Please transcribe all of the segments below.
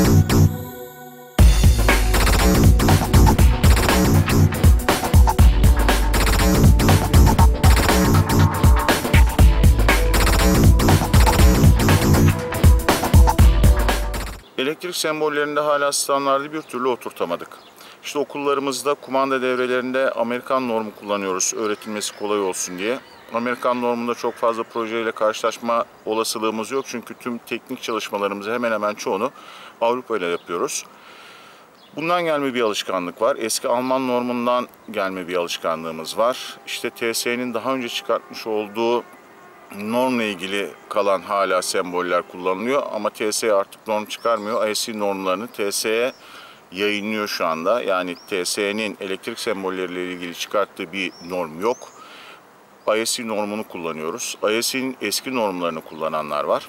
Elektrik sembollerinde hala standartı bir türlü oturtamadık. İşte okullarımızda kumanda devrelerinde Amerikan normu kullanıyoruz öğretilmesi kolay olsun diye. Amerikan normunda çok fazla projeyle karşılaşma olasılığımız yok çünkü tüm teknik çalışmalarımızı hemen hemen çoğunu Avrupa ile yapıyoruz. Bundan gelme bir alışkanlık var. Eski Alman normundan gelme bir alışkanlığımız var. İşte TSE'nin daha önce çıkartmış olduğu normla ilgili kalan hala semboller kullanılıyor ama TSE artık norm çıkarmıyor. ISC normlarını TSE yayınlıyor şu anda. Yani TSE'nin elektrik sembolleriyle ilgili çıkarttığı bir norm yok. ISC normunu kullanıyoruz. ISC'nin eski normlarını kullananlar var.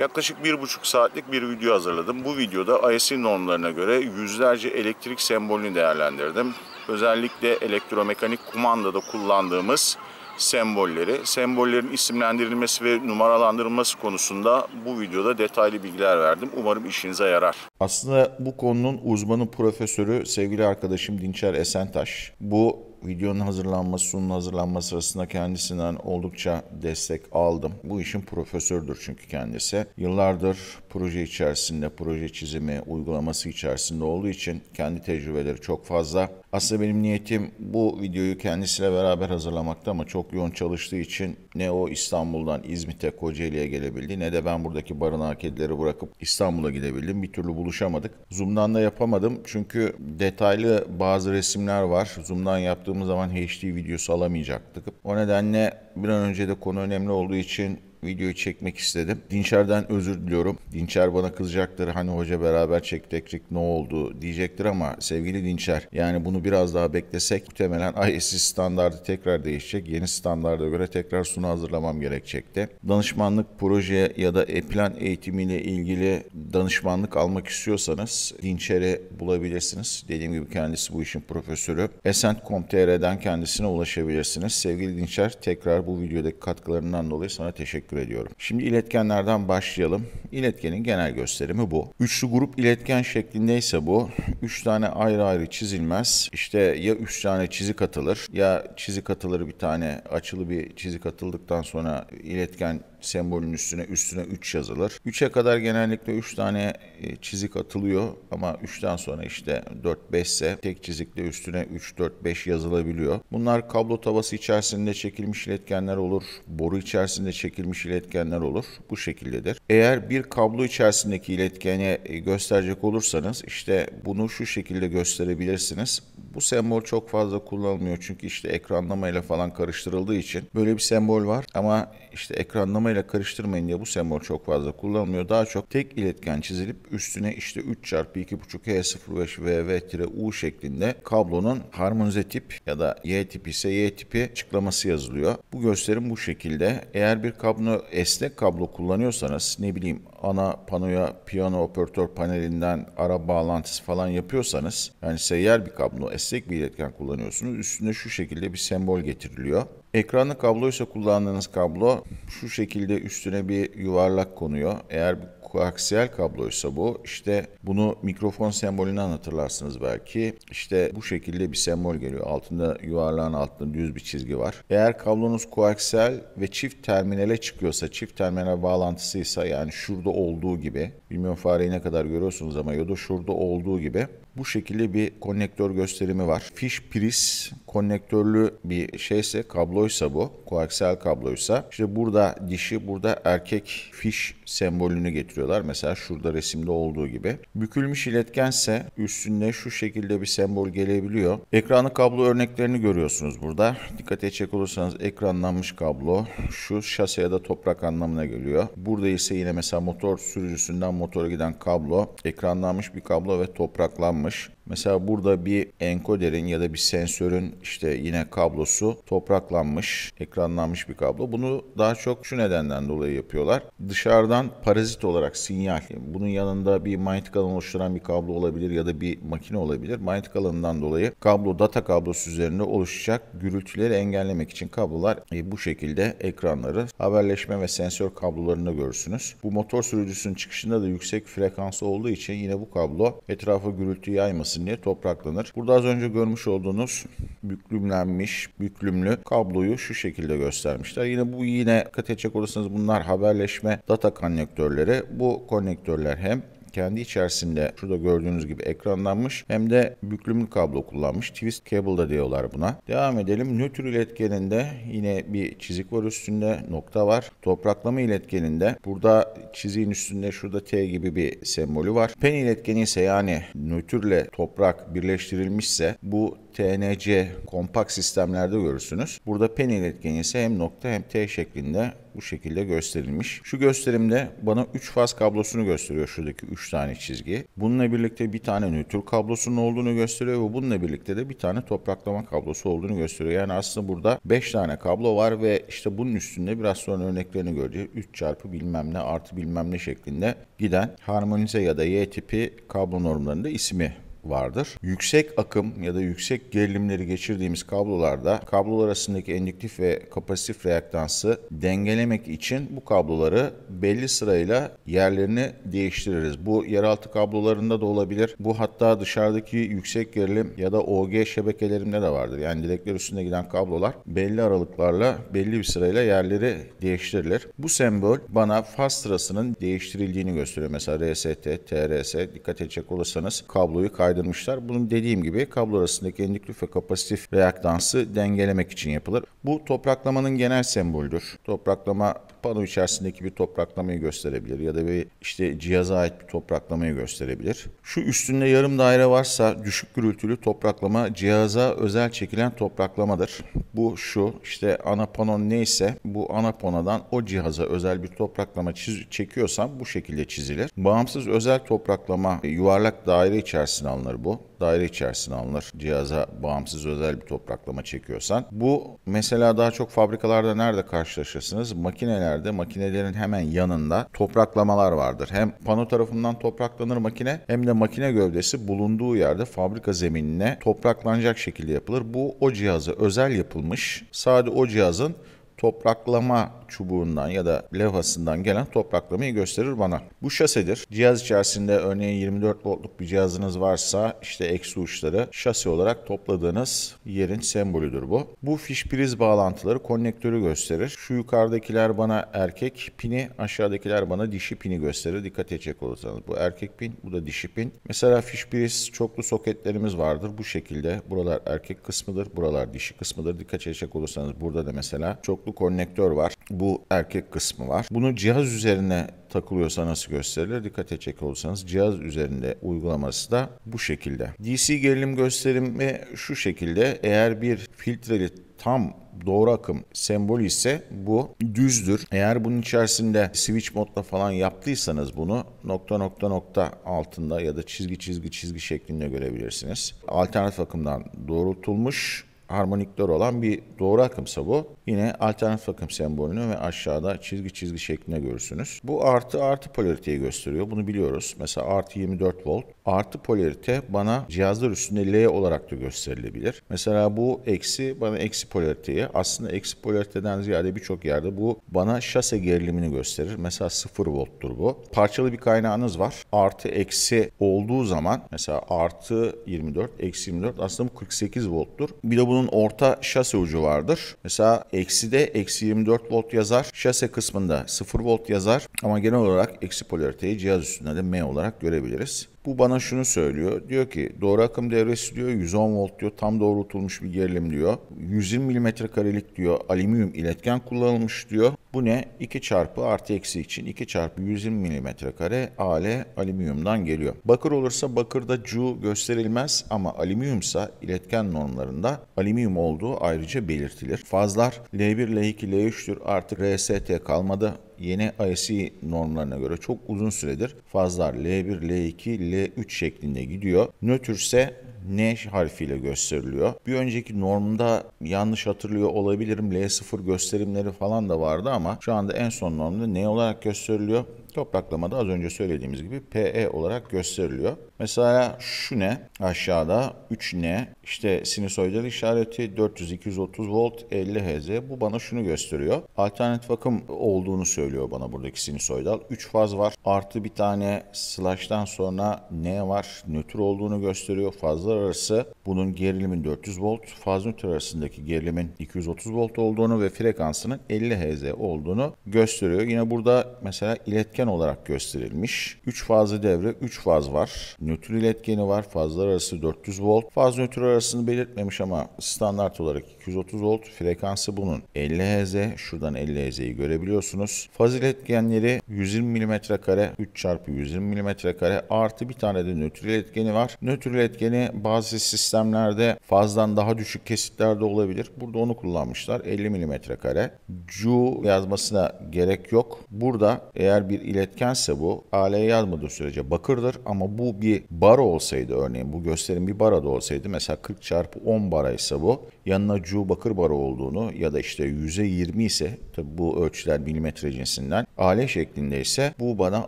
Yaklaşık bir buçuk saatlik bir video hazırladım. Bu videoda ISI normlarına göre yüzlerce elektrik sembolünü değerlendirdim. Özellikle elektromekanik kumandada kullandığımız sembolleri, sembollerin isimlendirilmesi ve numaralandırılması konusunda bu videoda detaylı bilgiler verdim. Umarım işinize yarar. Aslında bu konunun uzmanı profesörü sevgili arkadaşım Dinçer Esentaş. Bu videonun hazırlanması, sunun hazırlanması sırasında kendisinden oldukça destek aldım. Bu işin profesördür çünkü kendisi. Yıllardır proje içerisinde, proje çizimi, uygulaması içerisinde olduğu için kendi tecrübeleri çok fazla. Aslında benim niyetim bu videoyu kendisiyle beraber hazırlamakta ama çok yoğun çalıştığı için ne o İstanbul'dan İzmit'e, Kocaeli'ye gelebildi ne de ben buradaki barınağı kedileri bırakıp İstanbul'a gidebildim. Bir türlü buluşamadık. Zoom'dan da yapamadım çünkü detaylı bazı resimler var. Zoom'dan yaptığımız zaman HD videosu alamayacaktık. O nedenle bir an önce de konu önemli olduğu için videoyu çekmek istedim. Dinçer'den özür diliyorum. Dinçer bana kızacaktır. Hani hoca beraber çektik ne oldu diyecektir ama sevgili Dinçer yani bunu biraz daha beklesek muhtemelen ISIS standardı tekrar değişecek. Yeni standarda göre tekrar sunu hazırlamam gerekecekti. Danışmanlık proje ya da e-plan eğitimiyle ilgili danışmanlık almak istiyorsanız Dinçer'i bulabilirsiniz. Dediğim gibi kendisi bu işin profesörü. Esent.com.tr'den kendisine ulaşabilirsiniz. Sevgili Dinçer tekrar bu videodaki katkılarından dolayı sana teşekkür teşekkür ediyorum. Şimdi iletkenlerden başlayalım. İletkenin genel gösterimi bu. Üçlü grup iletken şeklindeyse bu. Üç tane ayrı ayrı çizilmez. İşte ya üç tane çizik atılır ya çizik atılır bir tane açılı bir çizik atıldıktan sonra iletken sembolün üstüne üstüne 3 yazılır. 3'e kadar genellikle 3 tane e, çizik atılıyor ama 3'ten sonra işte 4-5 ise tek çizikle üstüne 3-4-5 yazılabiliyor. Bunlar kablo tavası içerisinde çekilmiş iletkenler olur, boru içerisinde çekilmiş iletkenler olur. Bu şekildedir. Eğer bir kablo içerisindeki iletkeni e, gösterecek olursanız işte bunu şu şekilde gösterebilirsiniz. Bu sembol çok fazla kullanılmıyor çünkü işte ekranlama ile falan karıştırıldığı için böyle bir sembol var ama işte ekranlama ile karıştırmayın diye bu sembol çok fazla kullanılmıyor. Daha çok tek iletken çizilip üstüne işte 3 çarpı 2.5 H05 VV-U şeklinde kablonun harmonize tip ya da Y tipi ise Y tipi açıklaması yazılıyor. Bu gösterim bu şekilde. Eğer bir kablo esnek kablo kullanıyorsanız ne bileyim ana panoya piyano operatör panelinden ara bağlantısı falan yapıyorsanız yani seyyar bir kablo esnek bir iletken kullanıyorsunuz. üstünde şu şekilde bir sembol getiriliyor. Ekranlı kablo ise kullandığınız kablo şu şekilde üstüne bir yuvarlak konuyor. Eğer koaksiyel kabloysa bu işte bunu mikrofon sembolünü hatırlarsınız belki. İşte bu şekilde bir sembol geliyor. Altında yuvarlağın altında düz bir çizgi var. Eğer kablonuz koaksiyel ve çift terminale çıkıyorsa, çift terminal'e bağlantısıysa yani şurada olduğu gibi. Bilmiyorum fareyi ne kadar görüyorsunuz ama ya da şurada olduğu gibi bu şekilde bir konnektör gösterimi var. Fiş priz konnektörlü bir şeyse kabloysa bu. Koaksiyel kabloysa. İşte burada dişi burada erkek fiş sembolünü getiriyorlar. Mesela şurada resimde olduğu gibi. Bükülmüş iletkense üstünde şu şekilde bir sembol gelebiliyor. Ekranlı kablo örneklerini görüyorsunuz burada. Dikkat edecek olursanız ekranlanmış kablo. Şu şase ya da toprak anlamına geliyor. Burada ise yine mesela motor sürücüsünden motora giden kablo ekranlanmış bir kablo ve topraklanmış topraklanmış. Mesela burada bir enkoderin ya da bir sensörün işte yine kablosu topraklanmış, ekranlanmış bir kablo. Bunu daha çok şu nedenden dolayı yapıyorlar. Dışarıdan parazit olarak sinyal, bunun yanında bir manyetik alan oluşturan bir kablo olabilir ya da bir makine olabilir. Manyetik alanından dolayı kablo data kablosu üzerinde oluşacak gürültüleri engellemek için kablolar e, bu şekilde ekranları haberleşme ve sensör kablolarını görürsünüz. Bu motor sürücüsünün çıkışında da yüksek frekansı olduğu için yine bu kablo etrafa gürültü kökü yaymasın diye topraklanır. Burada az önce görmüş olduğunuz büklümlenmiş, büklümlü kabloyu şu şekilde göstermişler. Yine bu yine dikkat edecek olursanız bunlar haberleşme data konnektörleri. Bu konnektörler hem kendi içerisinde şurada gördüğünüz gibi ekranlanmış hem de büklümlü kablo kullanmış. Twist cable da diyorlar buna. Devam edelim. Nötr iletkeninde yine bir çizik var üstünde nokta var. Topraklama iletkeninde burada çiziğin üstünde şurada T gibi bir sembolü var. Pen iletkeni ise yani nötrle toprak birleştirilmişse bu TNC kompakt sistemlerde görürsünüz. Burada pen ise hem nokta hem T şeklinde bu şekilde gösterilmiş. Şu gösterimde bana 3 faz kablosunu gösteriyor şuradaki 3 tane çizgi. Bununla birlikte bir tane nötr kablosunun olduğunu gösteriyor ve bununla birlikte de bir tane topraklama kablosu olduğunu gösteriyor. Yani aslında burada 5 tane kablo var ve işte bunun üstünde biraz sonra örneklerini göreceğiz. 3 çarpı bilmem ne artı bilmem ne şeklinde giden harmonize ya da Y tipi kablo normlarında ismi vardır. Yüksek akım ya da yüksek gerilimleri geçirdiğimiz kablolarda kablolar arasındaki endüktif ve kapasitif reaktansı dengelemek için bu kabloları belli sırayla yerlerini değiştiririz. Bu yeraltı kablolarında da olabilir. Bu hatta dışarıdaki yüksek gerilim ya da OG şebekelerinde de vardır. Yani direkler üstünde giden kablolar belli aralıklarla belli bir sırayla yerleri değiştirilir. Bu sembol bana faz sırasının değiştirildiğini gösteriyor. Mesela RST, TRS dikkat edecek olursanız kabloyu kay ayrılmışlar. Bunun dediğim gibi kablo arasındaki endüklüf ve kapasitif reaktansı dengelemek için yapılır. Bu topraklamanın genel sembolüdür. Topraklama pano içerisindeki bir topraklamayı gösterebilir ya da bir işte cihaza ait bir topraklamayı gösterebilir. Şu üstünde yarım daire varsa düşük gürültülü topraklama cihaza özel çekilen topraklamadır. Bu şu işte ana panon neyse bu ana panodan o cihaza özel bir topraklama çiz çekiyorsam bu şekilde çizilir. Bağımsız özel topraklama yuvarlak daire içerisinde alınır bu daire içerisine alınır. Cihaza bağımsız özel bir topraklama çekiyorsan. Bu mesela daha çok fabrikalarda nerede karşılaşırsınız? Makinelerde, makinelerin hemen yanında topraklamalar vardır. Hem pano tarafından topraklanır makine hem de makine gövdesi bulunduğu yerde fabrika zeminine topraklanacak şekilde yapılır. Bu o cihaza özel yapılmış. Sadece o cihazın topraklama çubuğundan ya da levhasından gelen topraklamayı gösterir bana. Bu şasedir. Cihaz içerisinde örneğin 24 voltluk bir cihazınız varsa işte eksi uçları şase olarak topladığınız yerin sembolüdür bu. Bu fiş priz bağlantıları konnektörü gösterir. Şu yukarıdakiler bana erkek pini, aşağıdakiler bana dişi pini gösterir. Dikkat edecek olursanız bu erkek pin, bu da dişi pin. Mesela fiş priz çoklu soketlerimiz vardır bu şekilde. Buralar erkek kısmıdır, buralar dişi kısmıdır. Dikkat edecek olursanız burada da mesela çoklu bu konnektör var. Bu erkek kısmı var. Bunu cihaz üzerine takılıyorsa nasıl gösterilir? Dikkat edecek olursanız cihaz üzerinde uygulaması da bu şekilde. DC gerilim gösterimi şu şekilde. Eğer bir filtreli tam doğru akım sembolü ise bu düzdür. Eğer bunun içerisinde switch modla falan yaptıysanız bunu nokta nokta nokta altında ya da çizgi çizgi çizgi şeklinde görebilirsiniz. Alternatif akımdan doğrultulmuş harmonikler olan bir doğru akımsa bu. Yine alternatif akım sembolünü ve aşağıda çizgi çizgi şeklinde görürsünüz. Bu artı artı polariteyi gösteriyor. Bunu biliyoruz. Mesela artı 24 volt Artı polarite bana cihazlar üstünde L olarak da gösterilebilir. Mesela bu eksi bana eksi polariteyi aslında eksi polariteden ziyade birçok yerde bu bana şase gerilimini gösterir. Mesela 0 volttur bu. Parçalı bir kaynağınız var. Artı eksi olduğu zaman mesela artı 24 eksi 24 aslında bu 48 volttur. Bir de bunun orta şase ucu vardır. Mesela eksi de eksi 24 volt yazar. Şase kısmında 0 volt yazar. Ama genel olarak eksi polariteyi cihaz üstünde de M olarak görebiliriz. Bu bana şunu söylüyor. Diyor ki doğru akım devresi diyor 110 volt diyor tam doğrultulmuş bir gerilim diyor. 120 milimetre karelik diyor alüminyum iletken kullanılmış diyor. Bu ne? 2 çarpı artı eksi için 2 çarpı 120 milimetre kare ale alüminyumdan geliyor. Bakır olursa bakırda cu gösterilmez ama alüminyumsa iletken normlarında alüminyum olduğu ayrıca belirtilir. Fazlar L1, L2, L3'tür artık RST kalmadı yeni ISI normlarına göre çok uzun süredir fazlar L1, L2, L3 şeklinde gidiyor. Nötr N harfiyle gösteriliyor. Bir önceki normda yanlış hatırlıyor olabilirim. L0 gösterimleri falan da vardı ama şu anda en son normda N olarak gösteriliyor. Topraklamada az önce söylediğimiz gibi PE olarak gösteriliyor. Mesela şu ne? Aşağıda 3N işte sinüsoidal işareti 400-230 volt 50 Hz. Bu bana şunu gösteriyor. Alternatif akım olduğunu söylüyor bana buradaki sinüsoidal. 3 faz var. Artı bir tane slash'tan sonra N var. Nötr olduğunu gösteriyor. Fazlar arası bunun gerilimin 400 volt. Faz nötr arasındaki gerilimin 230 volt olduğunu ve frekansının 50 Hz olduğunu gösteriyor. Yine burada mesela iletken iletken olarak gösterilmiş. 3 fazlı devre 3 faz var. Nötr iletkeni var. Fazlar arası 400 volt. Faz nötr arasını belirtmemiş ama standart olarak 230 volt. Frekansı bunun 50 Hz. Şuradan 50 Hz'yi görebiliyorsunuz. Faz iletkenleri 120 mm kare 3 çarpı 120 mm kare artı bir tane de nötr iletkeni var. Nötr iletkeni bazı sistemlerde fazdan daha düşük kesitlerde olabilir. Burada onu kullanmışlar. 50 mm kare. Cu yazmasına gerek yok. Burada eğer bir iletkense bu aileye yazmadığı sürece bakırdır ama bu bir bar olsaydı örneğin bu gösterim bir barada olsaydı mesela 40 çarpı 10 bara ise bu yanına cu bakır barı olduğunu ya da işte yüze 20 ise tabi bu ölçüler milimetre cinsinden aile şeklinde ise bu bana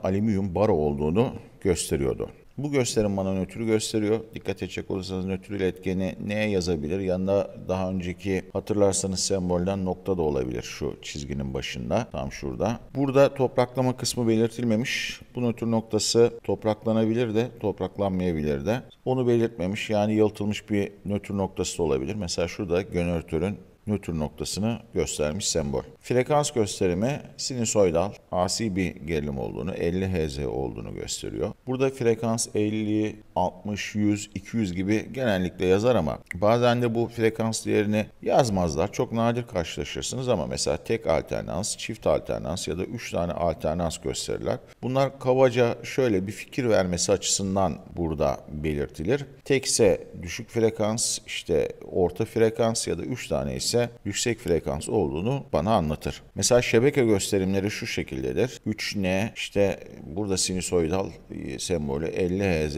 alüminyum bara olduğunu gösteriyordu. Bu gösterim bana nötrü gösteriyor. Dikkat edecek olursanız nötrü ile etkeni neye yazabilir? Yanında daha önceki hatırlarsanız sembolden nokta da olabilir şu çizginin başında. Tam şurada. Burada topraklama kısmı belirtilmemiş. Bu nötr noktası topraklanabilir de topraklanmayabilir de. Onu belirtmemiş. Yani yıltılmış bir nötr noktası da olabilir. Mesela şurada gönörtörün nötr noktasını göstermiş sembol. Frekans gösterimi sinüsoidal asi bir gerilim olduğunu, 50 Hz olduğunu gösteriyor. Burada frekans 50, 60, 100, 200 gibi genellikle yazar ama bazen de bu frekans değerini yazmazlar. Çok nadir karşılaşırsınız ama mesela tek alternans, çift alternans ya da 3 tane alternans gösterirler. Bunlar kabaca şöyle bir fikir vermesi açısından burada belirtilir. Tekse düşük frekans, işte orta frekans ya da 3 tane ise ise yüksek frekans olduğunu bana anlatır. Mesela şebeke gösterimleri şu şekildedir. 3N işte burada sinüsoidal e, sembolü 50 Hz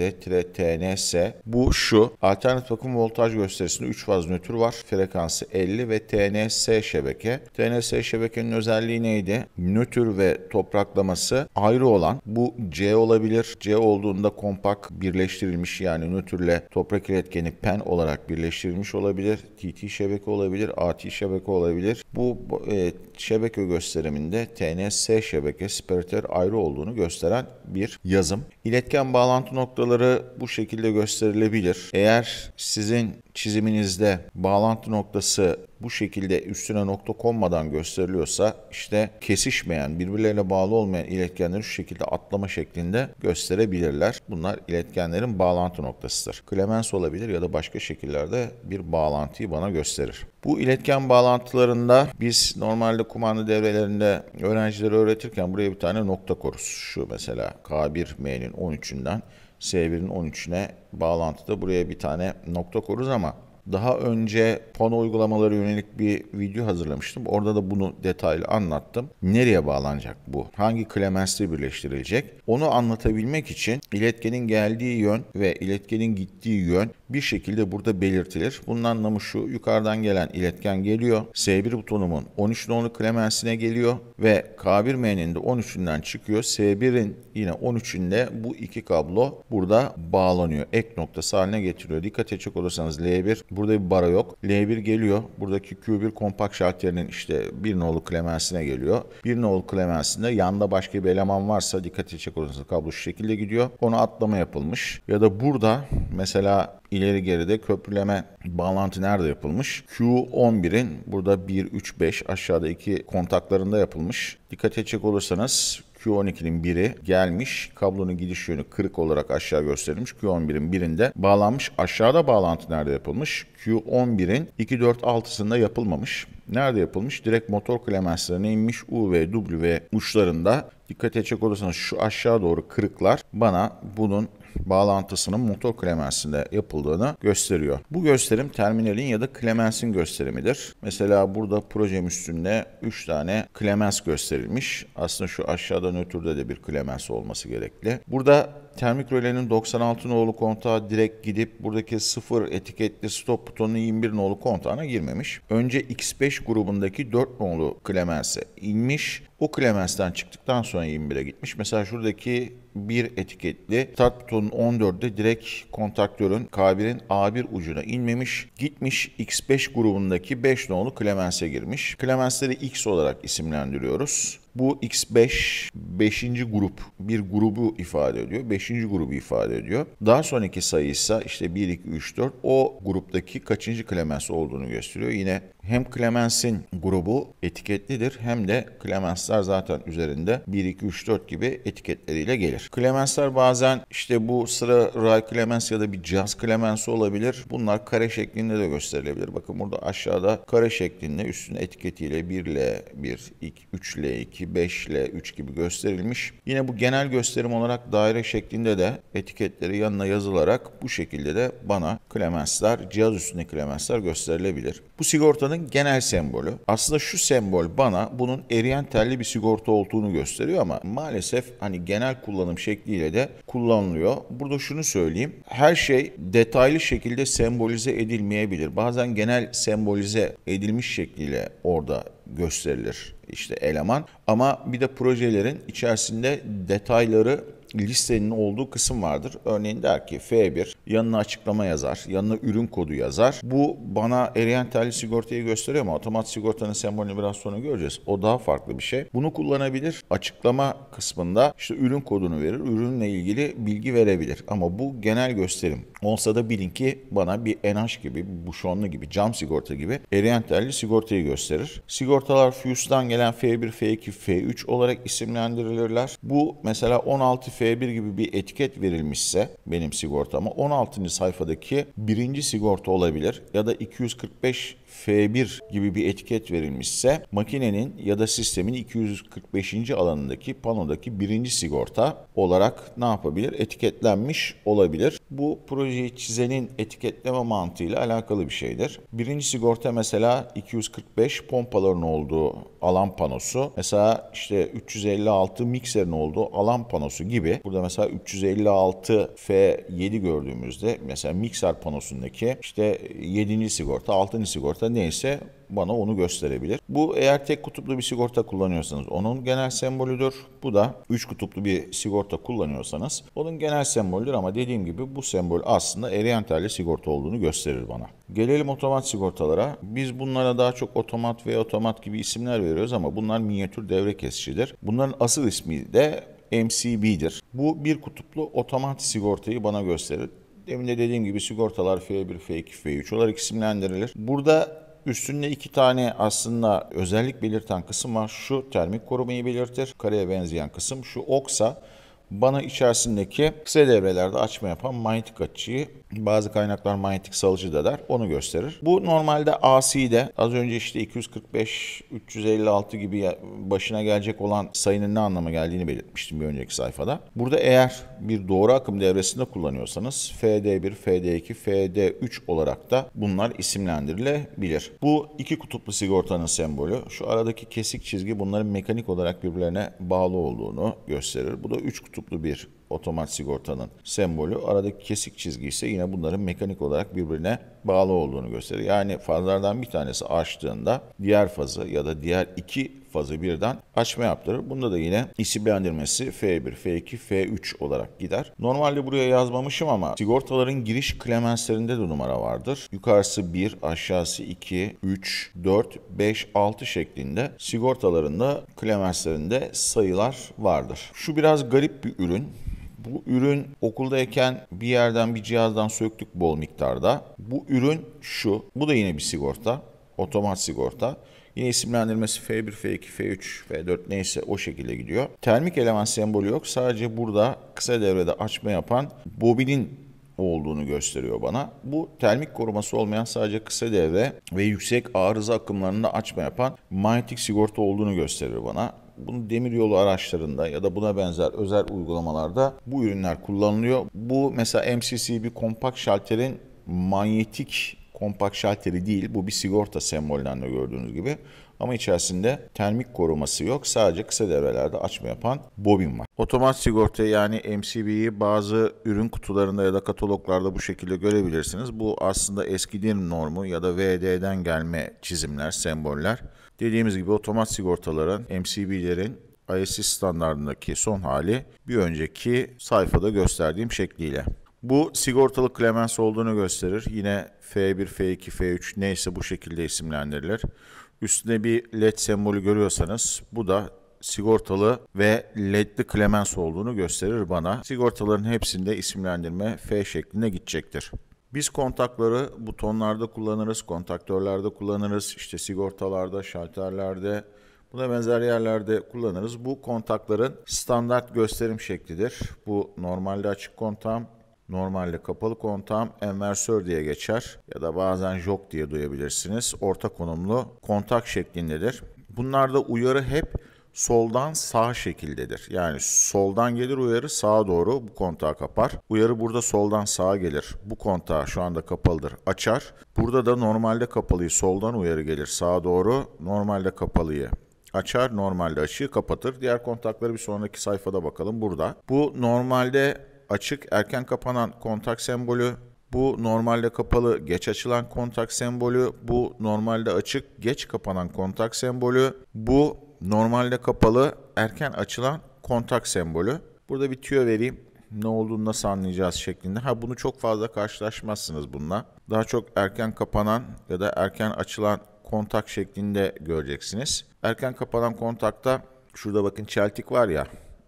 TNS bu şu alternatif akım voltaj gösterisinde 3 faz nötr var. Frekansı 50 ve TNS şebeke. TNS şebekenin özelliği neydi? Nötr ve topraklaması ayrı olan bu C olabilir. C olduğunda kompak birleştirilmiş yani nötrle toprak iletkeni pen olarak birleştirilmiş olabilir. TT şebeke olabilir ati şebeke olabilir. Bu e, şebeke gösteriminde TNS şebeke spiriter ayrı olduğunu gösteren bir yazım. İletken bağlantı noktaları bu şekilde gösterilebilir. Eğer sizin çiziminizde bağlantı noktası bu şekilde üstüne nokta konmadan gösteriliyorsa işte kesişmeyen, birbirleriyle bağlı olmayan iletkenleri şu şekilde atlama şeklinde gösterebilirler. Bunlar iletkenlerin bağlantı noktasıdır. Klemens olabilir ya da başka şekillerde bir bağlantıyı bana gösterir. Bu iletken bağlantılarında biz normalde kumanda devrelerinde öğrencilere öğretirken buraya bir tane nokta koruz. Şu mesela K1M'nin 13'ünden S1'in 13'üne bağlantıda buraya bir tane nokta koruz ama daha önce Pono uygulamaları yönelik bir video hazırlamıştım. Orada da bunu detaylı anlattım. Nereye bağlanacak bu? Hangi klemensle birleştirilecek? Onu anlatabilmek için iletkenin geldiği yön ve iletkenin gittiği yön bir şekilde burada belirtilir. Bunun anlamı şu yukarıdan gelen iletken geliyor. S1 butonumun 13 nolu klemensine geliyor ve K1M'nin de 13'ünden çıkıyor. S1'in yine 13'ünde bu iki kablo burada bağlanıyor. Ek noktası haline getiriyor. Dikkat edecek olursanız L1 burada bir bara yok. L1 geliyor. Buradaki Q1 kompakt şalterinin işte 1 nolu klemensine geliyor. 1 nolu klemensinde yanda başka bir eleman varsa dikkat edecek olursanız kablo şu şekilde gidiyor. Ona atlama yapılmış. Ya da burada mesela ileri geride köprüleme bağlantı nerede yapılmış? Q11'in burada 1, 3, 5 aşağıda iki kontaklarında yapılmış. Dikkat edecek olursanız Q12'nin biri gelmiş. Kablonun gidiş yönü kırık olarak aşağı gösterilmiş. Q11'in birinde bağlanmış. Aşağıda bağlantı nerede yapılmış? Q11'in 246'sında yapılmamış. Nerede yapılmış? Direkt motor klemenslerine inmiş U ve W uçlarında. Dikkat edecek olursanız şu aşağı doğru kırıklar bana bunun bağlantısının motor klemensinde yapıldığını gösteriyor. Bu gösterim terminalin ya da klemensin gösterimidir. Mesela burada projem üstünde 3 tane klemens gösterilmiş. Aslında şu aşağıda nötrde de bir klemens olması gerekli. Burada termik rölenin 96 nolu kontağa direkt gidip buradaki 0 etiketli stop butonu 21 nolu kontağına girmemiş. Önce X5 grubundaki 4 nolu klemense inmiş. O klemensten çıktıktan sonra 21'e gitmiş. Mesela şuradaki 1 etiketli start butonun 14'de direkt kontaktörün K1'in A1 ucuna inmemiş. Gitmiş X5 grubundaki 5 nolu Clemens'e girmiş. Clemens'leri X olarak isimlendiriyoruz. Bu X5 5. grup bir grubu ifade ediyor. 5. grubu ifade ediyor. Daha sonraki sayı ise işte 1, 2, 3, 4 o gruptaki kaçıncı Clemens olduğunu gösteriyor. Yine hem Clemens'in grubu etiketlidir hem de Clemens'ler zaten üzerinde 1, 2, 3, 4 gibi etiketleriyle gelir. Clemens'ler bazen işte bu sıra Ray Clemens ya da bir jazz Clemens olabilir. Bunlar kare şeklinde de gösterilebilir. Bakın burada aşağıda kare şeklinde üstüne etiketiyle 1L1, 3L2, 2, 5 ile 3 gibi gösterilmiş. Yine bu genel gösterim olarak daire şeklinde de etiketleri yanına yazılarak bu şekilde de bana klemensler, cihaz üstünde klemensler gösterilebilir. Bu sigortanın genel sembolü. Aslında şu sembol bana bunun eriyen telli bir sigorta olduğunu gösteriyor ama maalesef hani genel kullanım şekliyle de kullanılıyor. Burada şunu söyleyeyim. Her şey detaylı şekilde sembolize edilmeyebilir. Bazen genel sembolize edilmiş şekliyle orada gösterilir işte eleman. Ama bir de projelerin içerisinde detayları listenin olduğu kısım vardır. Örneğin der ki F1 yanına açıklama yazar, yanına ürün kodu yazar. Bu bana eriyen telli sigortayı gösteriyor ama otomat sigortanın sembolünü biraz sonra göreceğiz. O daha farklı bir şey. Bunu kullanabilir. Açıklama kısmında işte ürün kodunu verir. Ürünle ilgili bilgi verebilir. Ama bu genel gösterim. Olsa da bilin ki bana bir NH gibi, bir Buşonlu gibi, cam sigorta gibi eriyen telli sigortayı gösterir. Sigortalar Fuse'dan gelen F1, F2, F3 olarak isimlendirilirler. Bu mesela 16 F F1 gibi bir etiket verilmişse benim sigortama 16. sayfadaki birinci sigorta olabilir ya da 245 F1 gibi bir etiket verilmişse makinenin ya da sistemin 245. alanındaki panodaki birinci sigorta olarak ne yapabilir? Etiketlenmiş olabilir. Bu projeyi çizenin etiketleme mantığıyla alakalı bir şeydir. Birinci sigorta mesela 245 pompaların olduğu alan panosu. Mesela işte 356 mikserin olduğu alan panosu gibi. Burada mesela 356 F7 gördüğümüzde mesela mikser panosundaki işte 7. sigorta, 6. sigorta sigorta neyse bana onu gösterebilir. Bu eğer tek kutuplu bir sigorta kullanıyorsanız onun genel sembolüdür. Bu da 3 kutuplu bir sigorta kullanıyorsanız onun genel sembolüdür ama dediğim gibi bu sembol aslında Oriental'li sigorta olduğunu gösterir bana. Gelelim otomat sigortalara. Biz bunlara daha çok otomat ve otomat gibi isimler veriyoruz ama bunlar minyatür devre kesicidir. Bunların asıl ismi de MCB'dir. Bu bir kutuplu otomat sigortayı bana gösterir. Demin de dediğim gibi sigortalar F1, F2, F3 olarak isimlendirilir. Burada Üstünde iki tane aslında özellik belirten kısım var. Şu termik korumayı belirtir. Kareye benzeyen kısım. Şu oksa bana içerisindeki kısa devrelerde açma yapan manyetik açıyı bazı kaynaklar manyetik salıcı da der. Onu gösterir. Bu normalde AC'de az önce işte 245 356 gibi başına gelecek olan sayının ne anlama geldiğini belirtmiştim bir önceki sayfada. Burada eğer bir doğru akım devresinde kullanıyorsanız FD1, FD2, FD3 olarak da bunlar isimlendirilebilir. Bu iki kutuplu sigortanın sembolü. Şu aradaki kesik çizgi bunların mekanik olarak birbirlerine bağlı olduğunu gösterir. Bu da üç kutuplu bir otomat sigortanın sembolü. Aradaki kesik çizgi ise yine bunların mekanik olarak birbirine bağlı olduğunu gösterir. Yani fazlardan bir tanesi açtığında diğer fazı ya da diğer iki fazı birden açma yaptırır. Bunda da yine isimlendirmesi F1, F2, F3 olarak gider. Normalde buraya yazmamışım ama sigortaların giriş klemenslerinde de numara vardır. Yukarısı 1, aşağısı 2, 3, 4, 5, 6 şeklinde sigortalarında klemenslerinde sayılar vardır. Şu biraz garip bir ürün. Bu ürün okuldayken bir yerden bir cihazdan söktük bol miktarda. Bu ürün şu. Bu da yine bir sigorta. Otomat sigorta. Yine isimlendirmesi F1, F2, F3, F4 neyse o şekilde gidiyor. Termik eleman sembolü yok. Sadece burada kısa devrede açma yapan bobinin olduğunu gösteriyor bana. Bu termik koruması olmayan sadece kısa devre ve yüksek arıza akımlarında açma yapan manyetik sigorta olduğunu gösterir bana. Bunu demiryolu araçlarında ya da buna benzer özel uygulamalarda bu ürünler kullanılıyor. Bu mesela MCC bir kompakt şalterin manyetik Kompakt şalteri değil. Bu bir sigorta sembollerinde gördüğünüz gibi. Ama içerisinde termik koruması yok. Sadece kısa devrelerde açma yapan bobin var. Otomat sigorta yani MCB'yi bazı ürün kutularında ya da kataloglarda bu şekilde görebilirsiniz. Bu aslında eski dilim normu ya da VD'den gelme çizimler, semboller. Dediğimiz gibi otomat sigortaların, MCB'lerin ISC standartındaki son hali bir önceki sayfada gösterdiğim şekliyle. Bu sigortalı klemens olduğunu gösterir. Yine F1, F2, F3 neyse bu şekilde isimlendirilir. Üstüne bir led sembolü görüyorsanız bu da sigortalı ve ledli klemens olduğunu gösterir bana. Sigortaların hepsinde isimlendirme F şeklinde gidecektir. Biz kontakları butonlarda kullanırız, kontaktörlerde kullanırız, işte sigortalarda, şalterlerde, buna benzer yerlerde kullanırız. Bu kontakların standart gösterim şeklidir. Bu normalde açık kontağım, Normalde kapalı kontağım enversör diye geçer ya da bazen jok diye duyabilirsiniz. Orta konumlu kontak şeklindedir. Bunlarda uyarı hep soldan sağ şekildedir. Yani soldan gelir uyarı sağa doğru bu kontağı kapar. Uyarı burada soldan sağa gelir. Bu kontağı şu anda kapalıdır açar. Burada da normalde kapalıyı soldan uyarı gelir sağa doğru. Normalde kapalıyı açar. Normalde açığı kapatır. Diğer kontakları bir sonraki sayfada bakalım burada. Bu normalde açık erken kapanan kontak sembolü, bu normalde kapalı geç açılan kontak sembolü, bu normalde açık geç kapanan kontak sembolü, bu normalde kapalı erken açılan kontak sembolü. Burada bir tüyo vereyim. Ne olduğunu nasıl anlayacağız şeklinde. Ha bunu çok fazla karşılaşmazsınız bununla. Daha çok erken kapanan ya da erken açılan kontak şeklinde göreceksiniz. Erken kapanan kontakta şurada bakın çeltik var ya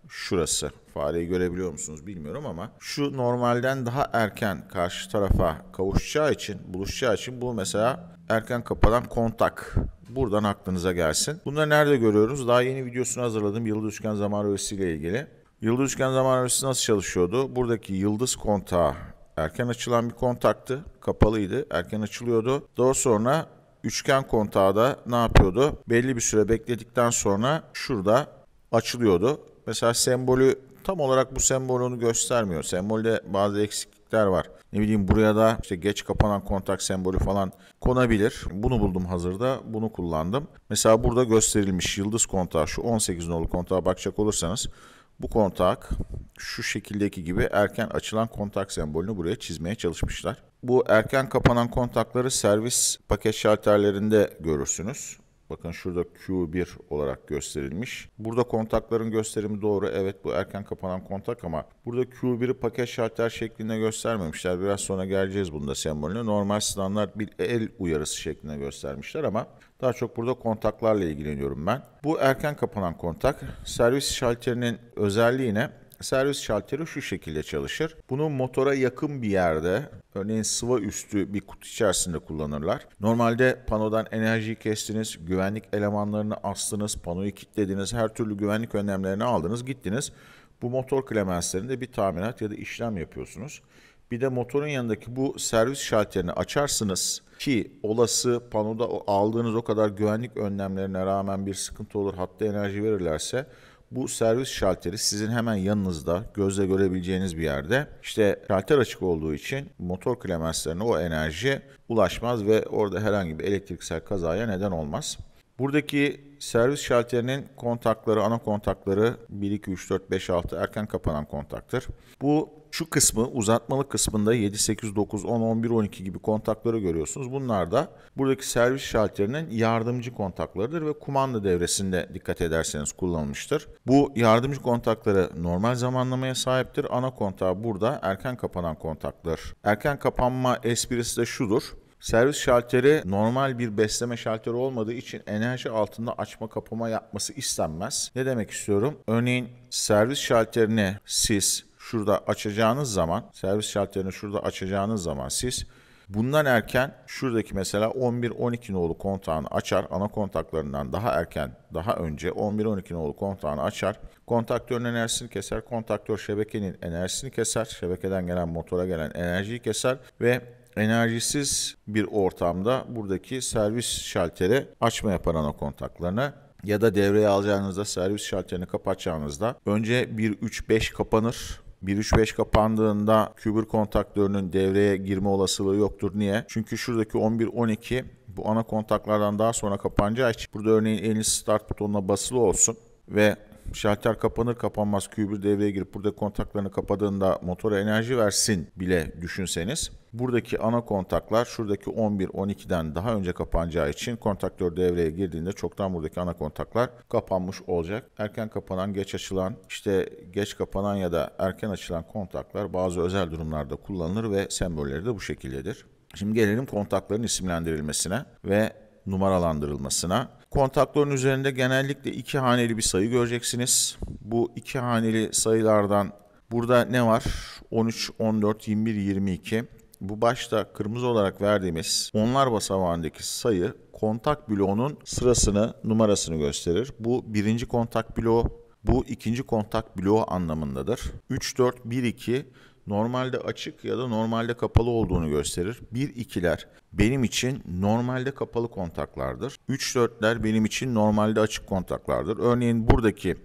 şurası. Fareyi görebiliyor musunuz bilmiyorum ama şu normalden daha erken karşı tarafa kavuşacağı için, buluşacağı için bu mesela erken kapanan kontak. Buradan aklınıza gelsin. Bunları nerede görüyoruz? Daha yeni videosunu hazırladım. Yıldız üçgen zaman rölesi ile ilgili. Yıldız üçgen zaman rölesi nasıl çalışıyordu? Buradaki yıldız kontağı erken açılan bir kontaktı. Kapalıydı. Erken açılıyordu. Daha sonra üçgen kontağı da ne yapıyordu? Belli bir süre bekledikten sonra şurada açılıyordu Mesela sembolü tam olarak bu sembol göstermiyor. Sembolde bazı eksiklikler var. Ne bileyim buraya da işte geç kapanan kontak sembolü falan konabilir. Bunu buldum hazırda. Bunu kullandım. Mesela burada gösterilmiş yıldız kontağı şu 18 nolu kontağa bakacak olursanız bu kontak şu şekildeki gibi erken açılan kontak sembolünü buraya çizmeye çalışmışlar. Bu erken kapanan kontakları servis paket şalterlerinde görürsünüz. Bakın şurada Q1 olarak gösterilmiş. Burada kontakların gösterimi doğru. Evet bu erken kapanan kontak ama burada Q1'i paket şartlar şeklinde göstermemişler. Biraz sonra geleceğiz bunda sembolüne. Normal standart bir el uyarısı şeklinde göstermişler ama daha çok burada kontaklarla ilgileniyorum ben. Bu erken kapanan kontak servis şalterinin özelliğine servis şalteri şu şekilde çalışır. Bunu motora yakın bir yerde örneğin sıva üstü bir kutu içerisinde kullanırlar. Normalde panodan enerjiyi kestiniz, güvenlik elemanlarını astınız, panoyu kilitlediniz, her türlü güvenlik önlemlerini aldınız, gittiniz. Bu motor klemenslerinde bir tamirat ya da işlem yapıyorsunuz. Bir de motorun yanındaki bu servis şalterini açarsınız ki olası panoda aldığınız o kadar güvenlik önlemlerine rağmen bir sıkıntı olur hatta enerji verirlerse bu servis şalteri sizin hemen yanınızda gözle görebileceğiniz bir yerde. İşte şalter açık olduğu için motor klemenslerine o enerji ulaşmaz ve orada herhangi bir elektriksel kazaya neden olmaz. Buradaki servis şalterinin kontakları, ana kontakları 1, 2, 3, 4, 5, 6 erken kapanan kontaktır. Bu şu kısmı uzatmalı kısmında 7, 8, 9, 10, 11, 12 gibi kontakları görüyorsunuz. Bunlar da buradaki servis şalterinin yardımcı kontaklarıdır ve kumanda devresinde dikkat ederseniz kullanılmıştır. Bu yardımcı kontakları normal zamanlamaya sahiptir. Ana kontağı burada erken kapanan kontaklar. Erken kapanma esprisi de şudur. Servis şalteri normal bir besleme şalteri olmadığı için enerji altında açma kapama yapması istenmez. Ne demek istiyorum? Örneğin servis şalterini siz şurada açacağınız zaman servis şalterini şurada açacağınız zaman siz bundan erken şuradaki mesela 11-12 nolu kontağını açar. Ana kontaklarından daha erken daha önce 11-12 nolu kontağını açar. Kontaktörün enerjisini keser. Kontaktör şebekenin enerjisini keser. Şebekeden gelen motora gelen enerjiyi keser ve enerjisiz bir ortamda buradaki servis şalteri açma yapan ana kontaklarını ya da devreye alacağınızda servis şalterini kapatacağınızda önce 1-3-5 kapanır. 1.3.5 kapandığında kübür kontaktörünün devreye girme olasılığı yoktur. Niye? Çünkü şuradaki 11-12 bu ana kontaklardan daha sonra kapanacağı için burada örneğin eliniz start butonuna basılı olsun ve şalter kapanır kapanmaz Q1 devreye girip burada kontaklarını kapadığında motora enerji versin bile düşünseniz buradaki ana kontaklar şuradaki 11-12'den daha önce kapanacağı için kontaktör devreye girdiğinde çoktan buradaki ana kontaklar kapanmış olacak. Erken kapanan, geç açılan, işte geç kapanan ya da erken açılan kontaklar bazı özel durumlarda kullanılır ve sembolleri de bu şekildedir. Şimdi gelelim kontakların isimlendirilmesine ve numaralandırılmasına. Kontakların üzerinde genellikle iki haneli bir sayı göreceksiniz. Bu iki haneli sayılardan burada ne var? 13, 14, 21, 22. Bu başta kırmızı olarak verdiğimiz onlar basamağındaki sayı kontak bloğunun sırasını, numarasını gösterir. Bu birinci kontak bloğu, bu ikinci kontak bloğu anlamındadır. 3, 4, 1, 2 normalde açık ya da normalde kapalı olduğunu gösterir. 1 2'ler benim için normalde kapalı kontaklardır. 3-4'ler benim için normalde açık kontaklardır. Örneğin buradaki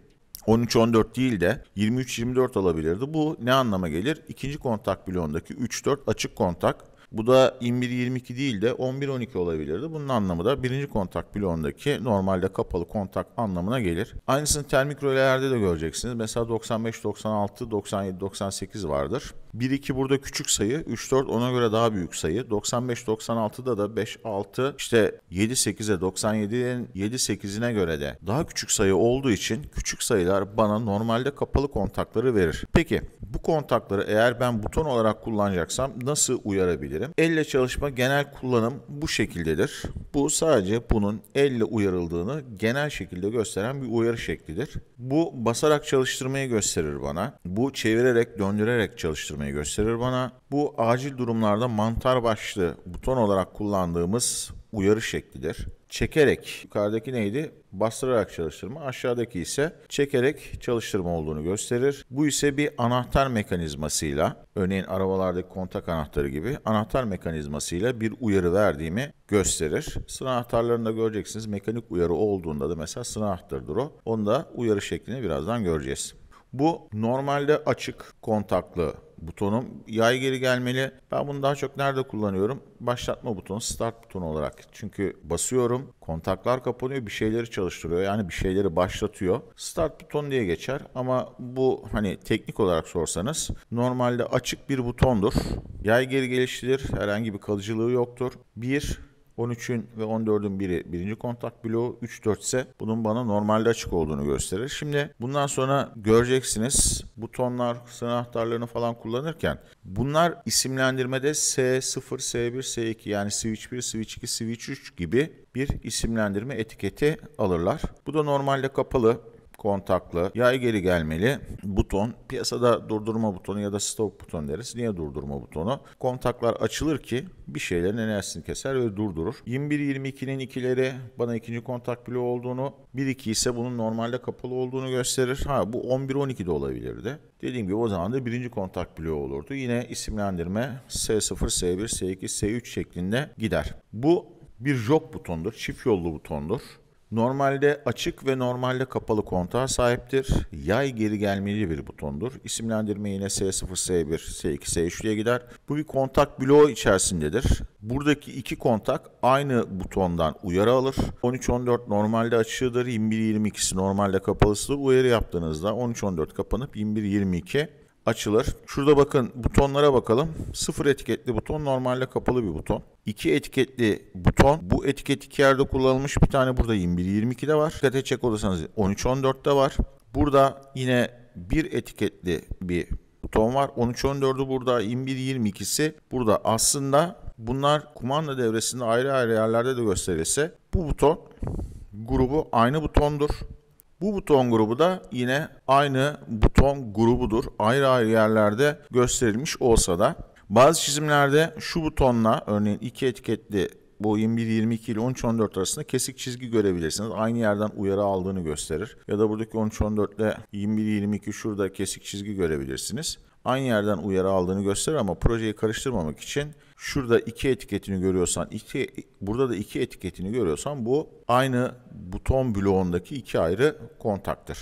13-14 değil de 23-24 alabilirdi. Bu ne anlama gelir? İkinci kontak bloğundaki 3-4 açık kontak. Bu da 21-22 değil de 11-12 olabilirdi. Bunun anlamı da birinci kontak bloğundaki normalde kapalı kontak anlamına gelir. Aynısını termik rölelerde de göreceksiniz. Mesela 95-96, 97-98 vardır. 1-2 burada küçük sayı, 3-4 ona göre daha büyük sayı. 95-96'da da 5-6 işte 7-8'e 97'nin 7-8'ine göre de daha küçük sayı olduğu için küçük sayılar bana normalde kapalı kontakları verir. Peki bu kontakları eğer ben buton olarak kullanacaksam nasıl uyarabilirim? Elle çalışma genel kullanım bu şekildedir. Bu sadece bunun elle uyarıldığını genel şekilde gösteren bir uyarı şeklidir. Bu basarak çalıştırmayı gösterir bana. Bu çevirerek döndürerek çalıştırmayı malzemeyi gösterir bana. Bu acil durumlarda mantar başlı buton olarak kullandığımız uyarı şeklidir. Çekerek yukarıdaki neydi? Bastırarak çalıştırma. Aşağıdaki ise çekerek çalıştırma olduğunu gösterir. Bu ise bir anahtar mekanizmasıyla örneğin arabalardaki kontak anahtarı gibi anahtar mekanizmasıyla bir uyarı verdiğimi gösterir. Sıra anahtarlarında göreceksiniz mekanik uyarı olduğunda da mesela sıra anahtarıdır o. Onu da uyarı şeklini birazdan göreceğiz. Bu normalde açık kontaklı butonum. Yay geri gelmeli. Ben bunu daha çok nerede kullanıyorum? Başlatma butonu, start butonu olarak. Çünkü basıyorum, kontaklar kapanıyor, bir şeyleri çalıştırıyor. Yani bir şeyleri başlatıyor. Start buton diye geçer ama bu hani teknik olarak sorsanız normalde açık bir butondur. Yay geri geliştirir, herhangi bir kalıcılığı yoktur. Bir 13'ün ve 14'ün biri birinci kontak bloğu 3-4 ise bunun bana normalde açık olduğunu gösterir. Şimdi bundan sonra göreceksiniz butonlar, sınır anahtarlarını falan kullanırken bunlar isimlendirmede S0, S1, S2 yani Switch 1, Switch 2, Switch 3 gibi bir isimlendirme etiketi alırlar. Bu da normalde kapalı kontaklı, yay geri gelmeli buton, piyasada durdurma butonu ya da stop buton deriz. Niye durdurma butonu? Kontaklar açılır ki bir şeylerin enerjisini keser ve durdurur. 21-22'nin ikileri bana ikinci kontak bloğu olduğunu, 1-2 ise bunun normalde kapalı olduğunu gösterir. Ha bu 11 12de olabilirdi. Dediğim gibi o zaman da birinci kontak bloğu olurdu. Yine isimlendirme S0, S1, S2, S3 şeklinde gider. Bu bir jok butondur, çift yollu butondur. Normalde açık ve normalde kapalı kontağa sahiptir. Yay geri gelmeli bir butondur. İsimlendirme yine S0, S1, S2, S3'ye gider. Bu bir kontak bloğu içerisindedir. Buradaki iki kontak aynı butondan uyarı alır. 13-14 normalde açığıdır, 21-22'si normalde kapalısıdır. Uyarı yaptığınızda 13-14 kapanıp 21-22 açılır. Şurada bakın butonlara bakalım. Sıfır etiketli buton normalde kapalı bir buton. İki etiketli buton. Bu etiket iki yerde kullanılmış. Bir tane burada 21-22'de var. Dikkate çek olursanız 13-14'te var. Burada yine bir etiketli bir buton var. 13-14'ü burada, 21-22'si burada. Aslında bunlar kumanda devresinde ayrı ayrı yerlerde de gösterilse bu buton grubu aynı butondur. Bu buton grubu da yine aynı buton grubudur. Ayrı ayrı yerlerde gösterilmiş olsa da. Bazı çizimlerde şu butonla örneğin iki etiketli bu 21-22 ile 13-14 arasında kesik çizgi görebilirsiniz. Aynı yerden uyarı aldığını gösterir. Ya da buradaki 13-14 ile 21-22 şurada kesik çizgi görebilirsiniz. Aynı yerden uyarı aldığını gösterir ama projeyi karıştırmamak için şurada iki etiketini görüyorsan, iki, burada da iki etiketini görüyorsan bu aynı buton bloğundaki iki ayrı kontaktır.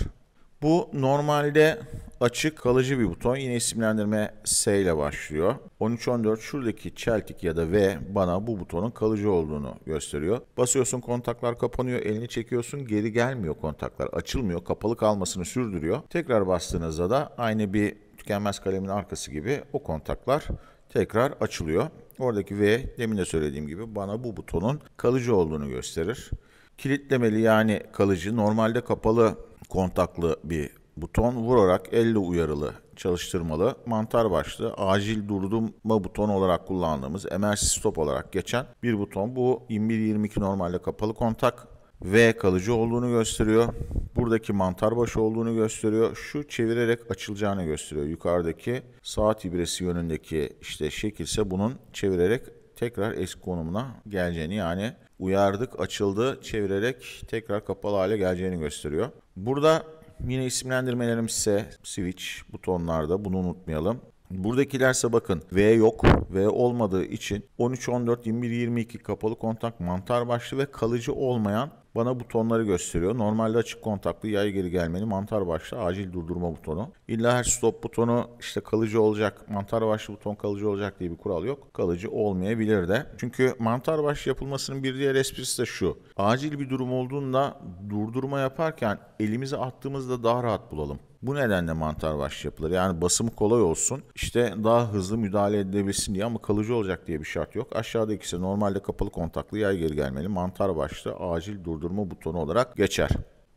Bu normalde açık kalıcı bir buton. Yine isimlendirme S ile başlıyor. 13-14 şuradaki çeltik ya da V bana bu butonun kalıcı olduğunu gösteriyor. Basıyorsun kontaklar kapanıyor. Elini çekiyorsun geri gelmiyor kontaklar. Açılmıyor. Kapalı kalmasını sürdürüyor. Tekrar bastığınızda da aynı bir tükenmez kalemin arkası gibi o kontaklar tekrar açılıyor. Oradaki V demin de söylediğim gibi bana bu butonun kalıcı olduğunu gösterir. Kilitlemeli yani kalıcı normalde kapalı kontaklı bir buton vurarak elle uyarılı çalıştırmalı mantar başlı acil durdurma buton olarak kullandığımız emersi stop olarak geçen bir buton. Bu 21-22 normalde kapalı kontak V kalıcı olduğunu gösteriyor. Buradaki mantar başı olduğunu gösteriyor. Şu çevirerek açılacağını gösteriyor. Yukarıdaki saat ibresi yönündeki işte şekilse bunun çevirerek tekrar eski konumuna geleceğini yani uyardık açıldı çevirerek tekrar kapalı hale geleceğini gösteriyor. Burada yine isimlendirmelerimiz ise switch butonlarda bunu unutmayalım. Buradakilerse bakın V yok. V olmadığı için 13, 14, 21, 22 kapalı kontak mantar başlı ve kalıcı olmayan bana butonları gösteriyor. Normalde açık kontaklı yay geri gelmeni mantar başlı acil durdurma butonu. İlla her stop butonu işte kalıcı olacak, mantar başlı buton kalıcı olacak diye bir kural yok. Kalıcı olmayabilir de. Çünkü mantar başlı yapılmasının bir diğer esprisi de şu. Acil bir durum olduğunda durdurma yaparken elimize attığımızda daha rahat bulalım. Bu nedenle mantar başlı yapılır. Yani basımı kolay olsun. İşte daha hızlı müdahale edilebilsin diye ama kalıcı olacak diye bir şart yok. Aşağıda ikisi normalde kapalı kontaklı yer geri gelmeli. Mantar başlı acil durdurma butonu olarak geçer.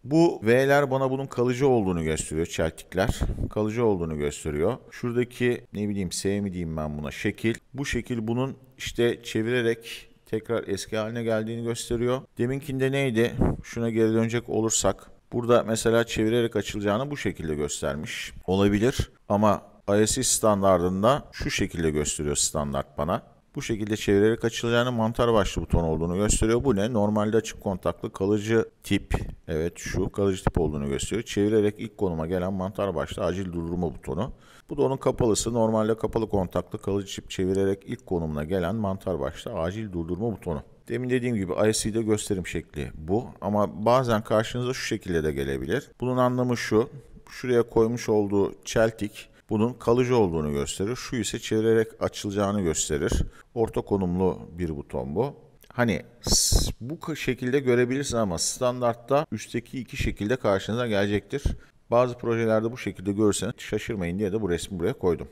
Bu V'ler bana bunun kalıcı olduğunu gösteriyor. Çeltikler kalıcı olduğunu gösteriyor. Şuradaki ne bileyim S mi diyeyim ben buna şekil. Bu şekil bunun işte çevirerek tekrar eski haline geldiğini gösteriyor. Deminkinde neydi? Şuna geri dönecek olursak Burada mesela çevirerek açılacağını bu şekilde göstermiş olabilir. Ama ISI standartında şu şekilde gösteriyor standart bana. Bu şekilde çevirerek açılacağını mantar başlı buton olduğunu gösteriyor. Bu ne? Normalde açık kontaklı kalıcı tip. Evet şu kalıcı tip olduğunu gösteriyor. Çevirerek ilk konuma gelen mantar başlı acil durdurma butonu. Bu da onun kapalısı. Normalde kapalı kontaklı kalıcı tip çevirerek ilk konumuna gelen mantar başlı acil durdurma butonu. Demin dediğim gibi IC'de gösterim şekli bu ama bazen karşınıza şu şekilde de gelebilir. Bunun anlamı şu. Şuraya koymuş olduğu çeltik bunun kalıcı olduğunu gösterir. Şu ise çevirerek açılacağını gösterir. Orta konumlu bir buton bu. Hani bu şekilde görebilirsin ama standartta üstteki iki şekilde karşınıza gelecektir. Bazı projelerde bu şekilde görürseniz şaşırmayın diye de bu resmi buraya koydum.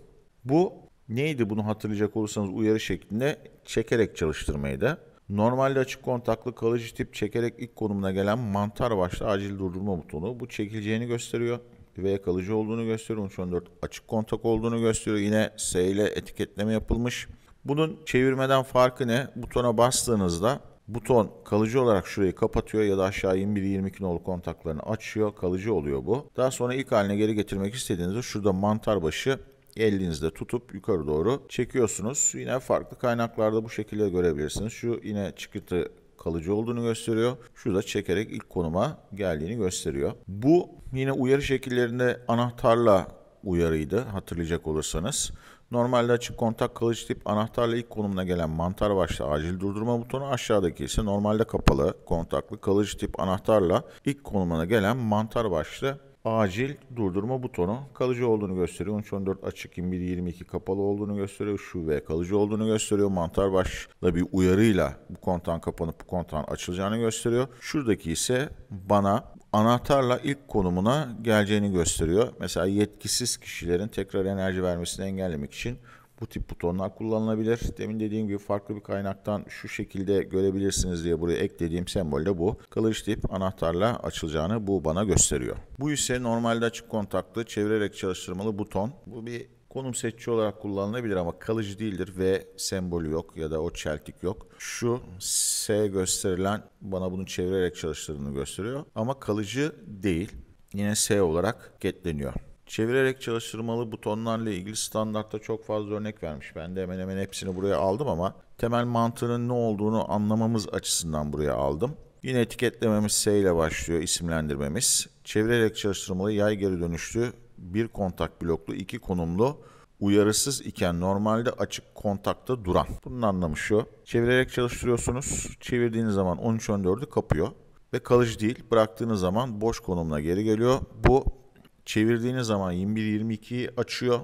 Bu neydi bunu hatırlayacak olursanız uyarı şeklinde çekerek çalıştırmayı da Normalde açık kontaklı kalıcı tip çekerek ilk konumuna gelen mantar başlı acil durdurma butonu. Bu çekileceğini gösteriyor. ve kalıcı olduğunu gösteriyor. 1314 açık kontak olduğunu gösteriyor. Yine S ile etiketleme yapılmış. Bunun çevirmeden farkı ne? Butona bastığınızda buton kalıcı olarak şurayı kapatıyor ya da aşağı 21-22 nolu kontaklarını açıyor. Kalıcı oluyor bu. Daha sonra ilk haline geri getirmek istediğinizde şurada mantar başı elinizde tutup yukarı doğru çekiyorsunuz. Yine farklı kaynaklarda bu şekilde görebilirsiniz. Şu yine çıkıntı kalıcı olduğunu gösteriyor. Şu da çekerek ilk konuma geldiğini gösteriyor. Bu yine uyarı şekillerinde anahtarla uyarıydı hatırlayacak olursanız. Normalde açık kontak kalıcı tip anahtarla ilk konumuna gelen mantar başlı acil durdurma butonu aşağıdaki ise normalde kapalı kontaklı kalıcı tip anahtarla ilk konumuna gelen mantar başlı acil durdurma butonu kalıcı olduğunu gösteriyor. 13 14 açık 21 22 kapalı olduğunu gösteriyor. Şu ve kalıcı olduğunu gösteriyor. Mantar başla bir uyarıyla bu kontağın kapanıp bu kontağın açılacağını gösteriyor. Şuradaki ise bana anahtarla ilk konumuna geleceğini gösteriyor. Mesela yetkisiz kişilerin tekrar enerji vermesini engellemek için bu tip butonlar kullanılabilir. Demin dediğim gibi farklı bir kaynaktan şu şekilde görebilirsiniz diye buraya eklediğim sembol de bu. Kılıç tip anahtarla açılacağını bu bana gösteriyor. Bu ise normalde açık kontaklı çevirerek çalıştırmalı buton. Bu bir konum seçici olarak kullanılabilir ama kalıcı değildir ve sembolü yok ya da o çeltik yok. Şu S gösterilen bana bunu çevirerek çalıştırdığını gösteriyor ama kalıcı değil. Yine S olarak getleniyor. Çevirerek çalıştırmalı butonlarla ilgili standartta çok fazla örnek vermiş. Ben de hemen hemen hepsini buraya aldım ama temel mantığının ne olduğunu anlamamız açısından buraya aldım. Yine etiketlememiz S ile başlıyor isimlendirmemiz. Çevirerek çalıştırmalı yay geri dönüşlü bir kontak bloklu iki konumlu uyarısız iken normalde açık kontakta duran. Bunun anlamı şu. Çevirerek çalıştırıyorsunuz. Çevirdiğiniz zaman 13-14'ü kapıyor ve kalıcı değil. Bıraktığınız zaman boş konumuna geri geliyor. Bu Çevirdiğiniz zaman 21-22'yi açıyor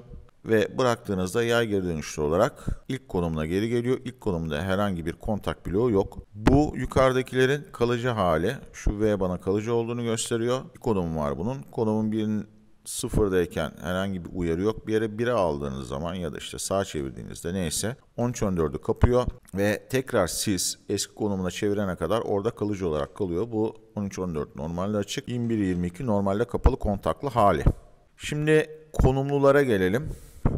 ve bıraktığınızda yay geri dönüşlü olarak ilk konumuna geri geliyor. İlk konumda herhangi bir kontak bloğu yok. Bu yukarıdakilerin kalıcı hali. Şu V bana kalıcı olduğunu gösteriyor. Bir konum var bunun. Konumun birinin sıfırdayken herhangi bir uyarı yok. Bir yere 1'e aldığınız zaman ya da işte sağ çevirdiğinizde neyse 13-14'ü kapıyor ve tekrar siz eski konumuna çevirene kadar orada kalıcı olarak kalıyor. Bu 13-14 normalde açık, 21-22 normalde kapalı kontaklı hali. Şimdi konumlulara gelelim.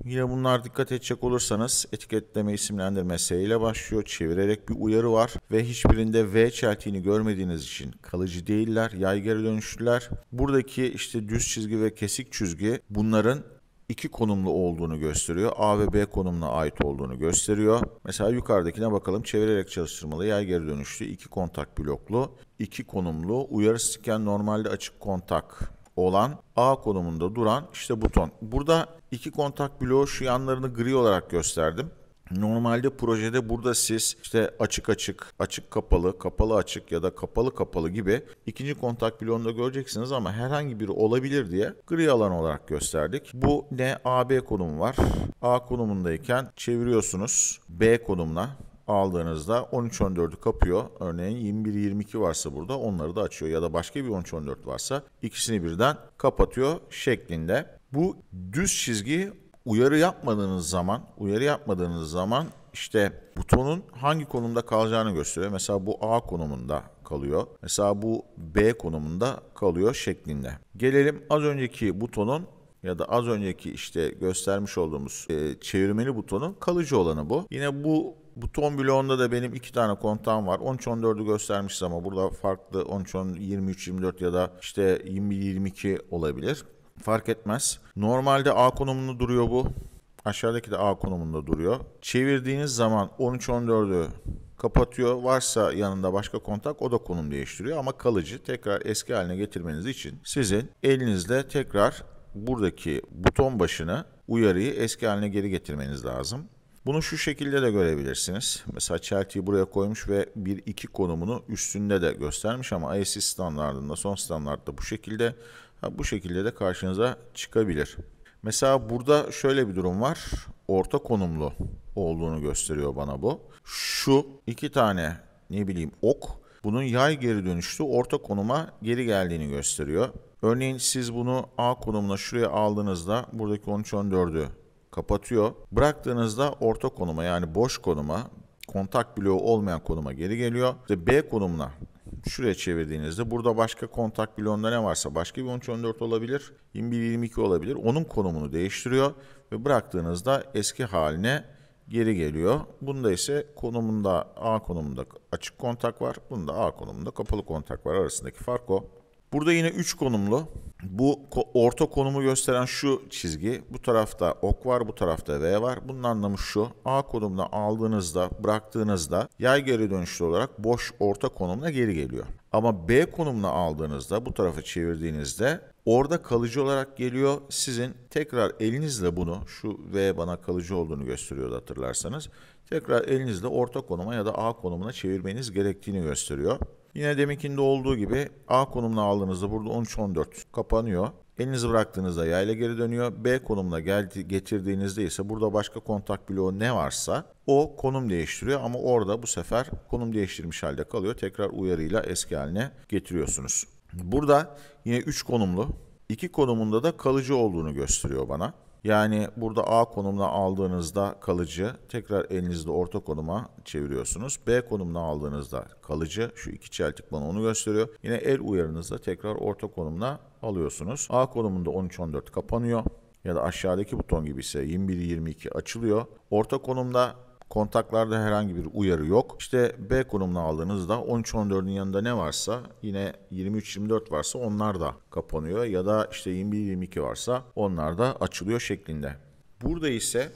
Yine bunlar dikkat edecek olursanız etiketleme isimlendirme S ile başlıyor. Çevirerek bir uyarı var ve hiçbirinde V çeltiğini görmediğiniz için kalıcı değiller, yaygara dönüştüler. Buradaki işte düz çizgi ve kesik çizgi bunların iki konumlu olduğunu gösteriyor. A ve B konumuna ait olduğunu gösteriyor. Mesela yukarıdakine bakalım. Çevirerek çalıştırmalı yer geri dönüşlü iki kontak bloklu, iki konumlu uyarı stiken normalde açık kontak olan A konumunda duran işte buton. Burada iki kontak bloğu şu yanlarını gri olarak gösterdim. Normalde projede burada siz işte açık açık, açık kapalı, kapalı açık ya da kapalı kapalı gibi ikinci kontak bloğunda göreceksiniz ama herhangi biri olabilir diye gri alan olarak gösterdik. Bu ne AB konumu var. A konumundayken çeviriyorsunuz B konumuna aldığınızda 13-14'ü kapıyor. Örneğin 21-22 varsa burada onları da açıyor ya da başka bir 13-14 varsa ikisini birden kapatıyor şeklinde. Bu düz çizgi uyarı yapmadığınız zaman, uyarı yapmadığınız zaman işte butonun hangi konumda kalacağını gösteriyor. Mesela bu A konumunda kalıyor. Mesela bu B konumunda kalıyor şeklinde. Gelelim az önceki butonun ya da az önceki işte göstermiş olduğumuz e, çevirmeli butonun kalıcı olanı bu. Yine bu buton bloğunda da benim iki tane kontağım var. 13-14'ü göstermişiz ama burada farklı 13-23-24 ya da işte 21-22 olabilir. Fark etmez. Normalde A konumunda duruyor bu. Aşağıdaki de A konumunda duruyor. Çevirdiğiniz zaman 13-14'ü kapatıyor. Varsa yanında başka kontak o da konum değiştiriyor ama kalıcı tekrar eski haline getirmeniz için sizin elinizle tekrar buradaki buton başına uyarıyı eski haline geri getirmeniz lazım. Bunu şu şekilde de görebilirsiniz. Mesela Chelsea'yi buraya koymuş ve 1-2 konumunu üstünde de göstermiş ama ISC standartında son standartta bu şekilde. Ha, bu şekilde de karşınıza çıkabilir. Mesela burada şöyle bir durum var. Orta konumlu olduğunu gösteriyor bana bu. Şu iki tane ne bileyim ok bunun yay geri dönüştü orta konuma geri geldiğini gösteriyor. Örneğin siz bunu A konumuna şuraya aldığınızda buradaki 13-14'ü kapatıyor. Bıraktığınızda orta konuma yani boş konuma kontak bloğu olmayan konuma geri geliyor. İşte B konumuna şuraya çevirdiğinizde burada başka kontak bloğunda ne varsa başka bir 13-14 olabilir, 21-22 olabilir. Onun konumunu değiştiriyor ve bıraktığınızda eski haline geri geliyor. Bunda ise konumunda A konumunda açık kontak var. Bunda A konumunda kapalı kontak var. Arasındaki fark o. Burada yine 3 konumlu. Bu orta konumu gösteren şu çizgi. Bu tarafta ok var, bu tarafta V var. Bunun anlamı şu. A konumuna aldığınızda, bıraktığınızda yay geri dönüşlü olarak boş orta konumuna geri geliyor. Ama B konumuna aldığınızda, bu tarafa çevirdiğinizde orada kalıcı olarak geliyor. Sizin tekrar elinizle bunu, şu V bana kalıcı olduğunu gösteriyordu hatırlarsanız. Tekrar elinizle orta konuma ya da A konumuna çevirmeniz gerektiğini gösteriyor. Yine deminkinde olduğu gibi A konumuna aldığınızda burada 13-14 kapanıyor. Elinizi bıraktığınızda yayla geri dönüyor. B konumuna geldi, getirdiğinizde ise burada başka kontak bloğu ne varsa o konum değiştiriyor ama orada bu sefer konum değiştirmiş halde kalıyor. Tekrar uyarıyla eski haline getiriyorsunuz. Burada yine 3 konumlu, 2 konumunda da kalıcı olduğunu gösteriyor bana. Yani burada A konumuna aldığınızda kalıcı, tekrar elinizde orta konuma çeviriyorsunuz. B konumuna aldığınızda kalıcı, şu iki çeltik bana onu gösteriyor. Yine el uyarınızda tekrar orta konumuna alıyorsunuz. A konumunda 13-14 kapanıyor ya da aşağıdaki buton gibi ise 21-22 açılıyor. Orta konumda Kontaklarda herhangi bir uyarı yok. İşte B konumuna aldığınızda 13-14'ün yanında ne varsa yine 23-24 varsa onlar da kapanıyor ya da işte 21-22 varsa onlar da açılıyor şeklinde. Burada ise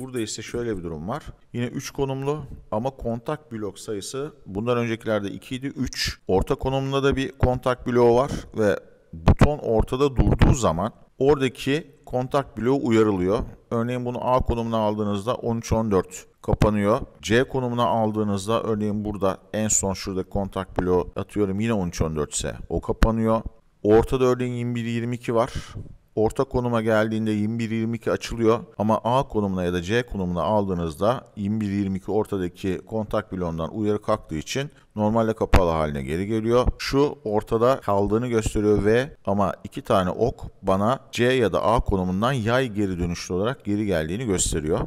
Burada ise şöyle bir durum var. Yine 3 konumlu ama kontak blok sayısı bundan öncekilerde 2 idi 3. Orta konumunda da bir kontak bloğu var ve buton ortada durduğu zaman oradaki kontak bloğu uyarılıyor. Örneğin bunu A konumuna aldığınızda 13-14 kapanıyor. C konumuna aldığınızda örneğin burada en son şurada kontak bloğu atıyorum yine 13-14 ise o kapanıyor. Ortada örneğin 21-22 var. Orta konuma geldiğinde 21-22 açılıyor ama A konumuna ya da C konumuna aldığınızda 21-22 ortadaki kontak bloğundan uyarı kalktığı için normalde kapalı haline geri geliyor. Şu ortada kaldığını gösteriyor ve ama iki tane ok bana C ya da A konumundan yay geri dönüşlü olarak geri geldiğini gösteriyor.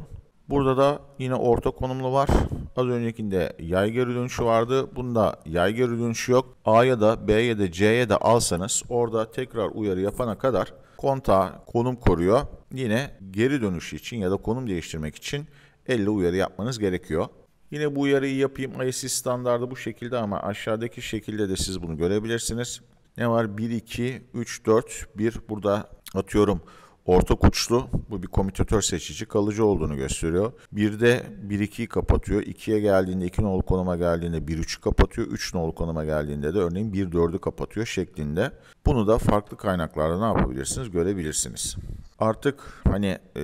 Burada da yine orta konumlu var. Az öncekinde yay geri dönüşü vardı. Bunda yay geri dönüşü yok. A ya da B ya da C ya da alsanız orada tekrar uyarı yapana kadar konta konum koruyor. Yine geri dönüş için ya da konum değiştirmek için elle uyarı yapmanız gerekiyor. Yine bu uyarıyı yapayım. ISI standardı bu şekilde ama aşağıdaki şekilde de siz bunu görebilirsiniz. Ne var? 1, 2, 3, 4, 1 burada atıyorum Orta uçlu bu bir komütatör seçici kalıcı olduğunu gösteriyor. Bir de 1-2'yi kapatıyor. 2'ye geldiğinde 2 nolu konuma geldiğinde 1-3'ü kapatıyor. 3 nolu konuma geldiğinde de örneğin 1-4'ü kapatıyor şeklinde. Bunu da farklı kaynaklarda ne yapabilirsiniz görebilirsiniz. Artık hani e,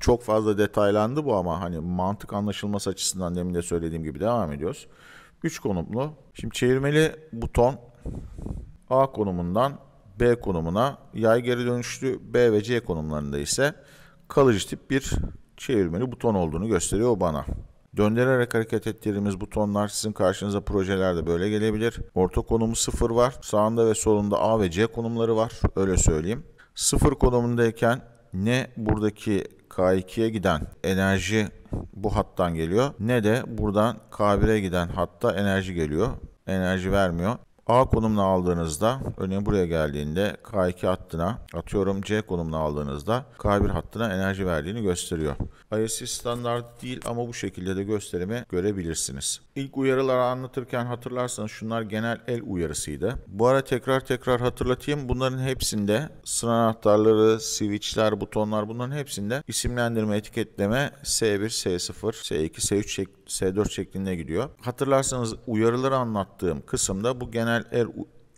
çok fazla detaylandı bu ama hani mantık anlaşılması açısından demin de söylediğim gibi devam ediyoruz. 3 konumlu. Şimdi çevirmeli buton A konumundan B konumuna, yay geri dönüşlü B ve C konumlarında ise kalıcı tip bir çevirmeli buton olduğunu gösteriyor bana. Döndürerek hareket ettirdiğimiz butonlar sizin karşınıza projelerde böyle gelebilir. Orta konumu 0 var. Sağında ve solunda A ve C konumları var. Öyle söyleyeyim. 0 konumundayken ne buradaki K2'ye giden enerji bu hattan geliyor ne de buradan K1'e giden hatta enerji geliyor. Enerji vermiyor. A konumuna aldığınızda, örneğin buraya geldiğinde K2 hattına atıyorum C konumuna aldığınızda K1 hattına enerji verdiğini gösteriyor. ISC standart değil ama bu şekilde de gösterimi görebilirsiniz. İlk uyarıları anlatırken hatırlarsanız şunlar genel el uyarısıydı. Bu ara tekrar tekrar hatırlatayım. Bunların hepsinde sıra anahtarları, switchler, butonlar bunların hepsinde isimlendirme, etiketleme S1, S0, S2, S3 şeklinde S4 şeklinde gidiyor. Hatırlarsanız uyarıları anlattığım kısımda bu genel el,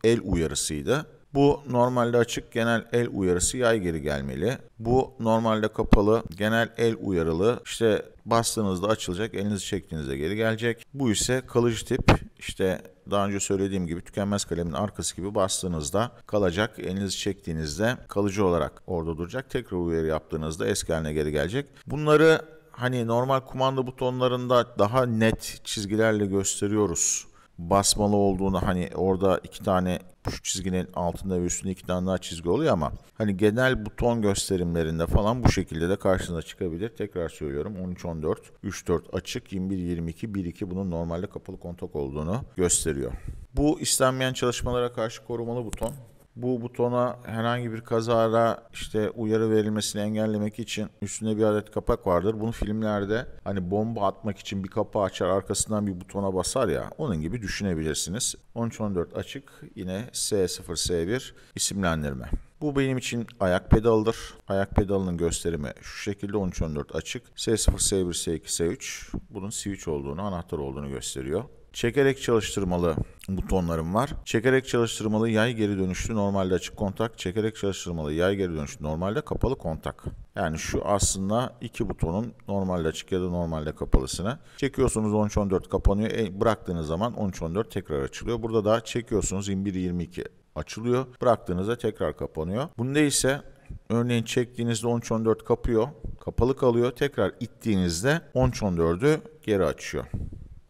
el uyarısıydı. Bu normalde açık genel el uyarısı yay geri gelmeli. Bu normalde kapalı genel el uyarılı işte bastığınızda açılacak elinizi çektiğinizde geri gelecek. Bu ise kalıcı tip işte daha önce söylediğim gibi tükenmez kalemin arkası gibi bastığınızda kalacak. Elinizi çektiğinizde kalıcı olarak orada duracak. Tekrar uyarı yaptığınızda eski haline geri gelecek. Bunları hani normal kumanda butonlarında daha net çizgilerle gösteriyoruz basmalı olduğunu hani orada iki tane şu çizginin altında ve üstünde iki tane daha çizgi oluyor ama hani genel buton gösterimlerinde falan bu şekilde de karşınıza çıkabilir. Tekrar söylüyorum 13-14, 3-4 açık, 21-22, 1-2 bunun normalde kapalı kontak olduğunu gösteriyor. Bu istenmeyen çalışmalara karşı korumalı buton. Bu butona herhangi bir kazara işte uyarı verilmesini engellemek için üstünde bir adet kapak vardır. Bunu filmlerde hani bomba atmak için bir kapağı açar arkasından bir butona basar ya onun gibi düşünebilirsiniz. 13-14 açık yine S0S1 isimlendirme. Bu benim için ayak pedalıdır. Ayak pedalının gösterimi şu şekilde 13-14 açık. S0, S1, S2, S3 bunun switch olduğunu, anahtar olduğunu gösteriyor. Çekerek çalıştırmalı butonlarım var. Çekerek çalıştırmalı yay geri dönüşlü normalde açık kontak, çekerek çalıştırmalı yay geri dönüşlü normalde kapalı kontak. Yani şu aslında iki butonun normalde açık ya da normalde kapalısına Çekiyorsunuz 13-14 kapanıyor. E, bıraktığınız zaman 13-14 tekrar açılıyor. Burada da çekiyorsunuz 21-22 açılıyor. Bıraktığınızda tekrar kapanıyor. Bunda ise örneğin çektiğinizde 13-14 kapıyor. Kapalı kalıyor. Tekrar ittiğinizde 13-14'ü geri açıyor.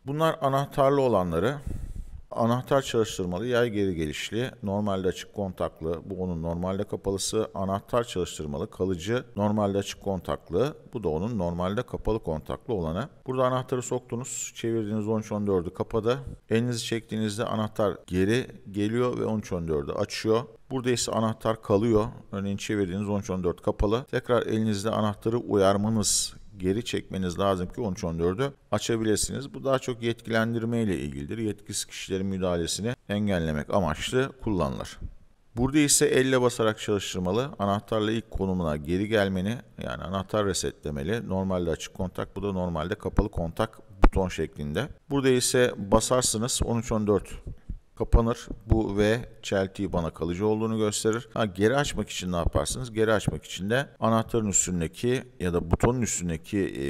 Bunlar anahtarlı olanları. Anahtar çalıştırmalı, yay geri gelişli, normalde açık kontaklı, bu onun normalde kapalısı. Anahtar çalıştırmalı, kalıcı, normalde açık kontaklı, bu da onun normalde kapalı kontaklı olanı. Burada anahtarı soktunuz, çevirdiğiniz 13-14'ü kapadı. Elinizi çektiğinizde anahtar geri geliyor ve 13-14'ü açıyor. Burada ise anahtar kalıyor. Örneğin çevirdiğiniz 13-14 kapalı. Tekrar elinizde anahtarı uyarmanız geri çekmeniz lazım ki 13-14'ü açabilirsiniz. Bu daha çok yetkilendirme ile ilgilidir. Yetkisiz kişilerin müdahalesini engellemek amaçlı kullanılır. Burada ise elle basarak çalıştırmalı, anahtarla ilk konumuna geri gelmeni, yani anahtar resetlemeli, normalde açık kontak, bu da normalde kapalı kontak buton şeklinde. Burada ise basarsınız 13-14 kapanır. Bu V çeltiği bana kalıcı olduğunu gösterir. Ha, geri açmak için ne yaparsınız? Geri açmak için de anahtarın üstündeki ya da butonun üstündeki e,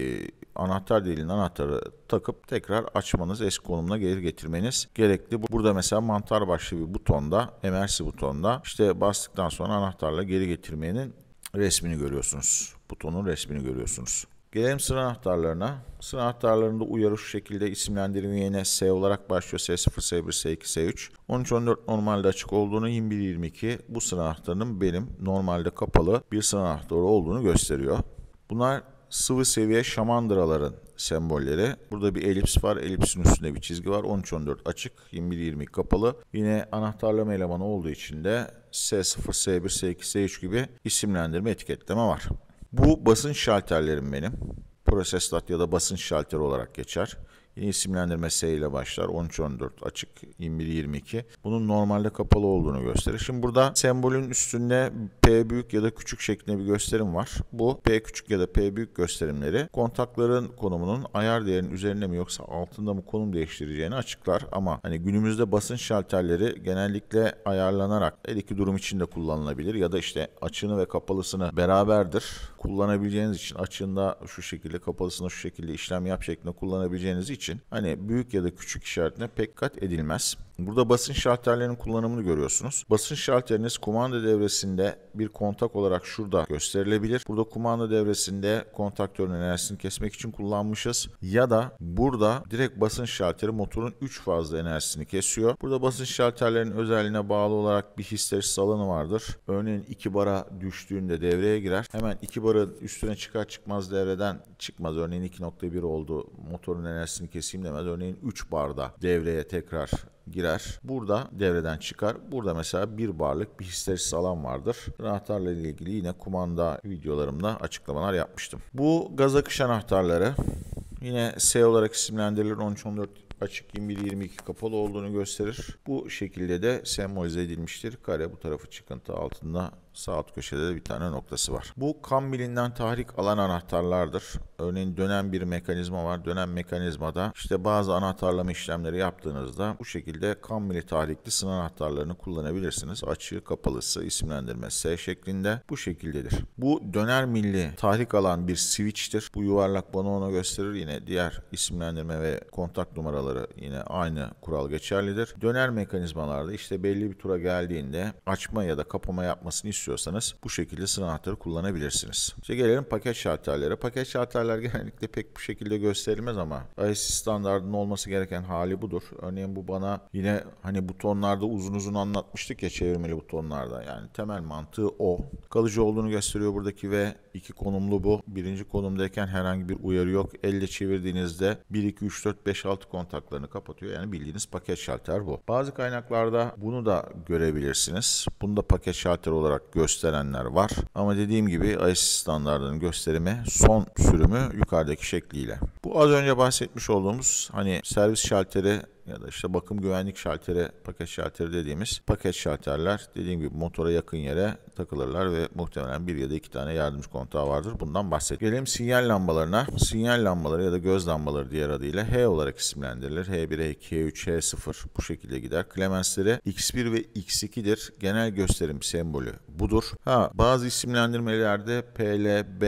anahtar deliğinin anahtarı takıp tekrar açmanız, eski konumuna geri getirmeniz gerekli. Burada mesela mantar başlı bir butonda, mrc butonda işte bastıktan sonra anahtarla geri getirmenin resmini görüyorsunuz. Butonun resmini görüyorsunuz. Gelelim sıra anahtarlarına. Sıra anahtarlarında uyarı şu şekilde isimlendirme yine S olarak başlıyor. S0, S1, S2, S3. 13, 14 normalde açık olduğunu 21, 22 bu sıra anahtarının benim normalde kapalı bir sıra anahtarı olduğunu gösteriyor. Bunlar sıvı seviye şamandıraların sembolleri. Burada bir elips var. Elipsin üstünde bir çizgi var. 13-14 açık, 21 22 kapalı. Yine anahtarlama elemanı olduğu için de S0, S1, S2, S3 gibi isimlendirme etiketleme var. Bu basınç şalterlerim benim. Proses ya da basınç şalteri olarak geçer isimlendirmesiyle başlar. 13-14 açık, 21-22. Bunun normalde kapalı olduğunu gösterir. Şimdi burada sembolün üstünde P büyük ya da küçük şeklinde bir gösterim var. Bu P küçük ya da P büyük gösterimleri kontakların konumunun ayar değerinin üzerinde mi yoksa altında mı konum değiştireceğini açıklar. Ama hani günümüzde basınç şalterleri genellikle ayarlanarak her iki durum için de kullanılabilir ya da işte açını ve kapalısını beraberdir. Kullanabileceğiniz için açığında şu şekilde kapalısını şu şekilde işlem yap şeklinde kullanabileceğiniz için için hani büyük ya da küçük işaretine pek kat edilmez. Burada basınç şalterlerinin kullanımını görüyorsunuz. Basınç şalteriniz kumanda devresinde bir kontak olarak şurada gösterilebilir. Burada kumanda devresinde kontaktörün enerjisini kesmek için kullanmışız. Ya da burada direkt basınç şalteri motorun 3 fazla enerjisini kesiyor. Burada basınç şalterlerinin özelliğine bağlı olarak bir histeresis alanı vardır. Örneğin 2 bara düştüğünde devreye girer. Hemen 2 bara üstüne çıkar çıkmaz devreden çıkmaz. Örneğin 2.1 oldu motorun enerjisini keseyim demez. Örneğin 3 barda devreye tekrar girer. Burada devreden çıkar. Burada mesela bir barlık bir histeresiz alan vardır. Anahtarla ile ilgili yine kumanda videolarımda açıklamalar yapmıştım. Bu gaz akış anahtarları yine S olarak isimlendirilir. 13 14 açık 21-22 kapalı olduğunu gösterir. Bu şekilde de sembolize edilmiştir. Kare bu tarafı çıkıntı altında Sağ alt köşede de bir tane noktası var. Bu Kambil'inden tahrik alan anahtarlardır. Örneğin dönen bir mekanizma var. Dönen mekanizmada işte bazı anahtarlama işlemleri yaptığınızda bu şekilde Kambil'i tahrikli sınır anahtarlarını kullanabilirsiniz. Açığı kapalısı isimlendirme S şeklinde bu şekildedir. Bu döner milli tahrik alan bir switch'tir. Bu yuvarlak bana onu gösterir. Yine diğer isimlendirme ve kontak numaraları yine aynı kural geçerlidir. Döner mekanizmalarda işte belli bir tura geldiğinde açma ya da kapama yapmasını istiyor çalışıyorsanız bu şekilde sınır kullanabilirsiniz. İşte gelelim paket şarterlere. Paket şarterler genellikle pek bu şekilde gösterilmez ama ISO standartının olması gereken hali budur. Örneğin bu bana yine hani butonlarda uzun uzun anlatmıştık ya çevirmeli butonlarda. Yani temel mantığı o. Kalıcı olduğunu gösteriyor buradaki ve iki konumlu bu. Birinci konumdayken herhangi bir uyarı yok. Elle çevirdiğinizde 1, 2, 3, 4, 5, 6 kontaklarını kapatıyor. Yani bildiğiniz paket şalter bu. Bazı kaynaklarda bunu da görebilirsiniz. Bunu da paket şalter olarak gösterenler var. Ama dediğim gibi ISIS standartlarının gösterimi son sürümü yukarıdaki şekliyle. Bu az önce bahsetmiş olduğumuz hani servis şalteri ya da işte bakım güvenlik şalteri, paket şalteri dediğimiz paket şalterler dediğim gibi motora yakın yere takılırlar ve muhtemelen bir ya da iki tane yardımcı kontağı vardır. Bundan bahset. Gelelim sinyal lambalarına. Sinyal lambaları ya da göz lambaları diğer adıyla H olarak isimlendirilir. H1, H2, H3, H0 bu şekilde gider. Klemensleri X1 ve X2'dir. Genel gösterim sembolü budur. Ha bazı isimlendirmelerde PLB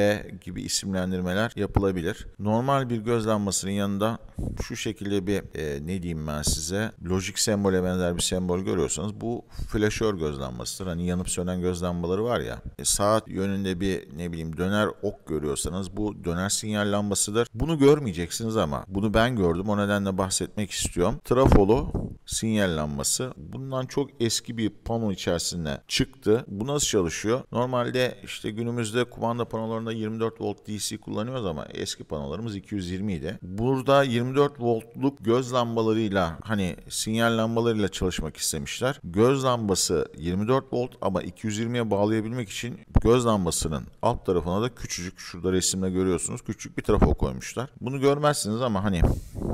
gibi isimlendirmeler yapılabilir. Normal bir göz lambasının yanında şu şekilde bir e, ne diyeyim ben size. Lojik sembole benzer bir sembol görüyorsanız bu flaşör göz Hani yanıp sönen göz var ya. E, saat yönünde bir ne bileyim döner ok görüyorsanız bu döner sinyal lambasıdır. Bunu görmeyeceksiniz ama bunu ben gördüm. O nedenle bahsetmek istiyorum. Trafolu sinyal lambası. Bundan çok eski bir pano içerisinde çıktı. Bu nasıl çalışıyor? Normalde işte günümüzde kumanda panolarında 24 volt DC kullanıyoruz ama eski panolarımız 220 idi. Burada 24 voltluk göz lambaları lambalarıyla hani sinyal lambalarıyla çalışmak istemişler. Göz lambası 24 volt ama 220'ye bağlayabilmek için göz lambasının alt tarafına da küçücük şurada resimde görüyorsunuz küçük bir trafo koymuşlar. Bunu görmezsiniz ama hani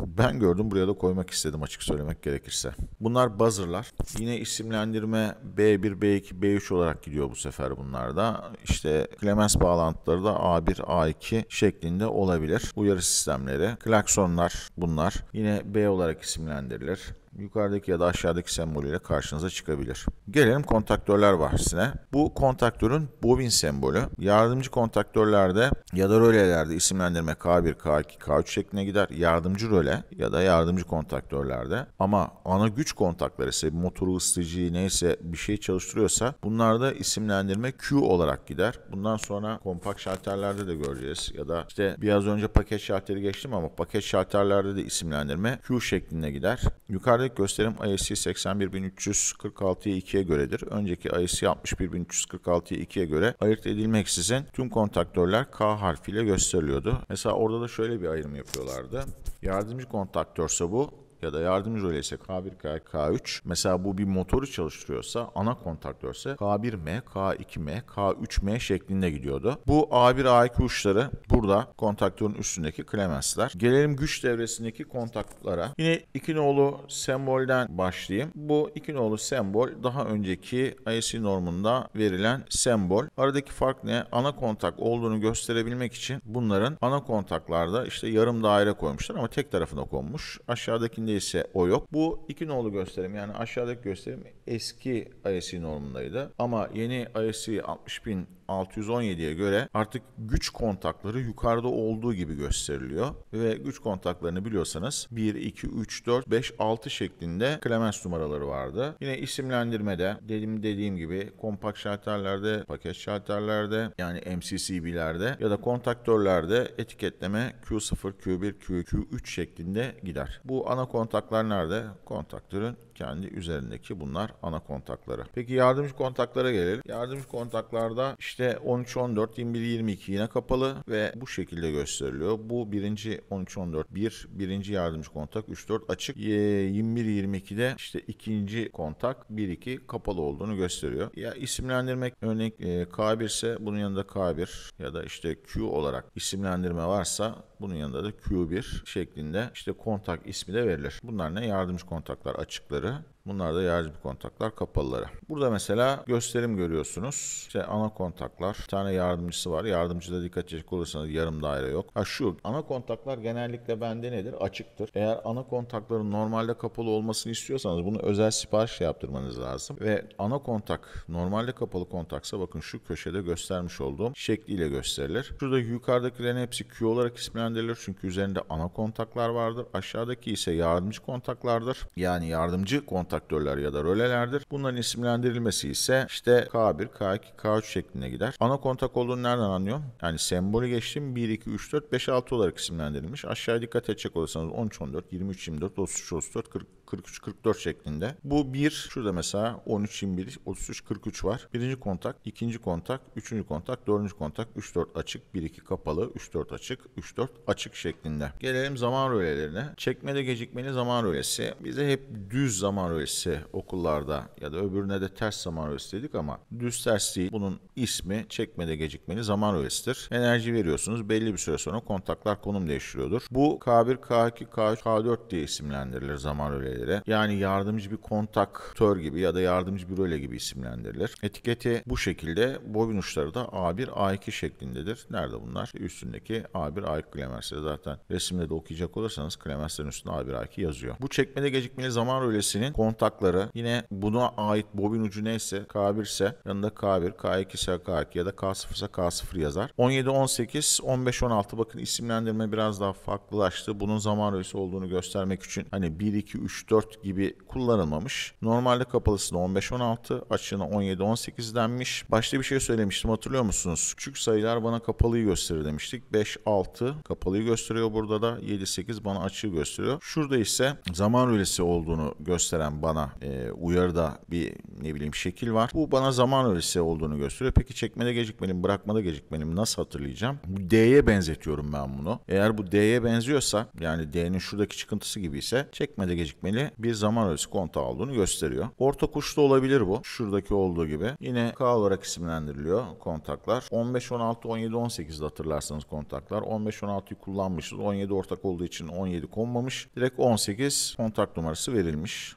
ben gördüm buraya da koymak istedim açık söylemek gerekirse. Bunlar buzzer'lar. Yine isimlendirme B1, B2, B3 olarak gidiyor bu sefer bunlarda. İşte klemens bağlantıları da A1, A2 şeklinde olabilir. Uyarı sistemleri, klaksonlar bunlar. Yine B olarak isimlendirilir yukarıdaki ya da aşağıdaki sembolüyle karşınıza çıkabilir. Gelelim kontaktörler bahsine. Bu kontaktörün bobin sembolü yardımcı kontaktörlerde ya da rölelerde isimlendirme K1, K2, K3 şeklinde gider. Yardımcı röle ya da yardımcı kontaktörlerde ama ana güç kontakları ise motoru, ısıtıcıyı neyse bir şey çalıştırıyorsa bunlarda isimlendirme Q olarak gider. Bundan sonra kompakt şalterlerde de göreceğiz ya da işte biraz önce paket şalteri geçtim ama paket şalterlerde de isimlendirme Q şeklinde gider. Yukarı Kararlılık gösterim ISC 81346'ya 2'ye göredir. Önceki ISC 61346'ya 2'ye göre ayırt edilmeksizin tüm kontaktörler K harfiyle gösteriliyordu. Mesela orada da şöyle bir ayrım yapıyorlardı. Yardımcı kontaktörse bu ya da yardımcı röleyse K1K, K3. Mesela bu bir motoru çalıştırıyorsa ana kontaktörse K1M, K2M, K3M şeklinde gidiyordu. Bu A1, A2 uçları burada kontaktörün üstündeki klemensler. Gelelim güç devresindeki kontaklara Yine iki nolu sembolden başlayayım. Bu iki nolu sembol daha önceki ISC normunda verilen sembol. Aradaki fark ne? Ana kontak olduğunu gösterebilmek için bunların ana kontaklarda işte yarım daire koymuşlar ama tek tarafına konmuş. Aşağıdaki Bende ise o yok. Bu iki nolu gösterim yani aşağıdaki gösterim eski ISC normundaydı. Ama yeni ISC 60000 617'ye göre artık güç kontakları yukarıda olduğu gibi gösteriliyor. Ve güç kontaklarını biliyorsanız 1, 2, 3, 4, 5, 6 şeklinde Clemens numaraları vardı. Yine isimlendirmede dediğim, dediğim gibi kompakt şalterlerde, paket şalterlerde yani MCCB'lerde ya da kontaktörlerde etiketleme Q0, Q1, Q2, Q3 şeklinde gider. Bu ana kontaklar nerede? Kontaktörün kendi üzerindeki bunlar ana kontakları. Peki yardımcı kontaklara gelelim. Yardımcı kontaklarda işte 13, 14, 21, 22 yine kapalı ve bu şekilde gösteriliyor. Bu birinci 13, 14, 1 birinci yardımcı kontak 3, 4 açık. 21, 22'de işte ikinci kontak 1, 2 kapalı olduğunu gösteriyor. Ya isimlendirmek örnek e, K1 ise bunun yanında K1 ya da işte Q olarak isimlendirme varsa bunun yanında da Q1 şeklinde işte kontak ismi de verilir. Bunlar ne? Yardımcı kontaklar açıkları Bunlar da yardımcı kontaklar kapalıları. Burada mesela gösterim görüyorsunuz. İşte ana kontaklar. Bir tane yardımcısı var. Yardımcıda dikkat çekecek olursanız yarım daire yok. Ha şu ana kontaklar genellikle bende nedir? Açıktır. Eğer ana kontakların normalde kapalı olmasını istiyorsanız bunu özel sipariş yaptırmanız lazım. Ve ana kontak normalde kapalı kontaksa bakın şu köşede göstermiş olduğum şekliyle gösterilir. Şurada yukarıdakilerin hepsi Q olarak isimlendirilir. Çünkü üzerinde ana kontaklar vardır. Aşağıdaki ise yardımcı kontaklardır. Yani yardımcı kontak faktörler ya da rölelerdir. Bunların isimlendirilmesi ise işte K1, K2, K3 şeklinde gider. Ana kontak olduğunu nereden anlıyorum? Yani sembolü geçtim 1, 2, 3, 4, 5, 6 olarak isimlendirilmiş. Aşağıya dikkat edecek olursanız 13, 14, 23, 24, 33, 34, 40, 43-44 şeklinde. Bu bir, şurada mesela 13-21, 33-43 var. Birinci kontak, ikinci kontak, üçüncü kontak, dördüncü kontak, 3-4 açık, 1-2 kapalı, 3-4 açık, 3-4 açık şeklinde. Gelelim zaman rölelerine. Çekmede gecikmeli zaman rölesi. Bize hep düz zaman rölesi okullarda ya da öbürüne de ters zaman rölesi dedik ama düz ters değil. Bunun ismi çekmede gecikmeli zaman rölesidir. Enerji veriyorsunuz. Belli bir süre sonra kontaklar konum değiştiriyordur. Bu K1, K2, K3, K4 diye isimlendirilir zaman röleleri belgelere yani yardımcı bir kontaktör gibi ya da yardımcı bir röle gibi isimlendirilir. Etiketi bu şekilde bobin uçları da A1 A2 şeklindedir. Nerede bunlar? Üstündeki A1 A2 Clemens'te zaten resimde de okuyacak olursanız Clemens'ten üstünde A1 A2 yazıyor. Bu çekmede gecikmeli zaman rölesinin kontakları yine buna ait bobin ucu neyse K1 ise yanında K1, K2 ise K2 ya da K0 ise K0 yazar. 17, 18, 15, 16 bakın isimlendirme biraz daha farklılaştı. Bunun zaman rölesi olduğunu göstermek için hani 1, 2, 3, 3-4 gibi kullanılmamış. Normalde kapalısına 15-16, açığına 17-18 denmiş. Başta bir şey söylemiştim hatırlıyor musunuz? Küçük sayılar bana kapalıyı gösterir demiştik. 5-6 kapalıyı gösteriyor burada da. 7-8 bana açığı gösteriyor. Şurada ise zaman rölesi olduğunu gösteren bana e, uyarıda bir ne bileyim şekil var. Bu bana zaman rölesi olduğunu gösteriyor. Peki çekmede gecikmelim, bırakmada gecikmelim nasıl hatırlayacağım? Bu D'ye benzetiyorum ben bunu. Eğer bu D'ye benziyorsa yani D'nin şuradaki çıkıntısı gibi ise çekmede gecikmeli önemli bir zaman arası kontağı olduğunu gösteriyor. Orta kuşlu olabilir bu. Şuradaki olduğu gibi. Yine K olarak isimlendiriliyor kontaklar. 15, 16, 17, 18 hatırlarsanız kontaklar. 15, 16'yı kullanmışız. 17 ortak olduğu için 17 konmamış. Direkt 18 kontak numarası verilmiş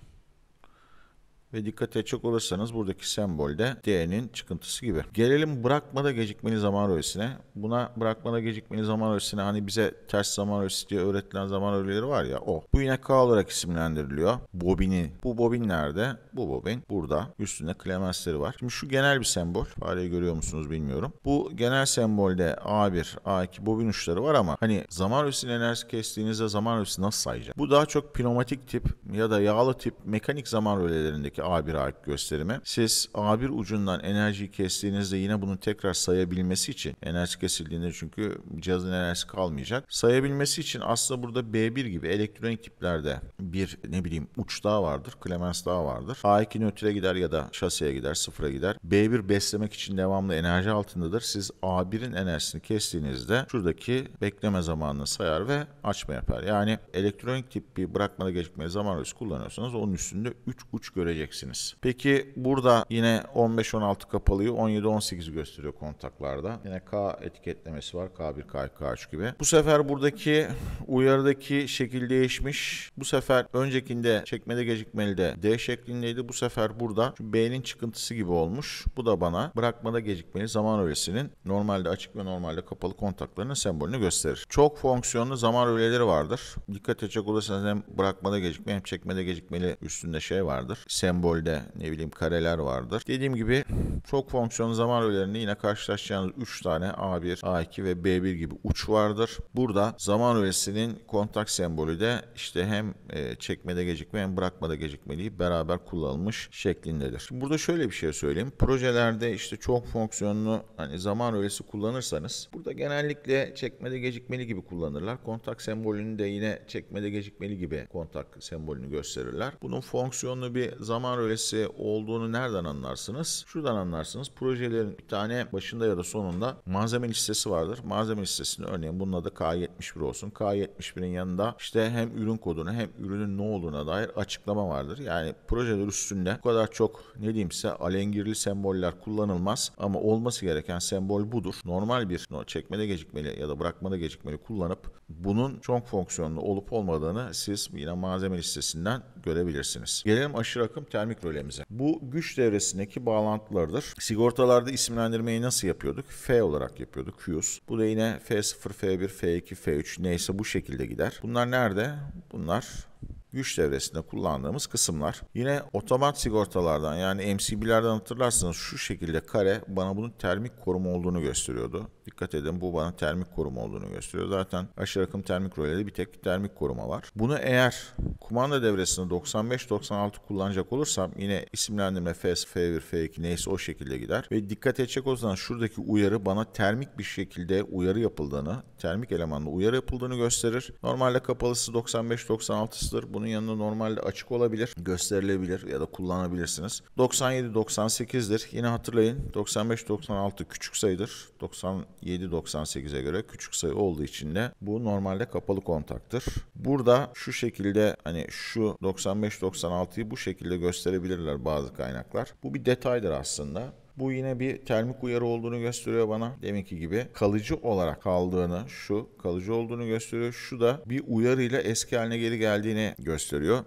ve dikkat edecek olursanız buradaki sembolde D'nin çıkıntısı gibi. Gelelim bırakmada gecikmeli zaman öresine. Buna bırakmada gecikmeli zaman öresine hani bize ters zaman öresi diye öğretilen zaman öreleri var ya o. Bu yine K olarak isimlendiriliyor. Bobini. Bu bobin nerede? Bu bobin burada. Üstünde klemensleri var. Şimdi şu genel bir sembol. Fareyi görüyor musunuz bilmiyorum. Bu genel sembolde A1, A2 bobin uçları var ama hani zaman öresinin enerjisi kestiğinizde zaman öresi nasıl sayacak? Bu daha çok pneumatik tip ya da yağlı tip mekanik zaman örelerindeki özellikle A1 ark gösterimi. Siz A1 ucundan enerjiyi kestiğinizde yine bunu tekrar sayabilmesi için enerji kesildiğinde çünkü cihazın enerjisi kalmayacak. Sayabilmesi için aslında burada B1 gibi elektronik tiplerde bir ne bileyim uç daha vardır, klemens daha vardır. A2 nötre gider ya da şaseye gider, sıfıra gider. B1 beslemek için devamlı enerji altındadır. Siz A1'in enerjisini kestiğinizde şuradaki bekleme zamanını sayar ve açma yapar. Yani elektronik tip bir bırakmada gecikmeye zaman arası kullanıyorsanız onun üstünde 3 uç göreceksiniz göreceksiniz. Peki burada yine 15-16 kapalıyı 17-18 gösteriyor kontaklarda. Yine K etiketlemesi var. K1, K2, K3 gibi. Bu sefer buradaki uyarıdaki şekil değişmiş. Bu sefer öncekinde çekmede gecikmeli de D şeklindeydi. Bu sefer burada B'nin çıkıntısı gibi olmuş. Bu da bana bırakmada gecikmeli zaman öresinin normalde açık ve normalde kapalı kontaklarının sembolünü gösterir. Çok fonksiyonlu zaman öreleri vardır. Dikkat edecek olursanız hem bırakmada gecikme hem çekmede gecikmeli üstünde şey vardır. Sembol sembolde ne bileyim kareler vardır. Dediğim gibi çok fonksiyonlu zaman öğelerinde yine karşılaşacağınız 3 tane A1, A2 ve B1 gibi uç vardır. Burada zaman öğesinin kontak sembolü de işte hem e, çekmede gecikme hem bırakmada gecikmeliği beraber kullanılmış şeklindedir. Şimdi burada şöyle bir şey söyleyeyim. Projelerde işte çok fonksiyonlu hani zaman öğesi kullanırsanız burada genellikle çekmede gecikmeli gibi kullanırlar. Kontak sembolünü de yine çekmede gecikmeli gibi kontak sembolünü gösterirler. Bunun fonksiyonlu bir zaman Osman Rölesi olduğunu nereden anlarsınız? Şuradan anlarsınız. Projelerin bir tane başında ya da sonunda malzeme listesi vardır. Malzeme listesini örneğin bununla da K71 olsun. K71'in yanında işte hem ürün kodunu hem ürünün ne olduğuna dair açıklama vardır. Yani projeler üstünde bu kadar çok ne diyeyimse alengirli semboller kullanılmaz ama olması gereken sembol budur. Normal bir çekmede gecikmeli ya da bırakmada gecikmeli kullanıp bunun çok fonksiyonlu olup olmadığını siz yine malzeme listesinden görebilirsiniz. Gelelim aşırı akım ter termik rölemize. Bu güç devresindeki bağlantılardır. Sigortalarda isimlendirmeyi nasıl yapıyorduk? F olarak yapıyorduk. Q's. Bu da yine F0, F1, F2, F3 neyse bu şekilde gider. Bunlar nerede? Bunlar güç devresinde kullandığımız kısımlar. Yine otomat sigortalardan yani MCB'lerden hatırlarsanız şu şekilde kare bana bunun termik koruma olduğunu gösteriyordu. Dikkat edin bu bana termik koruma olduğunu gösteriyor. Zaten aşırı akım termik rolede bir tek termik koruma var. Bunu eğer kumanda devresinde 95-96 kullanacak olursam yine isimlendirme F, F1, F2 neyse o şekilde gider. Ve dikkat edecek olursanız şuradaki uyarı bana termik bir şekilde uyarı yapıldığını, termik elemanla uyarı yapıldığını gösterir. Normalde kapalısı 95-96'sıdır. Bunu bunun yanında normalde açık olabilir, gösterilebilir ya da kullanabilirsiniz. 97-98'dir. Yine hatırlayın 95-96 küçük sayıdır. 97-98'e göre küçük sayı olduğu için de bu normalde kapalı kontaktır. Burada şu şekilde hani şu 95-96'yı bu şekilde gösterebilirler bazı kaynaklar. Bu bir detaydır aslında. Bu yine bir termik uyarı olduğunu gösteriyor bana. Deminki gibi kalıcı olarak kaldığını şu kalıcı olduğunu gösteriyor. Şu da bir uyarıyla eski haline geri geldiğini gösteriyor.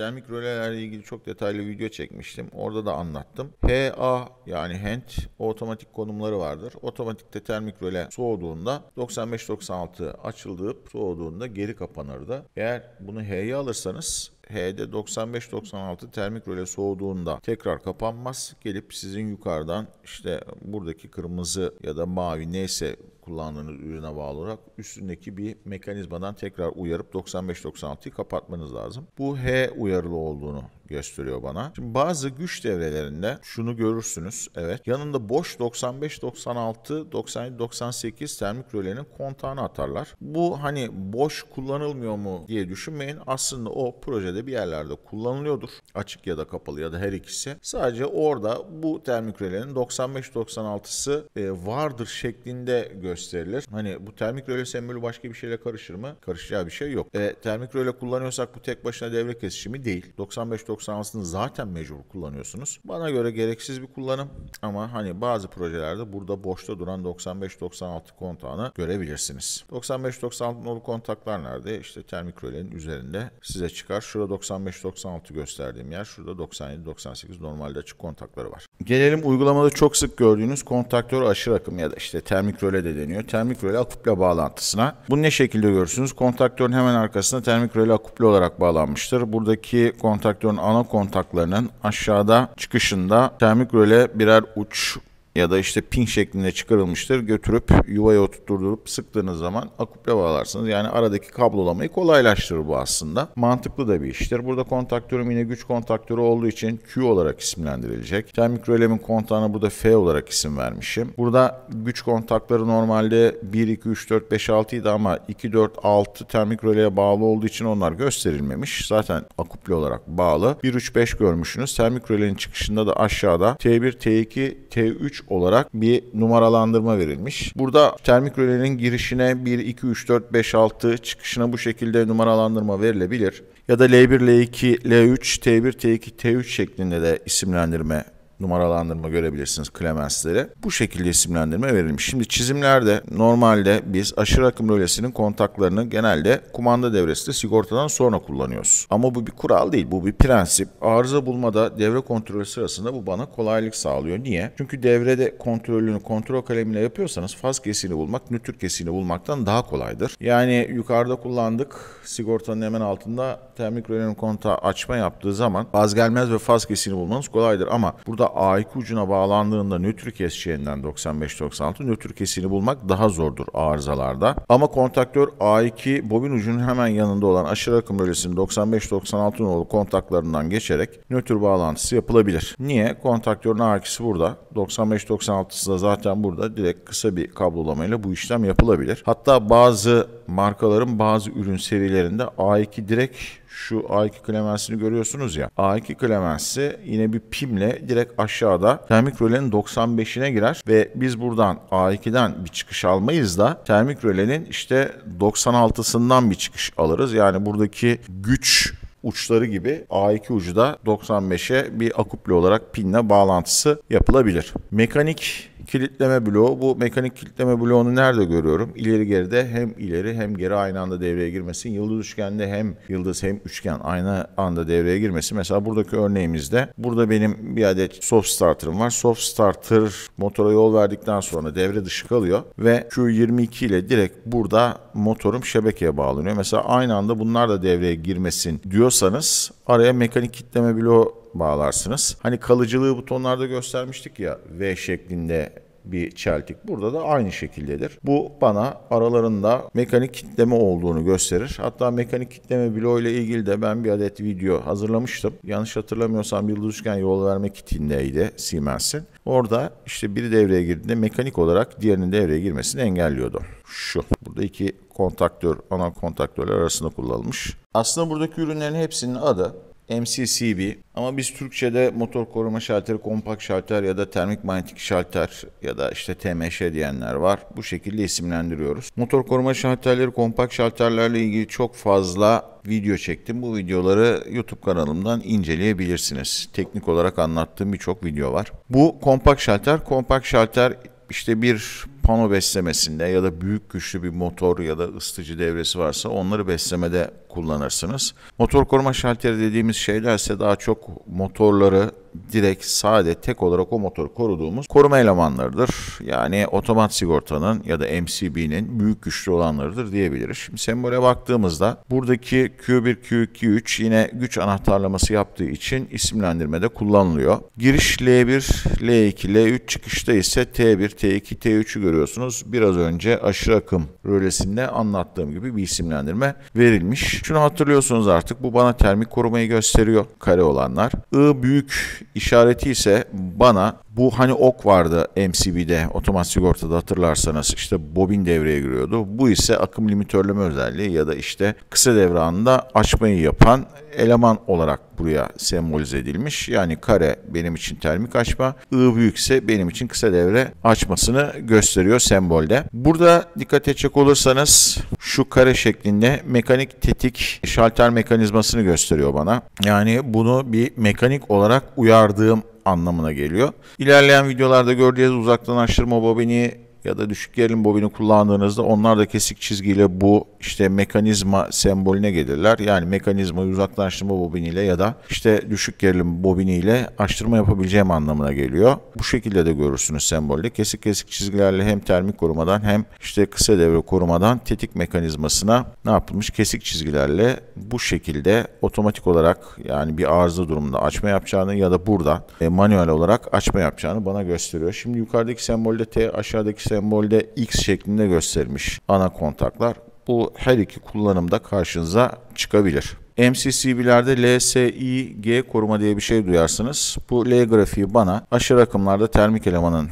Termik rölelerle ilgili çok detaylı video çekmiştim. Orada da anlattım. HA yani HENT otomatik konumları vardır. Otomatikte termik röle soğuduğunda 95-96 açılıp soğuduğunda geri kapanırdı. Eğer bunu H'ye alırsanız H'de 95-96 termik röle soğuduğunda tekrar kapanmaz. Gelip sizin yukarıdan işte buradaki kırmızı ya da mavi neyse kullandığınız ürüne bağlı olarak üstündeki bir mekanizmadan tekrar uyarıp 95-96'yı kapatmanız lazım. Bu H uyarılı olduğunu gösteriyor bana. Şimdi bazı güç devrelerinde şunu görürsünüz. Evet. Yanında boş 95, 96, 97, 98 termik rölenin kontağını atarlar. Bu hani boş kullanılmıyor mu diye düşünmeyin. Aslında o projede bir yerlerde kullanılıyordur. Açık ya da kapalı ya da her ikisi. Sadece orada bu termik rölenin 95-96'sı e, vardır şeklinde gösterilir. Hani bu termik röle sembolü başka bir şeyle karışır mı? Karışacağı bir şey yok. E, termik röle kullanıyorsak bu tek başına devre kesişimi değil. 95 %90'sını zaten mecbur kullanıyorsunuz. Bana göre gereksiz bir kullanım ama hani bazı projelerde burada boşta duran 95-96 kontağını görebilirsiniz. 95-96 nolu kontaklar nerede? İşte termikrölenin üzerinde size çıkar. Şurada 95-96 gösterdiğim yer. Şurada 97-98 normalde açık kontakları var. Gelelim uygulamada çok sık gördüğünüz kontaktör aşırı akım ya da işte termik röle de deniyor. Termik röle akuple bağlantısına. Bunu ne şekilde görürsünüz? Kontaktörün hemen arkasında termik röle akuple olarak bağlanmıştır. Buradaki kontaktörün ana kontaklarının aşağıda çıkışında termik röle birer uç ya da işte pin şeklinde çıkarılmıştır. Götürüp yuvaya oturtturup sıktığınız zaman akuple bağlarsınız. Yani aradaki kablolamayı kolaylaştırır bu aslında. Mantıklı da bir iştir. Burada kontaktörüm yine güç kontaktörü olduğu için Q olarak isimlendirilecek. Ben mikroelemin kontağına burada F olarak isim vermişim. Burada güç kontakları normalde 1, 2, 3, 4, 5, 6 idi ama 2, 4, 6 termik röleye bağlı olduğu için onlar gösterilmemiş. Zaten akuple olarak bağlı. 1, 3, 5 görmüşsünüz. Termik rölenin çıkışında da aşağıda T1, T2, T3 olarak bir numaralandırma verilmiş. Burada termik rölenin girişine 1, 2, 3, 4, 5, 6 çıkışına bu şekilde numaralandırma verilebilir. Ya da L1, L2, L3, T1, T2, T3 şeklinde de isimlendirme numaralandırma görebilirsiniz Clemens'leri. Bu şekilde isimlendirme verilmiş. Şimdi çizimlerde normalde biz aşırı akım rölesinin kontaklarını genelde kumanda devresinde sigortadan sonra kullanıyoruz. Ama bu bir kural değil, bu bir prensip. Arıza bulmada devre kontrolü sırasında bu bana kolaylık sağlıyor. Niye? Çünkü devrede kontrolünü kontrol kalemiyle yapıyorsanız faz kesini bulmak, nötr kesini bulmaktan daha kolaydır. Yani yukarıda kullandık sigortanın hemen altında termik rölenin kontağı açma yaptığı zaman faz gelmez ve faz kesini bulmanız kolaydır. Ama burada A2 ucuna bağlandığında nötr kesişeninden 95-96 nötr kesini bulmak daha zordur arızalarda. Ama kontaktör A2 bobin ucunun hemen yanında olan aşırı akım rölesinin 95-96 nolu kontaklarından geçerek nötr bağlantısı yapılabilir. Niye? Kontaktörün A2'si burada. 95-96'sı da zaten burada. Direkt kısa bir kablolamayla bu işlem yapılabilir. Hatta bazı markaların bazı ürün serilerinde A2 direkt şu A2 klemensini görüyorsunuz ya. A2 klemensi yine bir pimle direkt aşağıda termik rölenin 95'ine girer ve biz buradan A2'den bir çıkış almayız da termik rölenin işte 96'sından bir çıkış alırız. Yani buradaki güç uçları gibi A2 ucu da 95'e bir akuple olarak pinle bağlantısı yapılabilir. Mekanik kilitleme bloğu. Bu mekanik kilitleme bloğunu nerede görüyorum? İleri geride hem ileri hem geri aynı anda devreye girmesin. Yıldız üçgende hem yıldız hem üçgen aynı anda devreye girmesi. Mesela buradaki örneğimizde burada benim bir adet soft starter'ım var. Soft starter motora yol verdikten sonra devre dışı kalıyor ve Q22 ile direkt burada motorum şebekeye bağlanıyor. Mesela aynı anda bunlar da devreye girmesin diyorsanız araya mekanik kilitleme bloğu bağlarsınız. Hani kalıcılığı butonlarda göstermiştik ya V şeklinde bir çeltik. Burada da aynı şekildedir. Bu bana aralarında mekanik kitleme olduğunu gösterir. Hatta mekanik kitleme bloğu ile ilgili de ben bir adet video hazırlamıştım. Yanlış hatırlamıyorsam yıldız üçgen yol verme kitindeydi Siemens'in. Orada işte biri devreye girdiğinde mekanik olarak diğerinin devreye girmesini engelliyordu. Şu. Burada iki kontaktör, ana kontaktörler arasında kullanılmış. Aslında buradaki ürünlerin hepsinin adı MCCB ama biz Türkçe'de motor koruma şalteri, kompakt şalter ya da termik manyetik şalter ya da işte TMŞ diyenler var. Bu şekilde isimlendiriyoruz. Motor koruma şalterleri, kompakt şalterlerle ilgili çok fazla video çektim. Bu videoları YouTube kanalımdan inceleyebilirsiniz. Teknik olarak anlattığım birçok video var. Bu kompakt şalter, kompakt şalter işte bir pano beslemesinde ya da büyük güçlü bir motor ya da ısıtıcı devresi varsa onları beslemede kullanırsınız. Motor koruma şalteri dediğimiz şeylerse daha çok motorları direkt sade tek olarak o motoru koruduğumuz koruma elemanlarıdır. Yani otomat sigortanın ya da MCB'nin büyük güçlü olanlarıdır diyebiliriz. Şimdi sembole baktığımızda buradaki Q1, Q2, q 3 yine güç anahtarlaması yaptığı için isimlendirmede kullanılıyor. Giriş L1, L2, L3 çıkışta ise T1, T2, T3'ü görüyorsunuz. Biraz önce aşırı akım rölesinde anlattığım gibi bir isimlendirme verilmiş. Şunu hatırlıyorsunuz artık bu bana termik korumayı gösteriyor kare olanlar. I büyük işareti ise bana bu hani ok vardı MCB'de otomatik sigortada hatırlarsanız işte bobin devreye giriyordu. Bu ise akım limitörleme özelliği ya da işte kısa devre anında açmayı yapan eleman olarak buraya sembolize edilmiş. Yani kare benim için termik açma, I büyükse benim için kısa devre açmasını gösteriyor sembolde. Burada dikkat edecek olursanız şu kare şeklinde mekanik tetik şalter mekanizmasını gösteriyor bana. Yani bunu bir mekanik olarak uyardığım anlamına geliyor. İlerleyen videolarda göreceğiz uzaktan aşırma bobini ya da düşük gerilim bobini kullandığınızda onlar da kesik çizgiyle bu işte mekanizma sembolüne gelirler. Yani mekanizma uzaklaştırma bobiniyle ya da işte düşük gerilim bobiniyle açtırma yapabileceğim anlamına geliyor. Bu şekilde de görürsünüz sembolde. Kesik kesik çizgilerle hem termik korumadan hem işte kısa devre korumadan tetik mekanizmasına ne yapılmış? Kesik çizgilerle bu şekilde otomatik olarak yani bir arıza durumunda açma yapacağını ya da burada e, manuel olarak açma yapacağını bana gösteriyor. Şimdi yukarıdaki sembolde T aşağıdaki sembolde X şeklinde göstermiş ana kontaklar. Bu her iki kullanımda karşınıza çıkabilir. MCCB'lerde LSIG koruma diye bir şey duyarsınız. Bu L grafiği bana aşırı akımlarda termik elemanın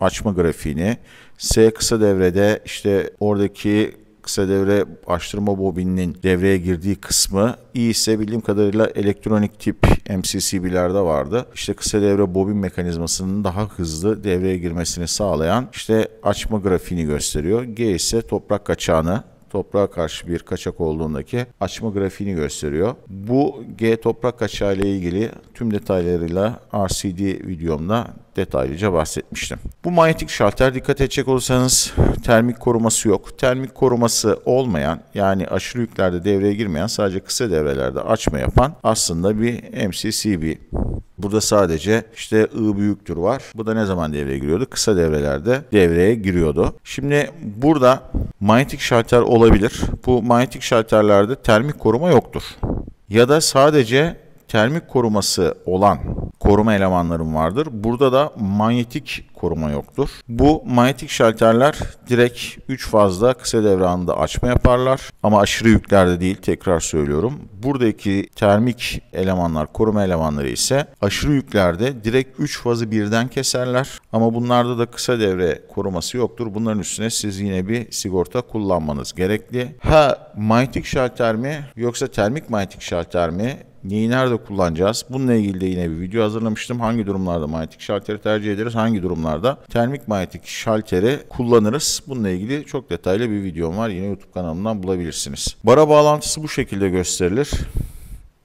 açma grafiğini, S kısa devrede işte oradaki kısa devre açtırma bobininin devreye girdiği kısmı iyi ise bildiğim kadarıyla elektronik tip MCCB'lerde vardı. İşte kısa devre bobin mekanizmasının daha hızlı devreye girmesini sağlayan işte açma grafiğini gösteriyor. G ise toprak kaçağını toprağa karşı bir kaçak olduğundaki açma grafiğini gösteriyor. Bu G toprak kaçağı ile ilgili tüm detaylarıyla RCD videomda detaylıca bahsetmiştim. Bu manyetik şalter dikkat edecek olursanız termik koruması yok. Termik koruması olmayan yani aşırı yüklerde devreye girmeyen sadece kısa devrelerde açma yapan aslında bir MCCB. Burada sadece işte I büyüktür var. Bu da ne zaman devreye giriyordu? Kısa devrelerde devreye giriyordu. Şimdi burada manyetik şalter olabilir. Bu manyetik şalterlerde termik koruma yoktur. Ya da sadece termik koruması olan koruma elemanlarım vardır. Burada da manyetik koruma yoktur. Bu manyetik şalterler direkt 3 fazla kısa devre anında açma yaparlar. Ama aşırı yüklerde değil tekrar söylüyorum. Buradaki termik elemanlar, koruma elemanları ise aşırı yüklerde direkt 3 fazı birden keserler. Ama bunlarda da kısa devre koruması yoktur. Bunların üstüne siz yine bir sigorta kullanmanız gerekli. Ha manyetik şalter mi yoksa termik manyetik şalter mi neyi nerede kullanacağız? Bununla ilgili de yine bir video hazırlamıştım. Hangi durumlarda manyetik şalteri tercih ederiz? Hangi durumlarda termik manyetik şalteri kullanırız? Bununla ilgili çok detaylı bir videom var. Yine YouTube kanalımdan bulabilirsiniz. Bara bağlantısı bu şekilde gösterilir.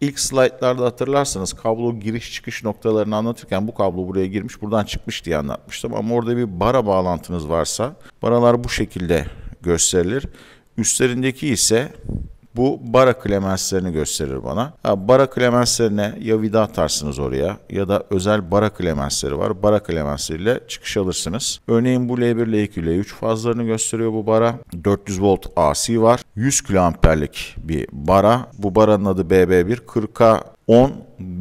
İlk slaytlarda hatırlarsanız kablo giriş çıkış noktalarını anlatırken bu kablo buraya girmiş buradan çıkmış diye anlatmıştım. Ama orada bir bara bağlantınız varsa baralar bu şekilde gösterilir. Üstlerindeki ise bu bara klemenslerini gösterir bana. Ha, bara klemenslerine ya vida atarsınız oraya ya da özel bara klemensleri var. Bara klemensleriyle çıkış alırsınız. Örneğin bu L1, L2, L3 fazlarını gösteriyor bu bara. 400 volt AC var. 100 kiloamperlik bir bara. Bu baranın adı BB1. 40'a 10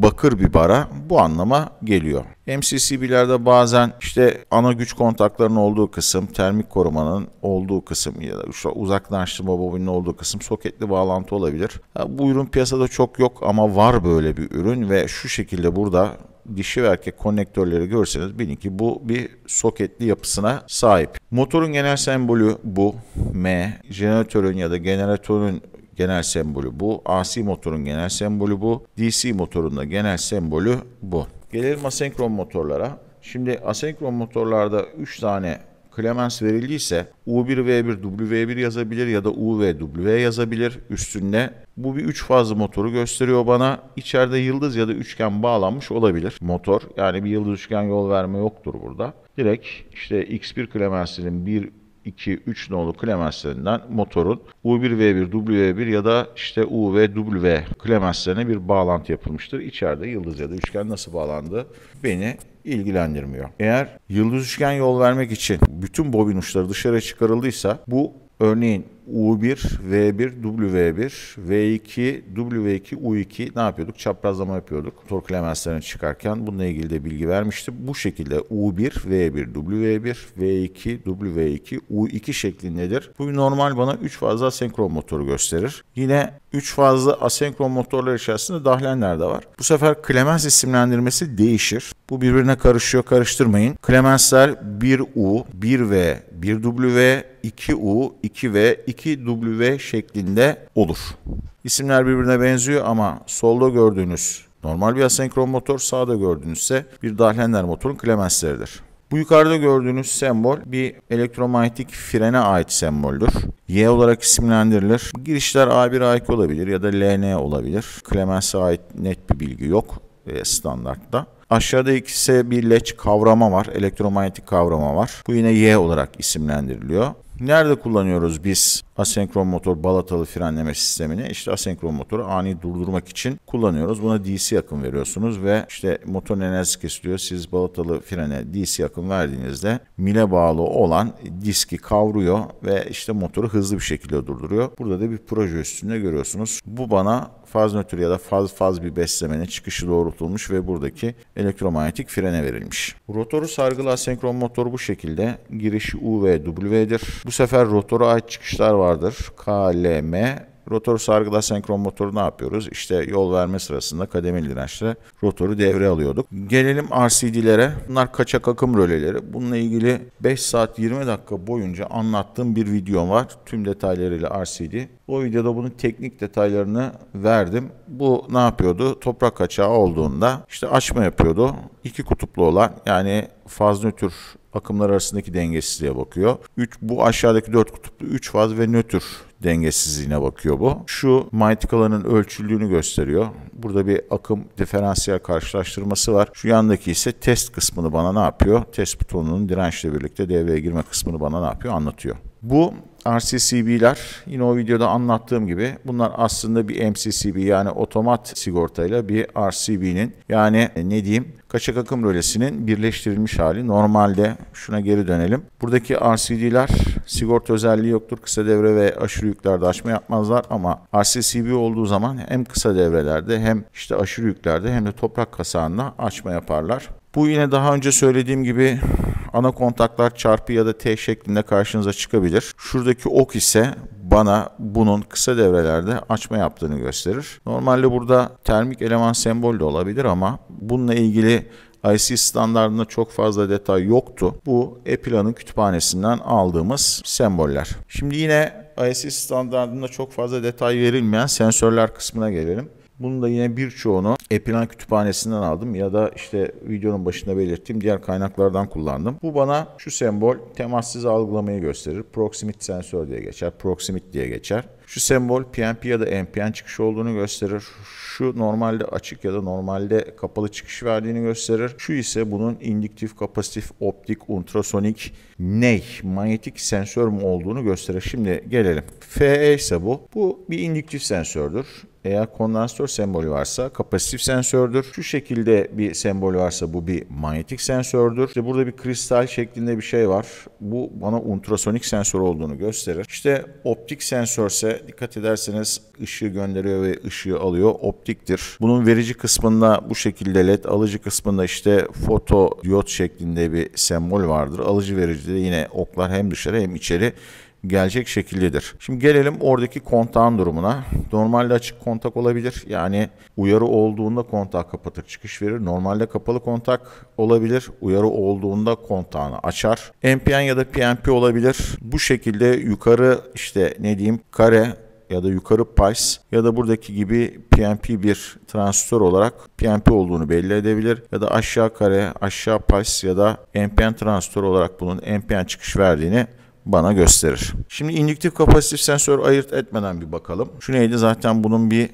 bakır bir bara bu anlama geliyor. MCCB'lerde bazen işte ana güç kontaklarının olduğu kısım, termik korumanın olduğu kısım ya da işte uzaklaştırma bobininin olduğu kısım soketli bağlantı olabilir. Bu ürün piyasada çok yok ama var böyle bir ürün ve şu şekilde burada dişi ve erkek konnektörleri görseniz bilin ki bu bir soketli yapısına sahip. Motorun genel sembolü bu M. Jeneratörün ya da generatörün genel sembolü bu. AC motorun genel sembolü bu. DC motorun da genel sembolü bu. Gelelim asenkron motorlara. Şimdi asenkron motorlarda 3 tane klemens verildiyse U1V1 W1 yazabilir ya da UVW yazabilir üstünde. Bu bir 3 fazlı motoru gösteriyor bana. İçeride yıldız ya da üçgen bağlanmış olabilir motor. Yani bir yıldız üçgen yol verme yoktur burada. Direkt işte X1 Clemens'in 1 2, 3 nolu klemenslerinden motorun U1V1, W1 ya da işte U ve W klemenslerine bir bağlantı yapılmıştır. İçeride yıldız ya da üçgen nasıl bağlandı beni ilgilendirmiyor. Eğer yıldız üçgen yol vermek için bütün bobin uçları dışarı çıkarıldıysa bu örneğin U1, V1, W1, V2, W2, U2 ne yapıyorduk? Çaprazlama yapıyorduk. Tork elementlerine çıkarken bununla ilgili de bilgi vermiştim. Bu şekilde U1, V1, W1, V2, W2, U2 şeklindedir. Bu normal bana 3 fazla asenkron motoru gösterir. Yine 3 fazla asenkron motorlar içerisinde dahlenler de var. Bu sefer klemens isimlendirmesi değişir. Bu birbirine karışıyor karıştırmayın. Klemensler 1U, 1V, 1W, 2U, 2V, 2W şeklinde olur. İsimler birbirine benziyor ama solda gördüğünüz normal bir asenkron motor, sağda gördüğünüzse bir Dahlender motorun klemensleridir. Bu yukarıda gördüğünüz sembol bir elektromanyetik frene ait semboldür. Y olarak isimlendirilir. Girişler A1, A2 olabilir ya da LN olabilir. Klemense ait net bir bilgi yok e, standartta. Aşağıda ikisi bir leç kavrama var. Elektromanyetik kavrama var. Bu yine Y olarak isimlendiriliyor. Nerede kullanıyoruz biz? asenkron motor balatalı frenleme sistemini işte asenkron motoru ani durdurmak için kullanıyoruz. Buna DC akım veriyorsunuz ve işte motor enerji kesiliyor. Siz balatalı frene DC akım verdiğinizde mile bağlı olan diski kavruyor ve işte motoru hızlı bir şekilde durduruyor. Burada da bir proje üstünde görüyorsunuz. Bu bana faz nötr ya da faz faz bir beslemenin çıkışı doğrultulmuş ve buradaki elektromanyetik frene verilmiş. Rotoru sargılı asenkron motor bu şekilde. Girişi U ve W'dir. Bu sefer rotora ait çıkışlar var vardır. KLM rotor sargıda senkron motoru ne yapıyoruz? İşte yol verme sırasında kademeli dirençle rotoru devre alıyorduk. Gelelim RCD'lere. Bunlar kaçak akım röleleri. Bununla ilgili 5 saat 20 dakika boyunca anlattığım bir videom var. Tüm detaylarıyla RCD. O videoda bunun teknik detaylarını verdim. Bu ne yapıyordu? Toprak kaçağı olduğunda işte açma yapıyordu. İki kutuplu olan yani faz nötr akımlar arasındaki dengesizliğe bakıyor. 3 bu aşağıdaki 4 kutuplu 3 faz ve nötr dengesizliğine bakıyor bu. Şu manyetik alanın ölçüldüğünü gösteriyor. Burada bir akım diferansiyel karşılaştırması var. Şu yandaki ise test kısmını bana ne yapıyor? Test butonunun dirençle birlikte devreye girme kısmını bana ne yapıyor? Anlatıyor. Bu RCCB'ler yine o videoda anlattığım gibi bunlar aslında bir MCCB yani otomat sigortayla bir RCB'nin yani ne diyeyim kaçak akım rölesinin birleştirilmiş hali. Normalde şuna geri dönelim. Buradaki RCD'ler sigorta özelliği yoktur. Kısa devre ve aşırı yüklerde açma yapmazlar ama RCCB olduğu zaman hem kısa devrelerde hem işte aşırı yüklerde hem de toprak kasağında açma yaparlar. Bu yine daha önce söylediğim gibi ana kontaklar çarpı ya da T şeklinde karşınıza çıkabilir. Şuradaki ok ise bana bunun kısa devrelerde açma yaptığını gösterir. Normalde burada termik eleman sembol de olabilir ama bununla ilgili IC standartında çok fazla detay yoktu. Bu E-Plan'ın kütüphanesinden aldığımız semboller. Şimdi yine IC standartında çok fazla detay verilmeyen sensörler kısmına gelelim. Bunu da yine birçoğunu Epilan kütüphanesinden aldım ya da işte videonun başında belirttiğim diğer kaynaklardan kullandım. Bu bana şu sembol temassız algılamayı gösterir. Proximity sensör diye geçer, proximity diye geçer. Şu sembol PNP ya da NPN çıkış olduğunu gösterir. Şu normalde açık ya da normalde kapalı çıkış verdiğini gösterir. Şu ise bunun indiktif, kapasitif, optik, ultrasonik, ney, manyetik sensör mü olduğunu gösterir. Şimdi gelelim. FE ise bu. Bu bir indiktif sensördür. Eğer kondansatör sembolü varsa kapasitif sensördür. Şu şekilde bir sembolü varsa bu bir manyetik sensördür. İşte burada bir kristal şeklinde bir şey var. Bu bana ultrasonik sensör olduğunu gösterir. İşte optik sensörse dikkat ederseniz ışığı gönderiyor ve ışığı alıyor. Optiktir. Bunun verici kısmında bu şekilde led, alıcı kısmında işte foto diyot şeklinde bir sembol vardır. Alıcı verici de yine oklar hem dışarı hem içeri gelecek şekildedir. Şimdi gelelim oradaki kontağın durumuna. Normalde açık kontak olabilir. Yani uyarı olduğunda kontağı kapatır çıkış verir. Normalde kapalı kontak olabilir. Uyarı olduğunda kontağını açar. NPN ya da PNP olabilir. Bu şekilde yukarı işte ne diyeyim kare ya da yukarı PICE ya da buradaki gibi PNP bir transistör olarak PNP olduğunu belli edebilir ya da aşağı kare, aşağı PICE ya da NPN transistör olarak bunun NPN çıkış verdiğini bana gösterir. Şimdi indüktif kapasitif sensör ayırt etmeden bir bakalım. Şu neydi zaten bunun bir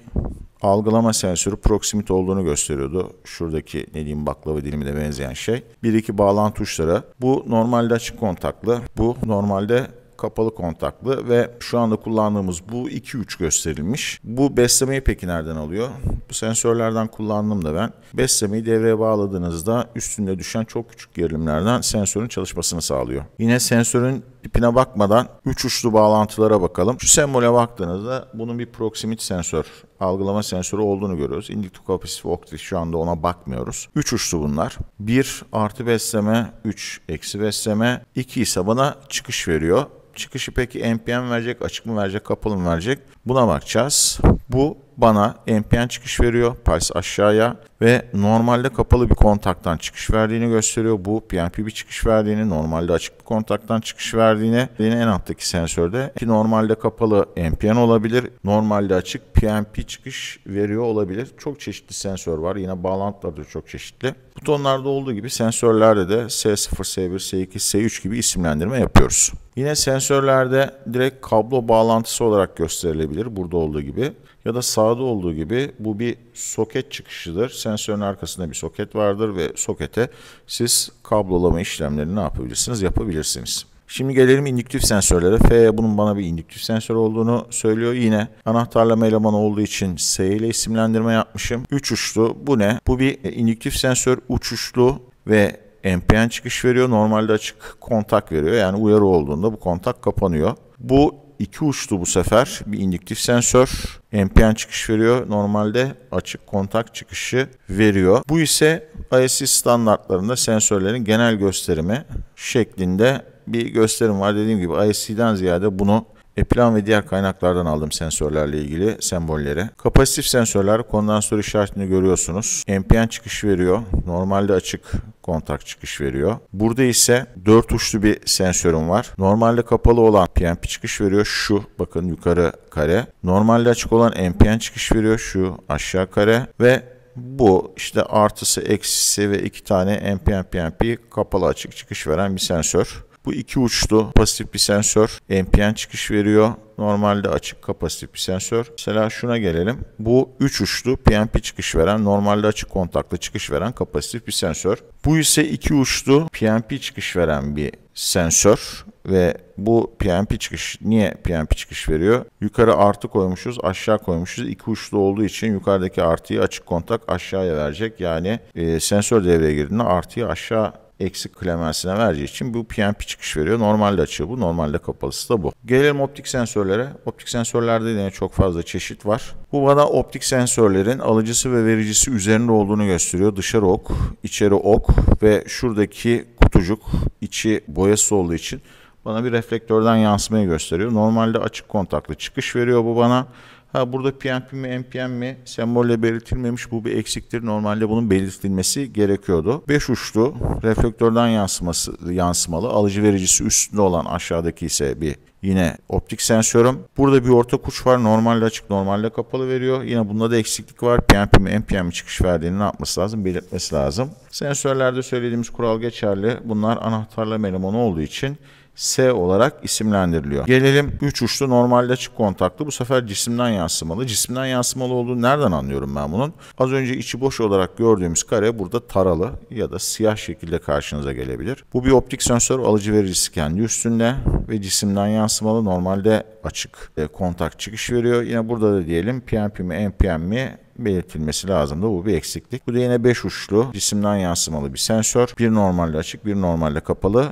algılama sensörü proximity olduğunu gösteriyordu. Şuradaki ne diyeyim baklava dilimi de benzeyen şey. Bir iki bağlan tuşları. Bu normalde açık kontaklı. Bu normalde kapalı kontaklı ve şu anda kullandığımız bu 2-3 gösterilmiş. Bu beslemeyi peki nereden alıyor? Bu sensörlerden kullandım da ben. Beslemeyi devreye bağladığınızda üstünde düşen çok küçük gerilimlerden sensörün çalışmasını sağlıyor. Yine sensörün tipine bakmadan üç uçlu bağlantılara bakalım. Şu sembole baktığınızda bunun bir proximity sensör, algılama sensörü olduğunu görüyoruz. Indictocapasitive octave şu anda ona bakmıyoruz. Üç uçlu bunlar. 1 artı besleme, 3 eksi besleme, 2 ise bana çıkış veriyor çıkışı peki NPM verecek, açık mı verecek, kapalı mı verecek? Buna bakacağız. Bu bana NPN çıkış veriyor. Pulse aşağıya ve normalde kapalı bir kontaktan çıkış verdiğini gösteriyor. Bu PNP bir çıkış verdiğini, normalde açık bir kontaktan çıkış verdiğini, yine en alttaki sensörde ki normalde kapalı NPN olabilir, normalde açık PNP çıkış veriyor olabilir. Çok çeşitli sensör var. Yine bağlantılar da çok çeşitli. Butonlarda olduğu gibi sensörlerde de S0, S1, S2, S3 gibi isimlendirme yapıyoruz. Yine sensörlerde direkt kablo bağlantısı olarak gösterilebilir burada olduğu gibi. Ya da sağda olduğu gibi bu bir soket çıkışıdır. Sensörün arkasında bir soket vardır ve sokete siz kablolama işlemlerini ne yapabilirsiniz? Yapabilirsiniz. Şimdi gelelim indüktif sensörlere. F bunun bana bir indüktif sensör olduğunu söylüyor. Yine anahtarlama elemanı olduğu için S ile isimlendirme yapmışım. Üç uçlu bu ne? Bu bir indüktif sensör uçuşlu ve NPN çıkış veriyor. Normalde açık kontak veriyor. Yani uyarı olduğunda bu kontak kapanıyor. Bu iki uçlu bu sefer. Bir indüktif sensör NPN çıkış veriyor. Normalde açık kontak çıkışı veriyor. Bu ise ISC standartlarında sensörlerin genel gösterimi şeklinde bir gösterim var. Dediğim gibi ISC'den ziyade bunu Eplan ve diğer kaynaklardan aldım sensörlerle ilgili sembolleri. Kapasitif sensörler kondansör işaretini görüyorsunuz. NPN çıkış veriyor. Normalde açık kontak çıkış veriyor. Burada ise 4 uçlu bir sensörüm var. Normalde kapalı olan PNP çıkış veriyor. Şu bakın yukarı kare. Normalde açık olan NPN çıkış veriyor. Şu aşağı kare ve bu işte artısı eksisi ve iki tane NPN PNP kapalı açık çıkış veren bir sensör. Bu iki uçlu pasif bir sensör NPN çıkış veriyor. Normalde açık kapasitif bir sensör. Mesela şuna gelelim. Bu 3 uçlu PNP çıkış veren, normalde açık kontaklı çıkış veren kapasitif bir sensör. Bu ise 2 uçlu PNP çıkış veren bir sensör ve bu PNP çıkış niye PNP çıkış veriyor? Yukarı artı koymuşuz, aşağı koymuşuz. İki uçlu olduğu için yukarıdaki artıyı açık kontak aşağıya verecek. Yani e, sensör devreye girdiğinde artıyı aşağı eksi klemensine vereceği için bu PNP çıkış veriyor. Normalde açığı bu, normalde kapalısı da bu. Gelelim optik sensörlere. Optik sensörlerde yine çok fazla çeşit var. Bu bana optik sensörlerin alıcısı ve vericisi üzerinde olduğunu gösteriyor. Dışarı ok, içeri ok ve şuradaki kutucuk içi boyası olduğu için bana bir reflektörden yansımayı gösteriyor. Normalde açık kontaklı çıkış veriyor bu bana. Ha burada PNP mi MPM mi sembolle belirtilmemiş bu bir eksiktir. Normalde bunun belirtilmesi gerekiyordu. 5 uçlu reflektörden yansıması, yansımalı. Alıcı vericisi üstünde olan aşağıdaki ise bir Yine optik sensörüm. Burada bir orta uç var. Normalde açık, normalde kapalı veriyor. Yine bunda da eksiklik var. PNP mi, MPM mi çıkış verdiğini ne yapması lazım? Belirtmesi lazım. Sensörlerde söylediğimiz kural geçerli. Bunlar anahtarlama elemanı olduğu için S olarak isimlendiriliyor. Gelelim 3 uçlu normalde açık kontaklı. Bu sefer cisimden yansımalı. Cisimden yansımalı olduğunu nereden anlıyorum ben bunun? Az önce içi boş olarak gördüğümüz kare burada taralı ya da siyah şekilde karşınıza gelebilir. Bu bir optik sensör alıcı vericisi kendi üstünde ve cisimden yansımalı normalde açık e, kontak çıkış veriyor. Yine burada da diyelim PNP mi NPM mi belirtilmesi lazım da bu bir eksiklik. Bu da yine 5 uçlu cisimden yansımalı bir sensör. Bir normalle açık, bir normalle kapalı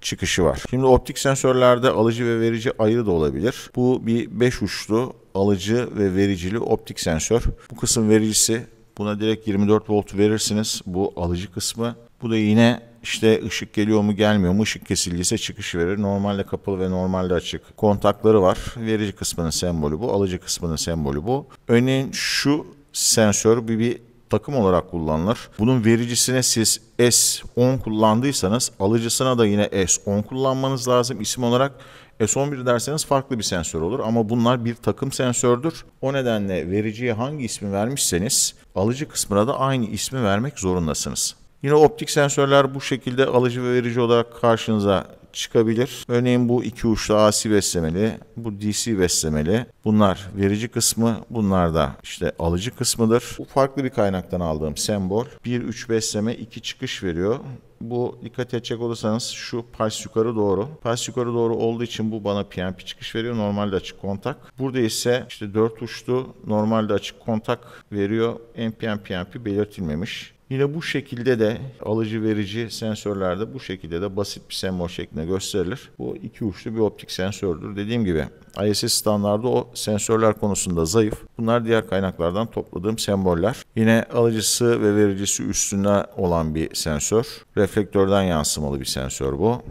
çıkışı var. Şimdi optik sensörlerde alıcı ve verici ayrı da olabilir. Bu bir 5 uçlu alıcı ve vericili optik sensör. Bu kısım vericisi buna direkt 24 volt verirsiniz. Bu alıcı kısmı. Bu da yine işte ışık geliyor mu gelmiyor mu ışık kesildiyse çıkış verir. Normalde kapalı ve normalde açık. Kontakları var. Verici kısmının sembolü bu. Alıcı kısmının sembolü bu. Örneğin şu sensör bir, bir takım olarak kullanılır. Bunun vericisine siz S10 kullandıysanız alıcısına da yine S10 kullanmanız lazım. İsim olarak S11 derseniz farklı bir sensör olur ama bunlar bir takım sensördür. O nedenle vericiye hangi ismi vermişseniz alıcı kısmına da aynı ismi vermek zorundasınız. Yine optik sensörler bu şekilde alıcı ve verici olarak karşınıza çıkabilir. Örneğin bu iki uçlu AC beslemeli, bu DC beslemeli. Bunlar verici kısmı, bunlar da işte alıcı kısmıdır. Bu farklı bir kaynaktan aldığım sembol. 1-3 besleme 2 çıkış veriyor. Bu dikkat edecek olursanız şu pas yukarı doğru. Pas yukarı doğru olduğu için bu bana PNP çıkış veriyor. Normalde açık kontak. Burada ise işte 4 uçlu normalde açık kontak veriyor. NPN PNP belirtilmemiş. Yine bu şekilde de alıcı verici sensörlerde bu şekilde de basit bir sembol şeklinde gösterilir. Bu iki uçlu bir optik sensördür. Dediğim gibi ISS standlarda o sensörler konusunda zayıf. Bunlar diğer kaynaklardan topladığım semboller. Yine alıcısı ve vericisi üstüne olan bir sensör. Reflektörden yansımalı bir sensör bu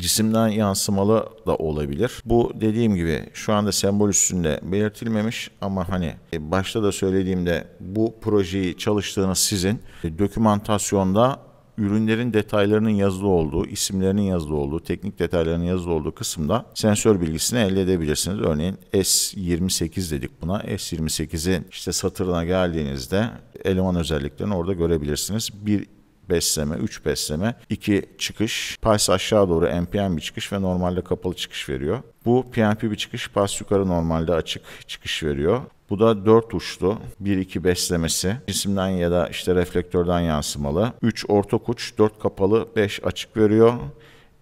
cisimden yansımalı da olabilir. Bu dediğim gibi şu anda sembol üstünde belirtilmemiş ama hani e, başta da söylediğimde bu projeyi çalıştığınız sizin e, dokümantasyonda ürünlerin detaylarının yazılı olduğu, isimlerinin yazılı olduğu, teknik detaylarının yazılı olduğu kısımda sensör bilgisini elde edebilirsiniz. Örneğin S28 dedik buna. S28'in işte satırına geldiğinizde eleman özelliklerini orada görebilirsiniz. Bir besleme, 3 besleme, 2 çıkış, pas aşağı doğru NPM bir çıkış ve normalde kapalı çıkış veriyor. Bu PNP bir çıkış, pas yukarı normalde açık çıkış veriyor. Bu da 4 uçlu 1-2 beslemesi cisimden ya da işte reflektörden yansımalı. 3 ortak uç, 4 kapalı, 5 açık veriyor.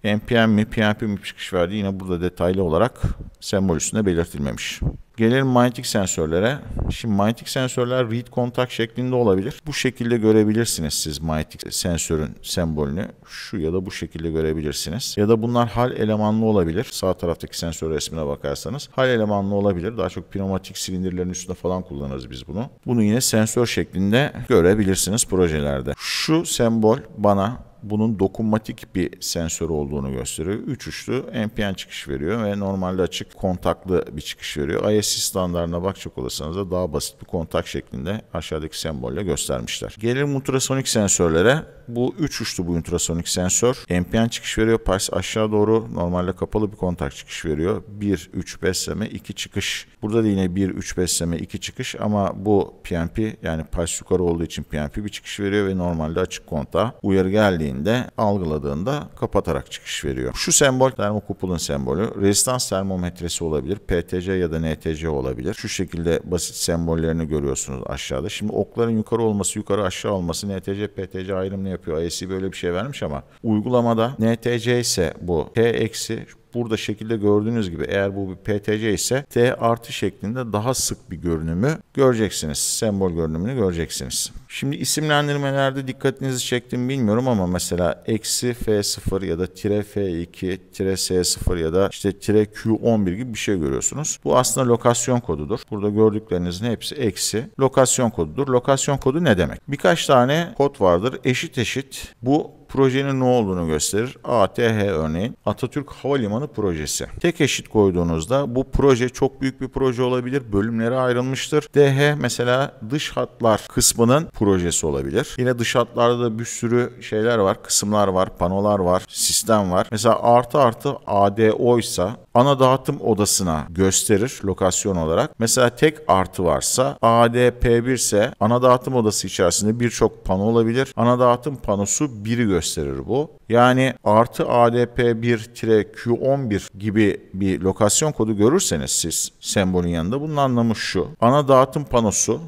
NPM mi PNP mi çıkış verdi yine burada detaylı olarak sembol üstünde belirtilmemiş. Gelelim manyetik sensörlere. Şimdi manyetik sensörler read kontak şeklinde olabilir. Bu şekilde görebilirsiniz siz manyetik sensörün sembolünü. Şu ya da bu şekilde görebilirsiniz. Ya da bunlar hal elemanlı olabilir. Sağ taraftaki sensör resmine bakarsanız hal elemanlı olabilir. Daha çok pneumatik silindirlerin üstünde falan kullanırız biz bunu. Bunu yine sensör şeklinde görebilirsiniz projelerde. Şu sembol bana bunun dokunmatik bir sensör olduğunu gösteriyor. Üç uçlu NPN çıkış veriyor ve normalde açık kontaklı bir çıkış veriyor tesis standartına bakacak olursanız da daha basit bir kontak şeklinde aşağıdaki sembolle göstermişler. Gelelim ultrasonik sensörlere. Bu 3 uçlu bu ultrasonik sensör. NPN çıkış veriyor. Pars aşağı doğru normalde kapalı bir kontak çıkış veriyor. 1, 3 seme 2 çıkış. Burada da yine 1, 3 seme 2 çıkış ama bu PNP yani pars yukarı olduğu için PNP bir çıkış veriyor ve normalde açık kontağa uyarı geldiğinde algıladığında kapatarak çıkış veriyor. Şu sembol termokupulun sembolü. Resistans termometresi olabilir. PTC ya da NTC STC olabilir. Şu şekilde basit sembollerini görüyorsunuz aşağıda. Şimdi okların yukarı olması, yukarı aşağı olması NTC, PTC ayrımını yapıyor. ASI böyle bir şey vermiş ama uygulamada NTC ise bu T eksi Burada şekilde gördüğünüz gibi eğer bu bir PTC ise T artı şeklinde daha sık bir görünümü göreceksiniz. Sembol görünümünü göreceksiniz. Şimdi isimlendirmelerde dikkatinizi çektim bilmiyorum ama mesela eksi F0 ya da tire F2, tire S0 ya da işte tire Q11 gibi bir şey görüyorsunuz. Bu aslında lokasyon kodudur. Burada gördüklerinizin hepsi eksi lokasyon kodudur. Lokasyon kodu ne demek? Birkaç tane kod vardır. Eşit eşit bu projenin ne olduğunu gösterir. ATH örneğin Atatürk Havalimanı projesi. Tek eşit koyduğunuzda bu proje çok büyük bir proje olabilir. Bölümlere ayrılmıştır. DH mesela dış hatlar kısmının projesi olabilir. Yine dış hatlarda da bir sürü şeyler var. Kısımlar var, panolar var, sistem var. Mesela artı artı ADO ise ana dağıtım odasına gösterir lokasyon olarak. Mesela tek artı varsa ADP1 ise ana dağıtım odası içerisinde birçok pano olabilir. Ana dağıtım panosu biri gösterir gösterir bu. Yani artı ADP1-Q11 gibi bir lokasyon kodu görürseniz siz sembolün yanında bunun anlamı şu. Ana dağıtım panosu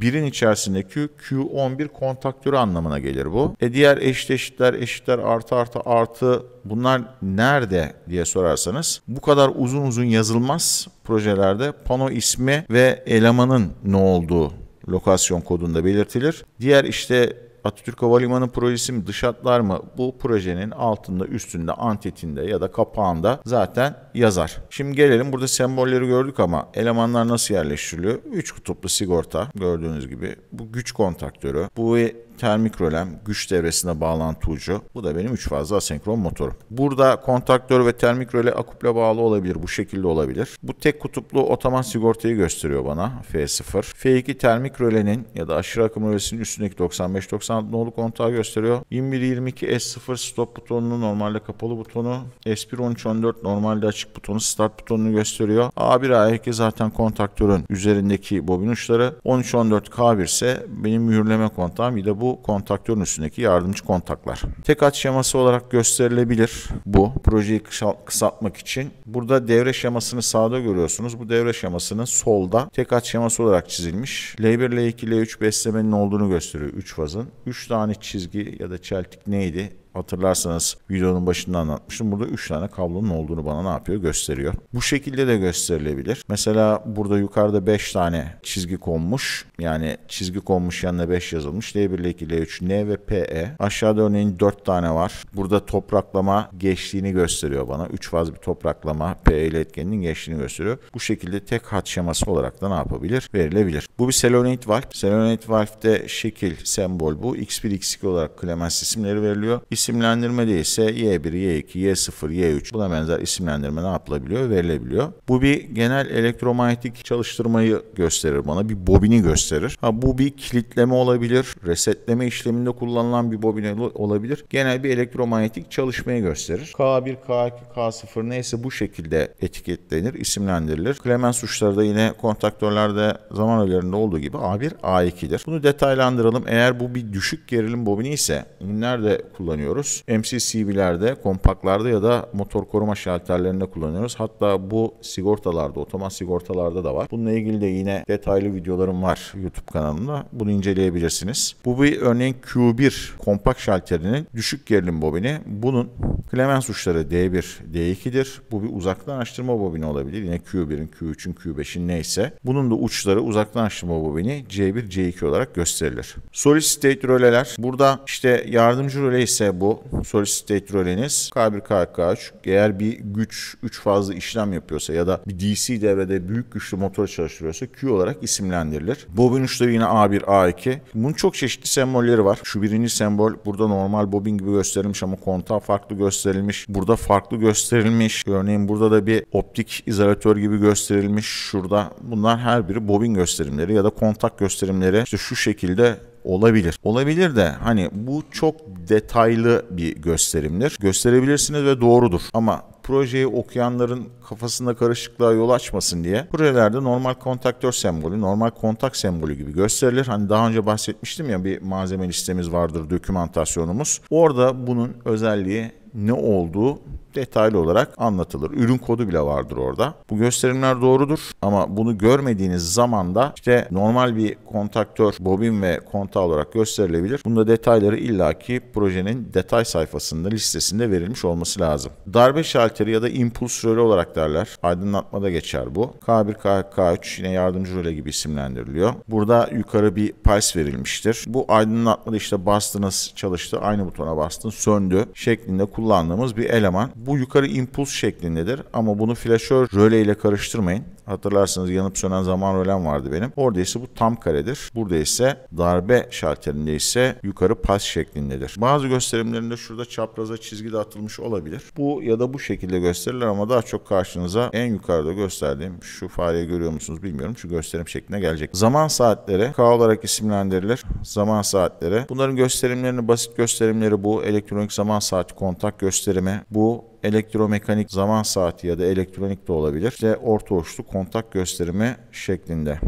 birin içerisindeki Q11 kontaktörü anlamına gelir bu. E diğer eşit eşitler, eşitler, artı artı artı bunlar nerede diye sorarsanız bu kadar uzun uzun yazılmaz projelerde pano ismi ve elemanın ne olduğu lokasyon kodunda belirtilir. Diğer işte Atatürk Havalimanı projesi mi dış hatlar mı? Bu projenin altında, üstünde, antetinde ya da kapağında zaten yazar. Şimdi gelelim burada sembolleri gördük ama elemanlar nasıl yerleştiriliyor? Üç kutuplu sigorta gördüğünüz gibi. Bu güç kontaktörü. Bu termik rölem, güç devresine bağlantı ucu. Bu da benim 3 fazla asenkron motorum. Burada kontaktör ve termik röle akuple bağlı olabilir. Bu şekilde olabilir. Bu tek kutuplu otoman sigortayı gösteriyor bana. F0. F2 termik rölenin ya da aşırı akım rölesinin üstündeki 95-90 nolu kontağı gösteriyor. 21-22 S0 stop butonunu normalde kapalı butonu. S1-13-14 normalde açık butonu start butonunu gösteriyor. A1 A2 zaten kontaktörün üzerindeki bobin uçları. 13-14 K1 ise benim mühürleme kontağım. Bir de bu bu kontaktörün üstündeki yardımcı kontaklar. Tek aç şeması olarak gösterilebilir bu projeyi kısaltmak için. Burada devre şemasını sağda görüyorsunuz. Bu devre şemasının solda tek aç şeması olarak çizilmiş. L1, L2, L3 beslemenin olduğunu gösteriyor 3 fazın. 3 tane çizgi ya da çeltik neydi? Hatırlarsanız videonun başında anlatmıştım. Burada 3 tane kablonun olduğunu bana ne yapıyor? Gösteriyor. Bu şekilde de gösterilebilir. Mesela burada yukarıda 5 tane çizgi konmuş. Yani çizgi konmuş yanına 5 yazılmış. L1, L2, L3, N ve PE. Aşağıda örneğin 4 tane var. Burada topraklama geçtiğini gösteriyor bana. 3 faz bir topraklama PE ile geçtiğini gösteriyor. Bu şekilde tek hat şeması olarak da ne yapabilir? Verilebilir. Bu bir solenoid valve. Solenoid valve'de şekil, sembol bu. X1, X2 olarak klemens isimleri veriliyor. İsim İsimlendirmede ise Y1, Y2, Y0, Y3 buna benzer isimlendirme ne yapılabiliyor? Verilebiliyor. Bu bir genel elektromanyetik çalıştırmayı gösterir bana. Bir bobini gösterir. Ha bu bir kilitleme olabilir. Resetleme işleminde kullanılan bir bobin olabilir. Genel bir elektromanyetik çalışmayı gösterir. K1, K2, K0 neyse bu şekilde etiketlenir, isimlendirilir. Clemens uçlarda yine kontaktörlerde zaman ölerinde olduğu gibi A1, A2'dir. Bunu detaylandıralım. Eğer bu bir düşük gerilim bobini ise nerede kullanıyoruz? kullanıyoruz. MCCV'lerde, kompaktlarda ya da motor koruma şalterlerinde kullanıyoruz. Hatta bu sigortalarda, otomat sigortalarda da var. Bununla ilgili de yine detaylı videolarım var YouTube kanalımda. Bunu inceleyebilirsiniz. Bu bir örneğin Q1 kompakt şalterinin düşük gerilim bobini. Bunun Clemens uçları D1, D2'dir. Bu bir uzaktan açtırma bobini olabilir. Yine Q1'in, Q3'ün, Q5'in neyse. Bunun da uçları uzaktan açtırma bobini C1, C2 olarak gösterilir. Solid state röleler. Burada işte yardımcı röle ise bu bu solid state K1 KK3 eğer bir güç 3 fazla işlem yapıyorsa ya da bir DC devrede büyük güçlü motor çalıştırıyorsa Q olarak isimlendirilir. Bobin uçları yine A1 A2. Bunun çok çeşitli sembolleri var. Şu birinci sembol burada normal bobin gibi gösterilmiş ama kontağı farklı gösterilmiş. Burada farklı gösterilmiş. Örneğin burada da bir optik izolatör gibi gösterilmiş. Şurada bunlar her biri bobin gösterimleri ya da kontak gösterimleri. İşte şu şekilde Olabilir. Olabilir de hani bu çok detaylı bir gösterimdir. Gösterebilirsiniz ve doğrudur. Ama projeyi okuyanların kafasında karışıklığa yol açmasın diye projelerde normal kontaktör sembolü, normal kontak sembolü gibi gösterilir. Hani daha önce bahsetmiştim ya bir malzeme listemiz vardır, dokümantasyonumuz. Orada bunun özelliği ne olduğu detaylı olarak anlatılır. Ürün kodu bile vardır orada. Bu gösterimler doğrudur ama bunu görmediğiniz zaman da işte normal bir kontaktör bobin ve kontağı olarak gösterilebilir. Bunda detayları illaki projenin detay sayfasında listesinde verilmiş olması lazım. Darbe şalteri ya da impuls röle olarak derler. Aydınlatmada geçer bu. K1, K, K3 2 yine yardımcı röle gibi isimlendiriliyor. Burada yukarı bir pulse verilmiştir. Bu aydınlatmada işte bastınız çalıştı, aynı butona bastın söndü şeklinde kullandığımız bir eleman. Bu yukarı impuls şeklindedir ama bunu flaşör röle ile karıştırmayın. Hatırlarsınız yanıp sönen zaman rölem vardı benim. Orada ise bu tam karedir. Burada ise darbe şalterinde ise yukarı pas şeklindedir. Bazı gösterimlerinde şurada çapraza çizgi de atılmış olabilir. Bu ya da bu şekilde gösterilir ama daha çok karşınıza en yukarıda gösterdiğim şu fareyi görüyor musunuz bilmiyorum. Şu gösterim şekline gelecek. Zaman saatleri K olarak isimlendirilir. Zaman saatleri. Bunların gösterimlerini basit gösterimleri bu. Elektronik zaman saati kontak gösterimi bu elektromekanik zaman saati ya da elektronik de olabilir. İşte orta uçlu kontak gösterimi şeklinde.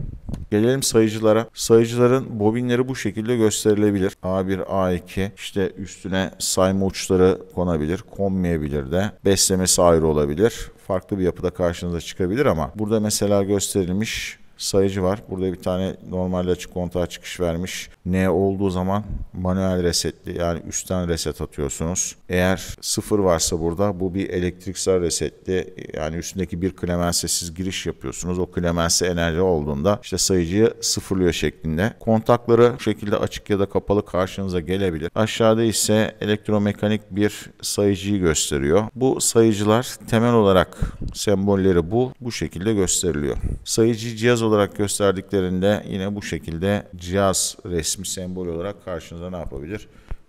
Gelelim sayıcılara. Sayıcıların bobinleri bu şekilde gösterilebilir. A1, A2 işte üstüne sayma uçları konabilir, konmayabilir de. Beslemesi ayrı olabilir. Farklı bir yapıda karşınıza çıkabilir ama burada mesela gösterilmiş sayıcı var. Burada bir tane normalde açık kontağa çıkış vermiş. N olduğu zaman manuel resetli yani üstten reset atıyorsunuz. Eğer sıfır varsa burada bu bir elektriksel resetli yani üstündeki bir klemense siz giriş yapıyorsunuz. O klemense enerji olduğunda işte sayıcıyı sıfırlıyor şeklinde. Kontakları bu şekilde açık ya da kapalı karşınıza gelebilir. Aşağıda ise elektromekanik bir sayıcıyı gösteriyor. Bu sayıcılar temel olarak sembolleri bu. Bu şekilde gösteriliyor. Sayıcı cihaz olarak gösterdiklerinde yine bu şekilde cihaz resmi sembol olarak karşınıza ne yapabilir?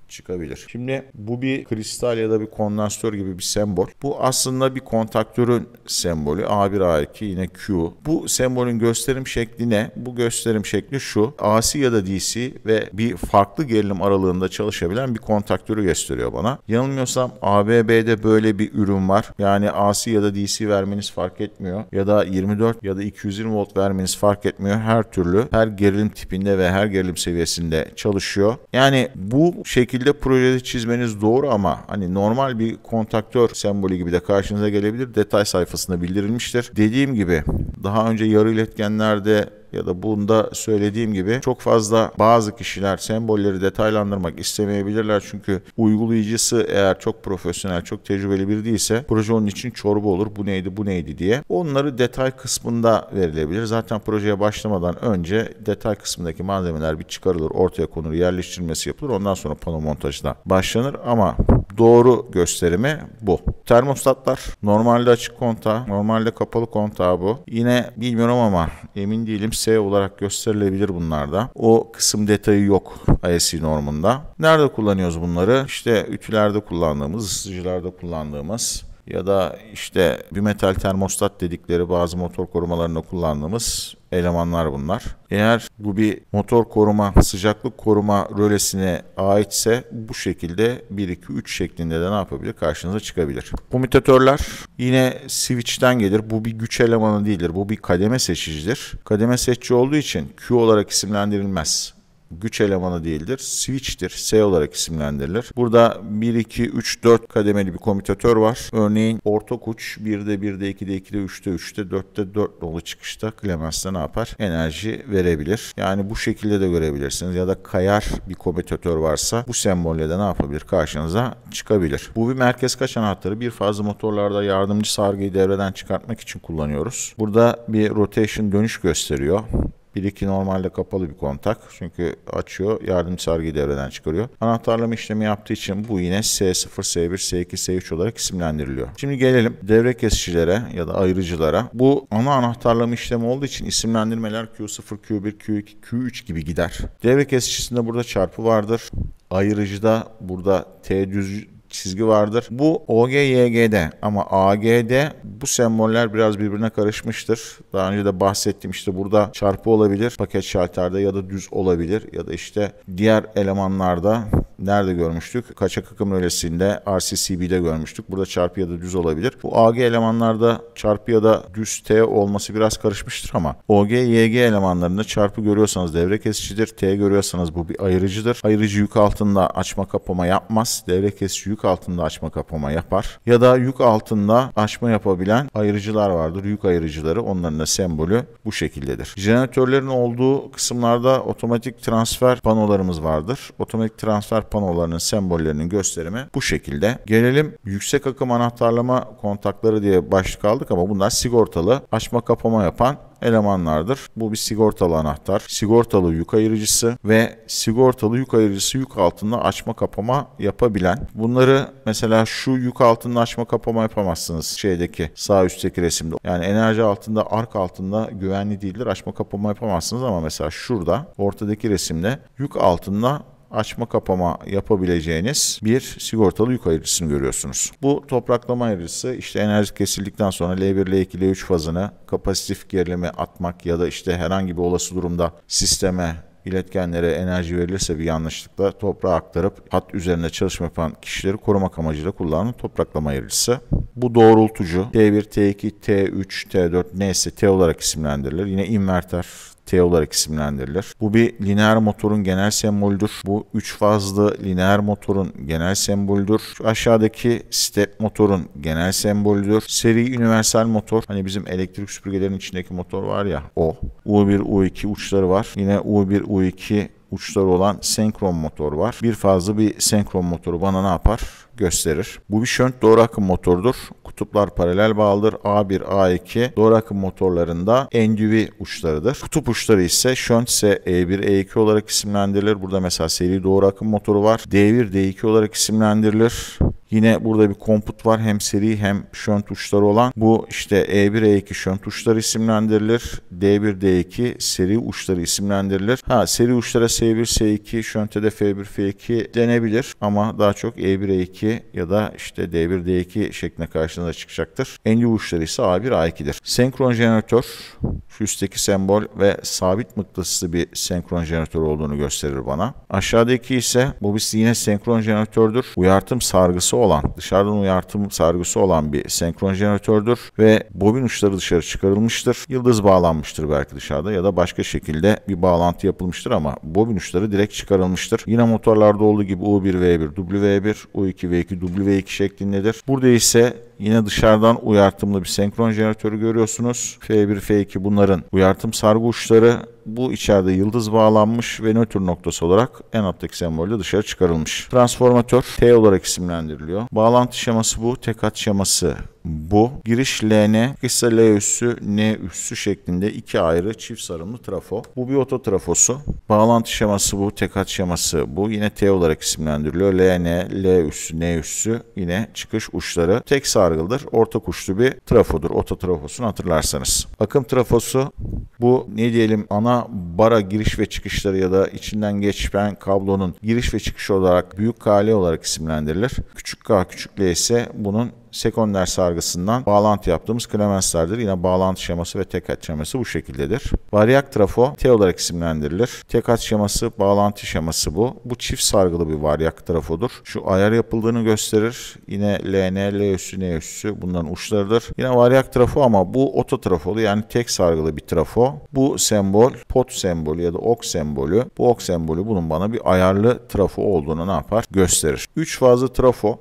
çıkabilir. Şimdi bu bir kristal ya da bir kondansatör gibi bir sembol. Bu aslında bir kontaktörün sembolü. A1, A2 yine Q. Bu sembolün gösterim şekli ne? Bu gösterim şekli şu. AC ya da DC ve bir farklı gerilim aralığında çalışabilen bir kontaktörü gösteriyor bana. Yanılmıyorsam ABB'de böyle bir ürün var. Yani AC ya da DC vermeniz fark etmiyor. Ya da 24 ya da 220 volt vermeniz fark etmiyor. Her türlü her gerilim tipinde ve her gerilim seviyesinde çalışıyor. Yani bu şekilde şekilde projede çizmeniz doğru ama hani normal bir kontaktör sembolü gibi de karşınıza gelebilir. Detay sayfasında bildirilmiştir. Dediğim gibi daha önce yarı iletkenlerde ya da bunda söylediğim gibi çok fazla bazı kişiler sembolleri detaylandırmak istemeyebilirler. Çünkü uygulayıcısı eğer çok profesyonel, çok tecrübeli biri değilse proje onun için çorba olur. Bu neydi, bu neydi diye. Onları detay kısmında verilebilir. Zaten projeye başlamadan önce detay kısmındaki malzemeler bir çıkarılır, ortaya konur, yerleştirilmesi yapılır. Ondan sonra pano montajına başlanır ama doğru gösterimi bu. Termostatlar normalde açık konta normalde kapalı konta bu. Yine bilmiyorum ama emin değilim elbise olarak gösterilebilir bunlarda. O kısım detayı yok ISC normunda. Nerede kullanıyoruz bunları? İşte ütülerde kullandığımız, ısıtıcılarda kullandığımız ya da işte bir metal termostat dedikleri bazı motor korumalarında kullandığımız elemanlar bunlar. Eğer bu bir motor koruma, sıcaklık koruma rölesine aitse bu şekilde 1 2 3 şeklinde de ne yapabilir? Karşınıza çıkabilir. Komutatörler yine switch'ten gelir. Bu bir güç elemanı değildir. Bu bir kademe seçicidir. Kademe seçici olduğu için Q olarak isimlendirilmez güç elemanı değildir. Switch'tir. S olarak isimlendirilir. Burada 1, 2, 3, 4 kademeli bir komutatör var. Örneğin ortak uç 1'de 1'de 2'de 2'de 3'te 3'te 4'te 4 dolu çıkışta Clemens'te ne yapar? Enerji verebilir. Yani bu şekilde de görebilirsiniz. Ya da kayar bir komutatör varsa bu sembolle de ne yapabilir? Karşınıza çıkabilir. Bu bir merkez kaç anahtarı. Bir fazla motorlarda yardımcı sargıyı devreden çıkartmak için kullanıyoruz. Burada bir rotation dönüş gösteriyor. Bir iki normalde kapalı bir kontak. Çünkü açıyor yardımcı sargıyı devreden çıkarıyor. Anahtarlama işlemi yaptığı için bu yine S0, S1, S2, S3 olarak isimlendiriliyor. Şimdi gelelim devre kesicilere ya da ayırıcılara. Bu ana anahtarlama işlemi olduğu için isimlendirmeler Q0, Q1, Q2, Q3 gibi gider. Devre kesicisinde burada çarpı vardır. Ayırıcıda burada T düz çizgi vardır. Bu OGYG'de ama AG'de bu semboller biraz birbirine karışmıştır. Daha önce de bahsettim işte burada çarpı olabilir, paket şalterde ya da düz olabilir ya da işte diğer elemanlarda nerede görmüştük? Kaçak akım rölesinde RCCB'de görmüştük. Burada çarpı ya da düz olabilir. Bu AG elemanlarda çarpı ya da düz T olması biraz karışmıştır ama OG, YG elemanlarında çarpı görüyorsanız devre kesicidir. T görüyorsanız bu bir ayırıcıdır. Ayırıcı yük altında açma kapama yapmaz. Devre kesici yük yük altında açma kapama yapar. Ya da yük altında açma yapabilen ayırıcılar vardır. Yük ayırıcıları onların da sembolü bu şekildedir. Jeneratörlerin olduğu kısımlarda otomatik transfer panolarımız vardır. Otomatik transfer panolarının sembollerinin gösterimi bu şekilde. Gelelim yüksek akım anahtarlama kontakları diye başlık aldık ama bunlar sigortalı açma kapama yapan elemanlardır. Bu bir sigortalı anahtar, sigortalı yük ayırıcısı ve sigortalı yük ayırıcısı yük altında açma kapama yapabilen. Bunları mesela şu yük altında açma kapama yapamazsınız şeydeki sağ üstteki resimde. Yani enerji altında ark altında güvenli değildir açma kapama yapamazsınız ama mesela şurada ortadaki resimde yük altında açma kapama yapabileceğiniz bir sigortalı yük ayırıcısını görüyorsunuz. Bu topraklama ayırıcısı işte enerji kesildikten sonra L1, L2, L3 fazını kapasitif gerilimi atmak ya da işte herhangi bir olası durumda sisteme iletkenlere enerji verilirse bir yanlışlıkla toprağa aktarıp hat üzerinde çalışma yapan kişileri korumak amacıyla kullanılan topraklama ayırıcısı. Bu doğrultucu T1, T2, T3, T4 neyse T olarak isimlendirilir. Yine inverter T olarak isimlendirilir. Bu bir lineer motorun genel sembolüdür. Bu 3 fazlı lineer motorun genel sembolüdür. Şu aşağıdaki step motorun genel sembolüdür. Seri universal motor hani bizim elektrik süpürgelerin içindeki motor var ya o. U1, U2 uçları var. Yine U1, U2 uçları olan senkron motor var. Bir fazla bir senkron motoru bana ne yapar? gösterir. Bu bir şönt doğru akım motorudur. Kutuplar paralel bağlıdır. A1, A2 doğru akım motorlarında endüvi uçlarıdır. Kutup uçları ise Schönze E1, E2 olarak isimlendirilir. Burada mesela seri doğru akım motoru var. D1, D2 olarak isimlendirilir. Yine burada bir komput var hem seri hem şön tuşları olan. Bu işte E1, E2 şön tuşları isimlendirilir. D1, D2 seri uçları isimlendirilir. Ha seri uçlara S1, S2, şönte de F1, F2 denebilir ama daha çok E1, E2 ya da işte D1, D2 şeklinde karşınıza çıkacaktır. Enli uçları ise A1, A2'dir. Senkron jeneratör şu üstteki sembol ve sabit mıknatıslı bir senkron jeneratör olduğunu gösterir bana. Aşağıdaki ise bu biz yine senkron jeneratördür. Uyartım sargısı olan, dışarıdan uyartım sargısı olan bir senkron jeneratördür ve bobin uçları dışarı çıkarılmıştır. Yıldız bağlanmıştır belki dışarıda ya da başka şekilde bir bağlantı yapılmıştır ama bobin uçları direkt çıkarılmıştır. Yine motorlarda olduğu gibi U1V1, W1, U2V2, W2 şeklindedir. Burada ise Yine dışarıdan uyartımlı bir senkron jeneratörü görüyorsunuz. F1, F2 bunların uyartım sargı uçları bu içeride yıldız bağlanmış ve nötr noktası olarak en alttaki sembolle dışarı çıkarılmış. Transformatör T olarak isimlendiriliyor. Bağlantı şeması bu. Tek hat şeması bu. Giriş LN, kısa L üssü, N üssü şeklinde iki ayrı çift sarımlı trafo. Bu bir oto trafosu. Bağlantı şeması bu, tek hat şeması bu. Yine T olarak isimlendiriliyor. LN, L üssü, N üssü yine çıkış uçları tek sargılıdır. Orta uçlu bir trafodur. Oto trafosunu hatırlarsanız. Akım trafosu bu ne diyelim ana bara giriş ve çıkışları ya da içinden geçen kablonun giriş ve çıkış olarak büyük kale olarak isimlendirilir. Küçük K küçük L ise bunun sekonder sargısından bağlantı yaptığımız klemenslerdir. Yine bağlantı şeması ve tek hat şeması bu şekildedir. Varyak trafo T olarak isimlendirilir. Tek hat şeması, bağlantı şeması bu. Bu çift sargılı bir varyak trafodur. Şu ayar yapıldığını gösterir. Yine LN, L üssü, N üssü bunların uçlarıdır. Yine varyak trafo ama bu oto trafolu yani tek sargılı bir trafo. Bu sembol, pot sembolü ya da ok sembolü. Bu ok sembolü bunun bana bir ayarlı trafo olduğunu ne yapar? Gösterir. 3 fazlı trafo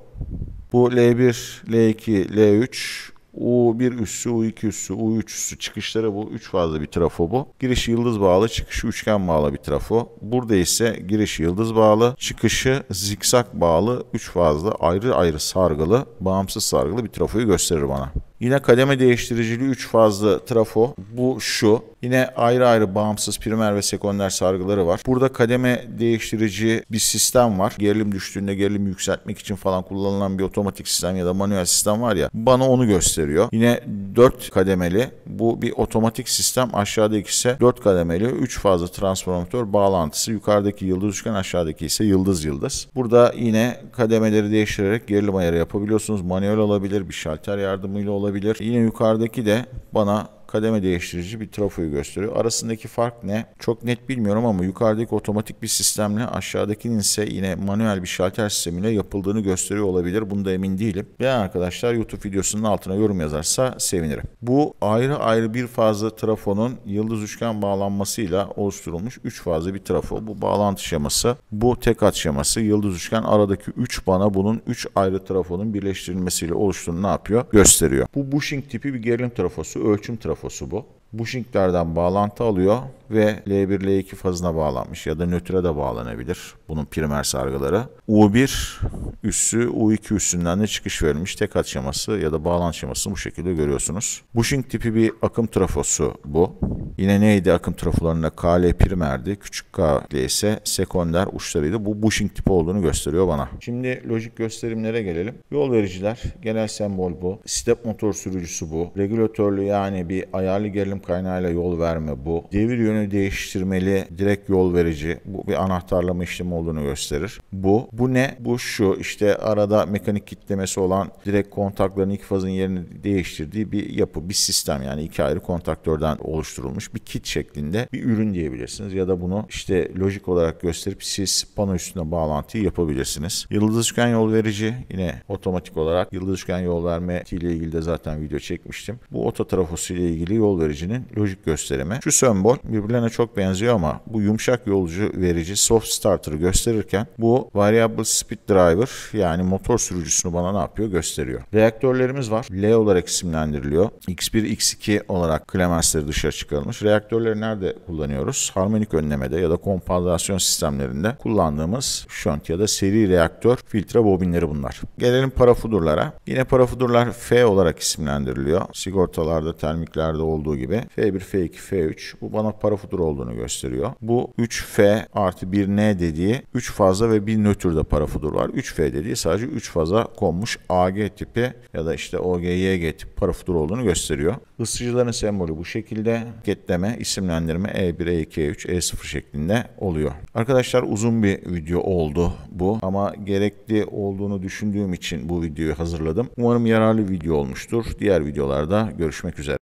bu L1, L2, L3, U1 üssü, U2 üssü, U3 üssü çıkışları bu. 3 fazla bir trafo bu. Giriş yıldız bağlı, çıkışı üçgen bağlı bir trafo. Burada ise giriş yıldız bağlı, çıkışı zikzak bağlı, 3 fazla ayrı ayrı sargılı, bağımsız sargılı bir trafoyu gösterir bana. Yine kademe değiştiricili 3 fazlı trafo. Bu şu. Yine ayrı ayrı bağımsız primer ve sekonder sargıları var. Burada kademe değiştirici bir sistem var. Gerilim düştüğünde gerilim yükseltmek için falan kullanılan bir otomatik sistem ya da manuel sistem var ya. Bana onu gösteriyor. Yine 4 kademeli. Bu bir otomatik sistem. Aşağıdaki ise 4 kademeli 3 fazlı transformatör bağlantısı. Yukarıdaki yıldız üçgen aşağıdaki ise yıldız yıldız. Burada yine kademeleri değiştirerek gerilim ayarı yapabiliyorsunuz. Manuel olabilir, bir şalter yardımıyla olabilir olabilir. Yine yukarıdaki de bana kademe değiştirici bir trafoyu gösteriyor. Arasındaki fark ne? Çok net bilmiyorum ama yukarıdaki otomatik bir sistemle aşağıdakinin ise yine manuel bir şalter sistemiyle yapıldığını gösteriyor olabilir. Bunda emin değilim. Beğen arkadaşlar YouTube videosunun altına yorum yazarsa sevinirim. Bu ayrı ayrı bir fazla trafonun yıldız üçgen bağlanmasıyla oluşturulmuş 3 fazlı bir trafo. Bu bağlantı şeması, bu tek at şeması, yıldız üçgen aradaki 3 bana bunun 3 ayrı trafonun birleştirilmesiyle oluştuğunu ne yapıyor? Gösteriyor. Bu bushing tipi bir gerilim trafosu, ölçüm trafosu trafosu Bu Bushinglerden bağlantı alıyor ve L1, L2 fazına bağlanmış ya da nötre de bağlanabilir bunun primer sargıları. U1 üssü U2 üssünden de çıkış verilmiş tek hat şeması ya da bağlan şemasını bu şekilde görüyorsunuz. Bushing tipi bir akım trafosu bu. Yine neydi akım trafolarında KL primerdi, küçük KL ise sekonder uçlarıydı. Bu bushing tipi olduğunu gösteriyor bana. Şimdi lojik gösterimlere gelelim. Yol vericiler genel sembol bu. Step motor sürücüsü bu. Regülatörlü yani bir ayarlı gerilim kaynağıyla yol verme bu. Devir yönü yönü değiştirmeli direkt yol verici bu bir anahtarlama işlemi olduğunu gösterir. Bu bu ne? Bu şu işte arada mekanik kitlemesi olan direkt kontakların iki fazın yerini değiştirdiği bir yapı, bir sistem yani iki ayrı kontaktörden oluşturulmuş bir kit şeklinde bir ürün diyebilirsiniz ya da bunu işte lojik olarak gösterip siz pano üstüne bağlantıyı yapabilirsiniz. Yıldız üçgen yol verici yine otomatik olarak yıldız üçgen yol verme ile ilgili de zaten video çekmiştim. Bu oto trafosu ile ilgili yol vericinin lojik gösterimi. Şu sembol bir birbirlerine çok benziyor ama bu yumuşak yolcu verici soft starter'ı gösterirken bu variable speed driver yani motor sürücüsünü bana ne yapıyor gösteriyor. Reaktörlerimiz var. L olarak isimlendiriliyor. X1, X2 olarak klemensleri dışarı çıkarılmış. Reaktörleri nerede kullanıyoruz? Harmonik önlemede ya da kompansasyon sistemlerinde kullandığımız şönt ya da seri reaktör filtre bobinleri bunlar. Gelelim parafudurlara. Yine parafudurlar F olarak isimlendiriliyor. Sigortalarda, termiklerde olduğu gibi F1, F2, F3. Bu bana parafudurlar Parafudur olduğunu gösteriyor. Bu 3F artı 1N dediği 3 faza ve bir nötrde parafudur var. 3F dediği sadece 3 faza konmuş AG tipi ya da işte OGYG tipi parafudur olduğunu gösteriyor. Isıcıların sembolü bu şekilde. Ketleme, isimlendirme E1, E2, E3, E0 şeklinde oluyor. Arkadaşlar uzun bir video oldu bu ama gerekli olduğunu düşündüğüm için bu videoyu hazırladım. Umarım yararlı video olmuştur. Diğer videolarda görüşmek üzere.